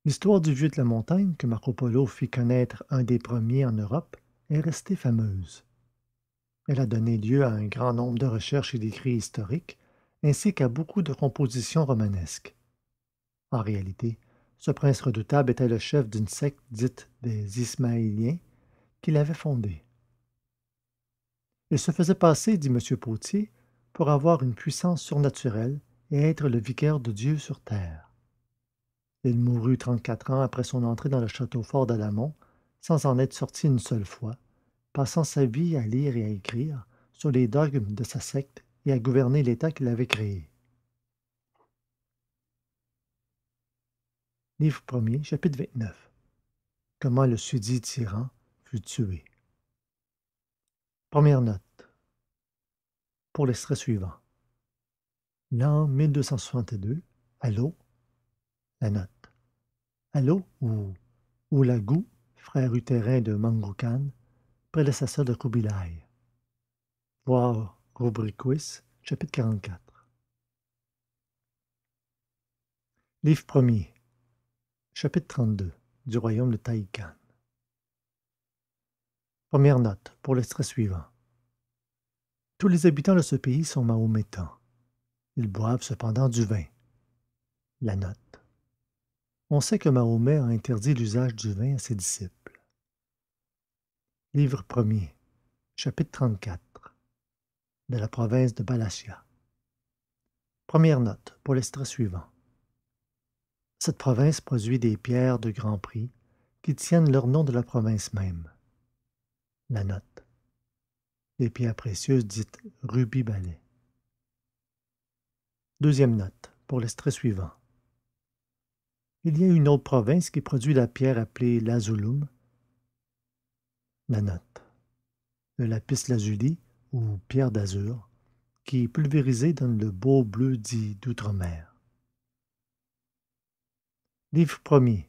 L'histoire du vieux de la montagne que Marco Polo fit connaître un des premiers en Europe est restée fameuse. Elle a donné lieu à un grand nombre de recherches et d'écrits historiques ainsi qu'à beaucoup de compositions romanesques en réalité ce prince redoutable était le chef d'une secte dite des ismaéliens qu'il avait fondée il se faisait passer dit m potier pour avoir une puissance surnaturelle et être le vicaire de dieu sur terre il mourut trente-quatre ans après son entrée dans le château fort d'alamont sans en être sorti une seule fois passant sa vie à lire et à écrire sur les dogmes de sa secte et à gouverner l'État qu'il avait créé. Livre premier, chapitre 29 Comment le sudit tyran fut tué. Première note pour l'extrait suivant. L'an 1262, à l'eau, la note. Allo ou Oulagou, frère utérin de Mangoukan, prédécesseur de Kubilai. Voir Roubriquis, chapitre 44 Livre premier Chapitre 32 Du royaume de Taïkan Première note pour l'extrait suivant. Tous les habitants de ce pays sont mahométans. Ils boivent cependant du vin. La note. On sait que Mahomet a interdit l'usage du vin à ses disciples. Livre premier, chapitre 34 de la province de Balachia. Première note pour l'extrait suivant. Cette province produit des pierres de grand prix qui tiennent leur nom de la province même. La note. Des pierres précieuses dites rubis balais. Deuxième note pour l'extrait suivant. Il y a une autre province qui produit la pierre appelée l'azulum. La note. Le lapis lazuli ou pierre d'azur, qui, pulvérisée, dans le beau bleu dit d'outre-mer. Livre premier,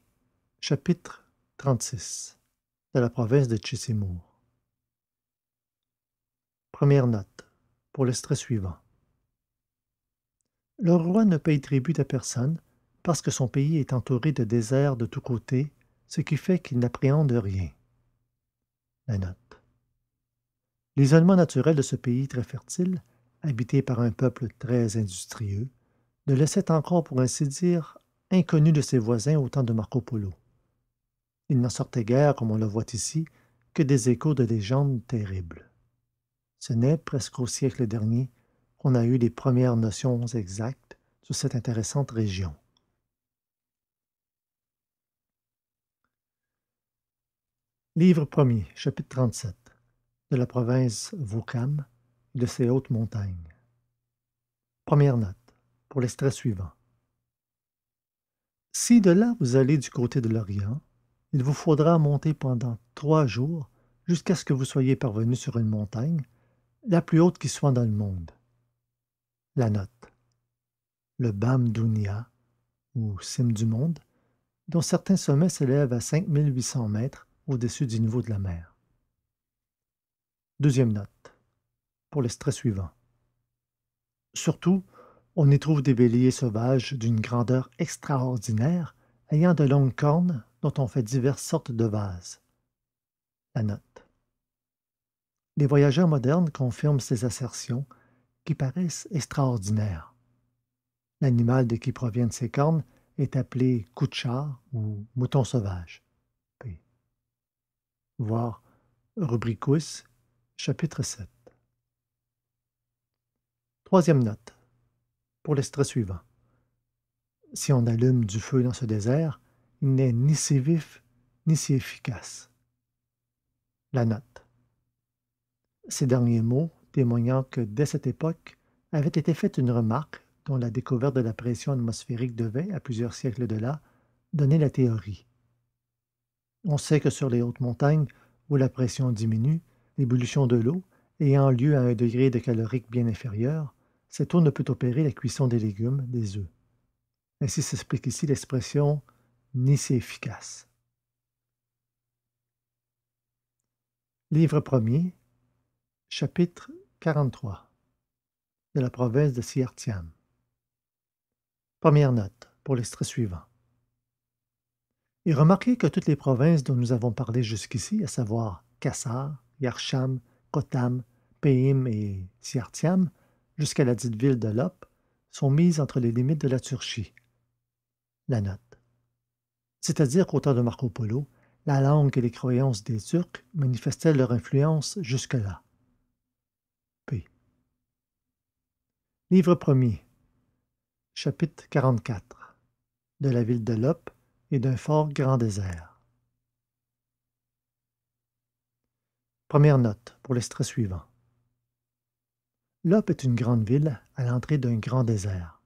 chapitre 36 de la province de Chisimour. Première note pour l'extrait suivant. Le roi ne paye tribut à personne parce que son pays est entouré de déserts de tous côtés, ce qui fait qu'il n'appréhende rien. La note l'isolement naturel de ce pays très fertile habité par un peuple très industrieux le laissait encore pour ainsi dire inconnu de ses voisins au temps de marco polo il n'en sortait guère comme on le voit ici que des échos de légendes terribles ce n'est presque au siècle dernier qu'on a eu les premières notions exactes sur cette intéressante région Livre premier, chapitre 37 de la province et de ses hautes montagnes. Première note, pour l'extrait suivant. Si de là vous allez du côté de l'Orient, il vous faudra monter pendant trois jours jusqu'à ce que vous soyez parvenu sur une montagne, la plus haute qui soit dans le monde. La note. Le Dounia, ou cime du monde, dont certains sommets s'élèvent à 5800 mètres au-dessus du niveau de la mer deuxième note pour l'extrait suivant surtout on y trouve des béliers sauvages d'une grandeur extraordinaire ayant de longues cornes dont on fait diverses sortes de vases la note les voyageurs modernes confirment ces assertions qui paraissent extraordinaires l'animal de qui proviennent ces cornes est appelé couchard ou mouton sauvage voir rubricus Chapitre 7 Troisième note. Pour l'extrait suivant. Si on allume du feu dans ce désert, il n'est ni si vif ni si efficace. La note. Ces derniers mots témoignant que dès cette époque avait été faite une remarque dont la découverte de la pression atmosphérique devait, à plusieurs siècles de là, donner la théorie. On sait que sur les hautes montagnes, où la pression diminue, l'ébullition de l'eau ayant lieu à un degré de calorique bien inférieur cette eau ne peut opérer la cuisson des légumes des œufs ainsi s'explique ici l'expression ni si efficace livre premier chapitre 43 de la province de Siartiam première note pour l'extrait suivant et remarquez que toutes les provinces dont nous avons parlé jusqu'ici à savoir Kassar Yarcham, Kotam, Peim et Tiartiam, jusqu'à la dite ville de Lop, sont mises entre les limites de la Turchie. La note. C'est-à-dire qu'au temps de Marco Polo, la langue et les croyances des Turcs manifestaient leur influence jusque-là. P. Livre premier. Chapitre 44. De la ville de Lop et d'un fort grand désert. Première note pour l'extrait suivant. L'Op est une grande ville à l'entrée d'un grand désert.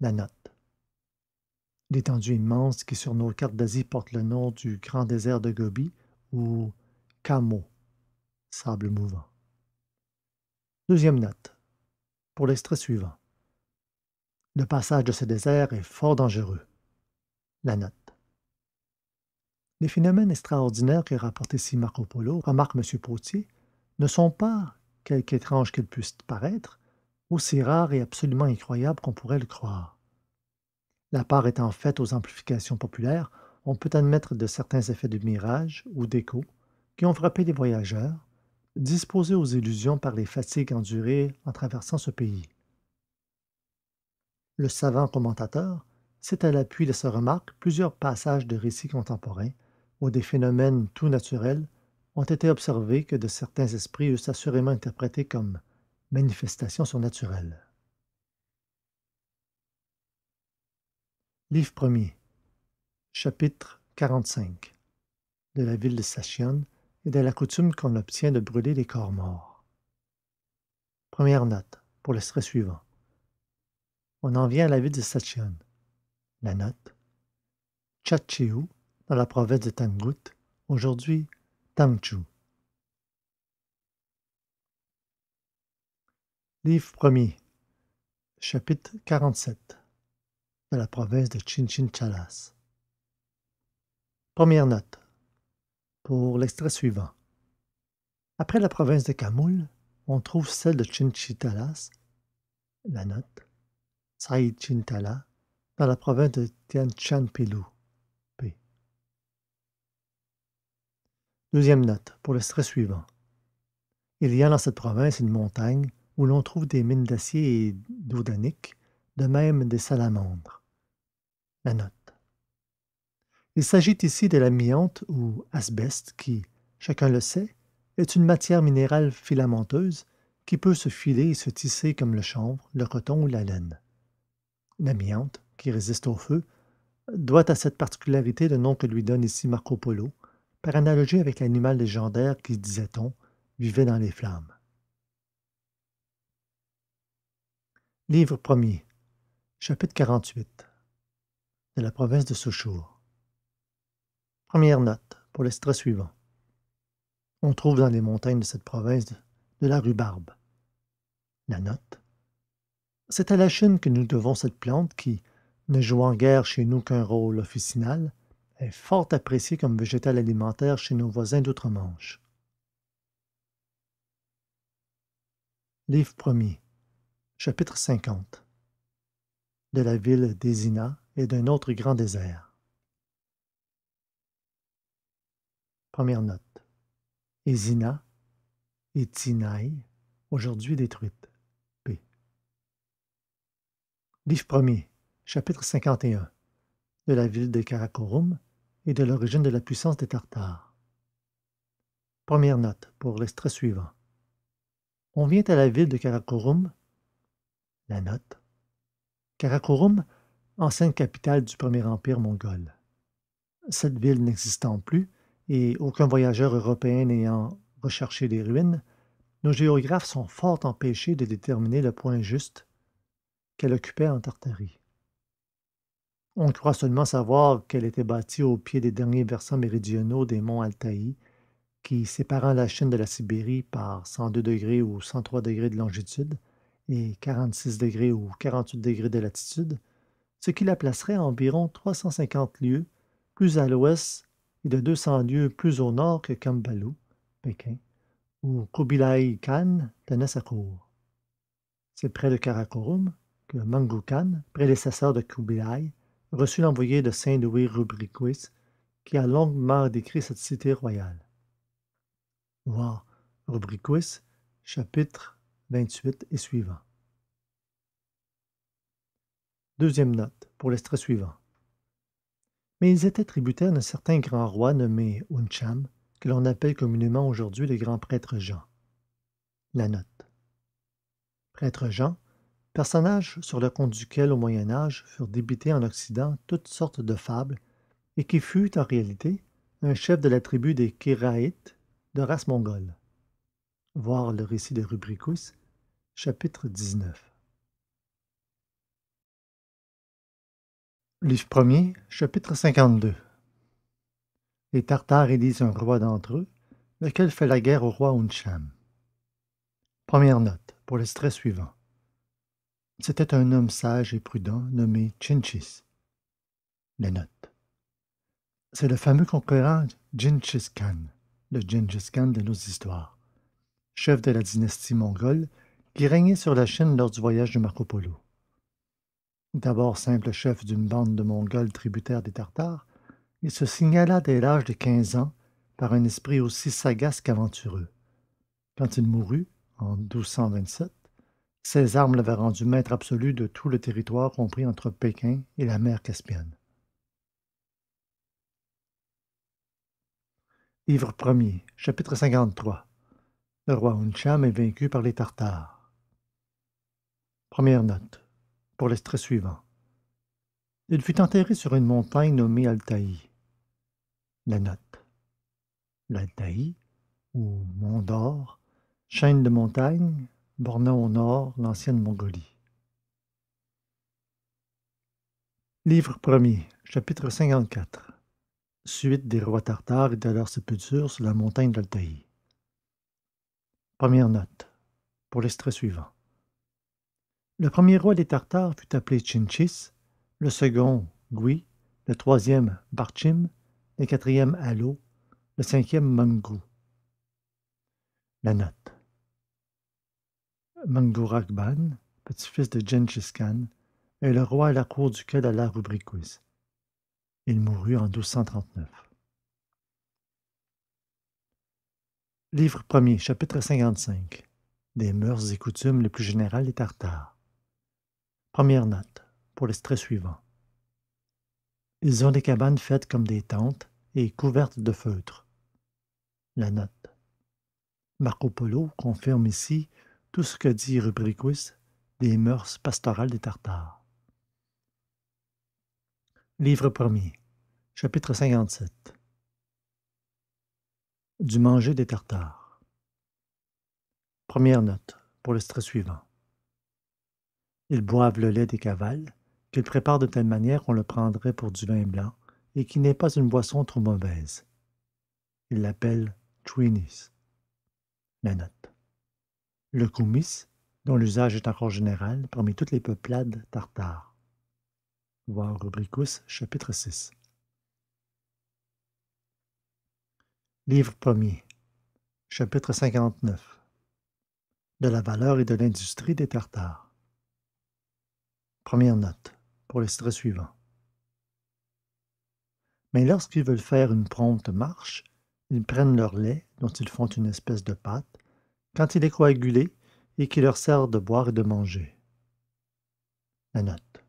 La note. L'étendue immense qui sur nos cartes d'Asie porte le nom du grand désert de Gobi ou Kamo, sable mouvant. Deuxième note. Pour l'extrait suivant. Le passage de ce désert est fort dangereux. La note les phénomènes extraordinaires que rapporte ici marco polo remarque m potier ne sont pas quelque étranges qu'ils puissent paraître aussi rares et absolument incroyables qu'on pourrait le croire la part étant faite aux amplifications populaires on peut admettre de certains effets de mirage ou d'écho qui ont frappé les voyageurs disposés aux illusions par les fatigues endurées en traversant ce pays le savant commentateur cite à l'appui de sa remarque plusieurs passages de récits contemporains ou des phénomènes tout naturels ont été observés que de certains esprits eussent assurément interprétés comme manifestations surnaturelles livre premier chapitre 45 de la ville de Sachion et de la coutume qu'on obtient de brûler les corps morts première note pour le stress suivant on en vient à la ville de Sachion la note Chachiu dans la province de Tangut, aujourd'hui Tangchu. Livre premier, chapitre 47 de la province de Chinchinchalas. Première note pour l'extrait suivant. Après la province de Kamoul, on trouve celle de Chinchitalas, la note, Saïd Chintala, dans la province de Tianchanpilu. Deuxième note pour le stress suivant il y a dans cette province une montagne où l'on trouve des mines d'acier et deau de même des salamandres la note il s'agit ici de l'amiante ou asbeste qui chacun le sait est une matière minérale filamenteuse qui peut se filer et se tisser comme le chanvre, le coton ou la laine. L'amiante, qui résiste au feu, doit à cette particularité le nom que lui donne ici Marco Polo par analogie avec l'animal légendaire qui disait-on vivait dans les flammes livre premier chapitre 48 de la province de Sochour première note pour l'extrait suivant on trouve dans les montagnes de cette province de la rhubarbe la note c'est à la Chine que nous devons cette plante qui, ne jouant guère chez nous qu'un rôle officinal, est fort apprécié comme végétal alimentaire chez nos voisins d'outre-Manche. Livre premier, chapitre 50 De la ville d'Ézina et d'un autre grand désert. Première note. Ézina, et aujourd'hui détruite. P. Livre premier, chapitre 51 de la ville de Karakorum et de l'origine de la puissance des tartares première note pour l'extrait suivant on vient à la ville de karakorum la note karakorum ancienne capitale du premier empire mongol cette ville n'existant plus et aucun voyageur européen n'ayant recherché les ruines nos géographes sont fort empêchés de déterminer le point juste qu'elle occupait en Tartarie. On croit seulement savoir qu'elle était bâtie au pied des derniers versants méridionaux des monts Altaï, qui, séparant la Chine de la Sibérie par degrés ou degrés de longitude et degrés ou degrés de latitude, ce qui la placerait à environ 350 lieues plus à l'ouest et de 200 lieues plus au nord que Kambalou, Pékin, où Kubilai Khan tenait sa cour. C'est près de Karakorum que Mangu Khan, prédécesseur de Kubilai, reçu l'envoyé de saint louis rubriquis qui a longuement décrit cette cité royale voir rubriquis chapitre 28 et suivant deuxième note pour l'extrait suivant mais ils étaient tributaires d'un certain grand roi nommé Uncham, que l'on appelle communément aujourd'hui le grand prêtre Jean. La note. Prêtre Jean, personnage sur le compte duquel au moyen âge furent débitées en occident toutes sortes de fables et qui fut en réalité un chef de la tribu des kéraïtes de race mongole voir le récit de rubricus chapitre livre premier chapitre 52 les tartares élisent un roi d'entre eux lequel fait la guerre au roi Uncham première note pour le suivant c'était un homme sage et prudent nommé chinchis les notes c'est le fameux conquérant Chinchis khan le Chinchis khan de nos histoires chef de la dynastie mongole qui régnait sur la Chine lors du voyage de Marco Polo. D'abord simple chef d'une bande de Mongols tributaires des Tartares, il se signala dès l'âge de quinze ans par un esprit aussi sagace qu'aventureux. Quand il mourut, en 1227, ses armes l'avaient rendu maître absolu de tout le territoire compris entre Pékin et la mer Caspienne. Livre 1 chapitre 53 Le roi Huncham est vaincu par les Tartares. Première note pour l'extrait suivant. Il fut enterré sur une montagne nommée Altaï. La note. L'Altaï, ou Mont d'Or, chaîne de montagne, bornant au nord l'ancienne Mongolie. Livre premier, chapitre 54 Suite des rois tartares et de leur sépulture sur la montagne d'Altaï. Première note pour l'extrait suivant. Le premier roi des Tartares fut appelé Chinchis, le second Gui, le troisième Barchim, le quatrième Alo, le cinquième Mamgou. La note. Mangourakban, petit-fils de Gengis Khan, est le roi à la cour duquel alla Rubriquiz. Il mourut en 1239. Livre 1 chapitre 55 Des mœurs et coutumes les plus générales des Tartares. Première note, pour l'extrait suivant. Ils ont des cabanes faites comme des tentes et couvertes de feutres. La note. Marco Polo confirme ici tout ce que dit Rubriquis des mœurs pastorales des Tartares. Livre premier, chapitre 57 Du manger des Tartares. Première note pour le stress suivant. Ils boivent le lait des cavales, qu'ils préparent de telle manière qu'on le prendrait pour du vin blanc et qui n'est pas une boisson trop mauvaise. Ils l'appellent Trinis. La note le koumis, dont l'usage est encore général parmi toutes les peuplades tartares. Voir Rubricus, chapitre 6. Livre 1 chapitre 59 De la valeur et de l'industrie des Tartares. Première note pour stress suivant. Mais lorsqu'ils veulent faire une prompte marche, ils prennent leur lait, dont ils font une espèce de pâte, quand il est coagulé et qui leur sert de boire et de manger note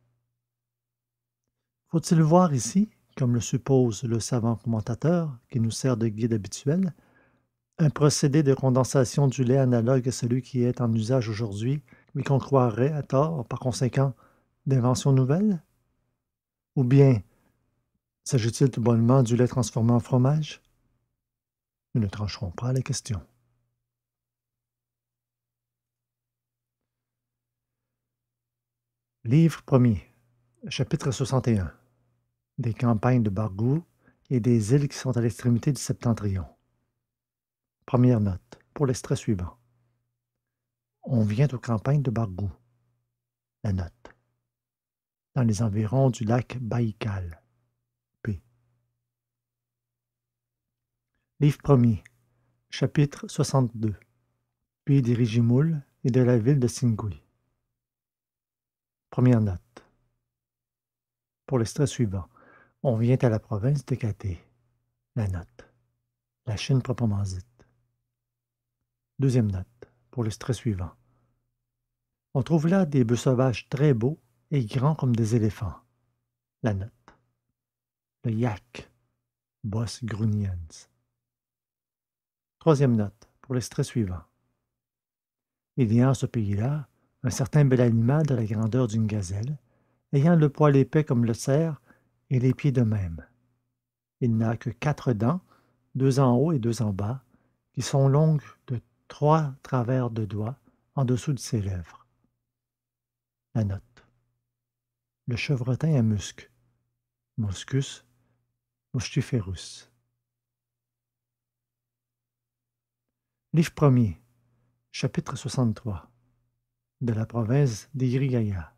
faut-il voir ici comme le suppose le savant commentateur qui nous sert de guide habituel un procédé de condensation du lait analogue à celui qui est en usage aujourd'hui, mais qu'on croirait à tort, par conséquent, d'invention nouvelle Ou bien s'agit-il tout bonnement du lait transformé en fromage Nous ne trancherons pas la question. Livre premier, chapitre 61 Des campagnes de Bargou et des îles qui sont à l'extrémité du septentrion. Première note pour l'extrait suivant. On vient aux campagnes de Bargou. La note. Dans les environs du lac Baïkal. P. Livre premier, chapitre 62 Puis des Régimoules et de la ville de Singui. Première note. Pour l'extrait suivant, on vient à la province de Cathay. La note. La Chine proprement dite. Deuxième note. Pour l'extrait suivant. On trouve là des bœufs sauvages très beaux et grands comme des éléphants. La note. Le yak. Boss gruniens. Troisième note. Pour l'extrait suivant. Il y a en ce pays-là un certain bel animal de la grandeur d'une gazelle ayant le poil épais comme le cerf et les pieds de même il n'a que quatre dents deux en haut et deux en bas qui sont longues de trois travers de doigts en dessous de ses lèvres la note le chevretin à musc Moscus. Moschiferus. livre premier chapitre 63 de la province d'Irigaya.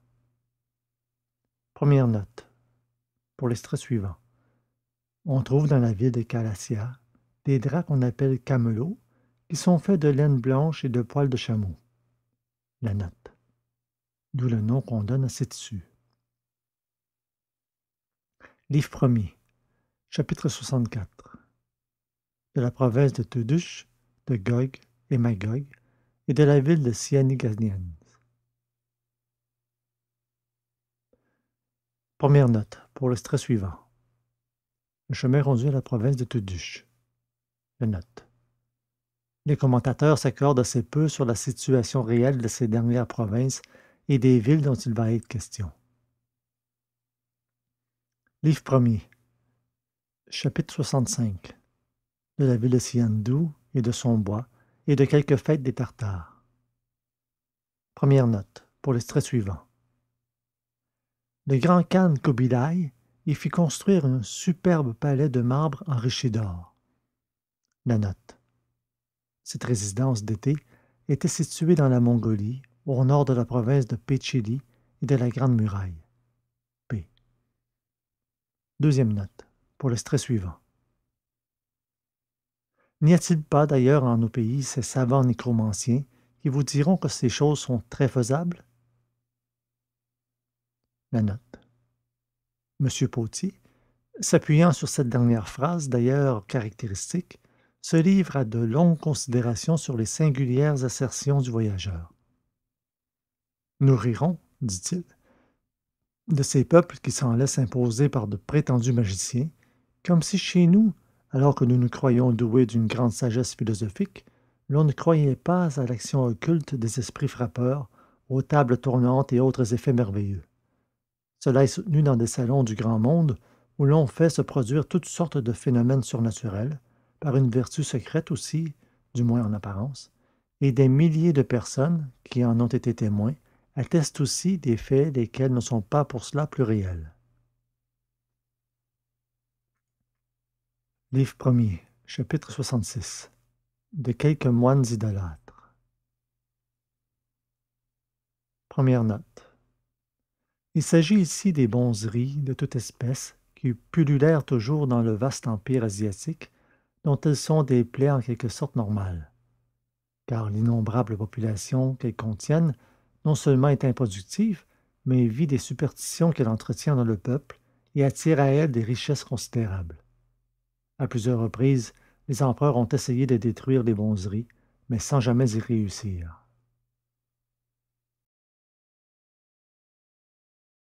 Première note. Pour l'extrait suivant, on trouve dans la ville de Calassia des draps qu'on appelle camelots, qui sont faits de laine blanche et de poils de chameau. La note. D'où le nom qu'on donne à ces tissus. Livre premier, chapitre 64. De la province de Tudush, de Gog et Magog, et de la ville de Sianigaznian. Première note pour le stress suivant. Le chemin rendu à la province de Tuduche. note. Les commentateurs s'accordent assez peu sur la situation réelle de ces dernières provinces et des villes dont il va être question. Livre premier. Chapitre 65. De la ville de Siandou et de son bois et de quelques fêtes des Tartares. Première note pour le stress suivant le grand khan Kubilai y fit construire un superbe palais de marbre enrichi d'or La note. cette résidence d'été était située dans la mongolie au nord de la province de péchéli et de la grande muraille p deuxième note pour le stress suivant N'y a-t-il pas d'ailleurs en nos pays ces savants nécromanciens qui vous diront que ces choses sont très faisables la note m Potier, s'appuyant sur cette dernière phrase d'ailleurs caractéristique se livre à de longues considérations sur les singulières assertions du voyageur nous rirons dit-il de ces peuples qui s'en laissent imposer par de prétendus magiciens comme si chez nous alors que nous nous croyons doués d'une grande sagesse philosophique l'on ne croyait pas à l'action occulte des esprits frappeurs aux tables tournantes et autres effets merveilleux cela est soutenu dans des salons du grand monde où l'on fait se produire toutes sortes de phénomènes surnaturels, par une vertu secrète aussi, du moins en apparence, et des milliers de personnes qui en ont été témoins attestent aussi des faits lesquels ne sont pas pour cela plus réels. Livre premier, chapitre 66 De quelques moines idolâtres. Première note. Il s'agit ici des bonzeries de toute espèce qui pullulèrent toujours dans le vaste empire asiatique, dont elles sont des plaies en quelque sorte normales. Car l'innombrable population qu'elles contiennent non seulement est improductive, mais vit des superstitions qu'elle entretient dans le peuple et attire à elle des richesses considérables. À plusieurs reprises, les empereurs ont essayé de détruire les bonzeries, mais sans jamais y réussir.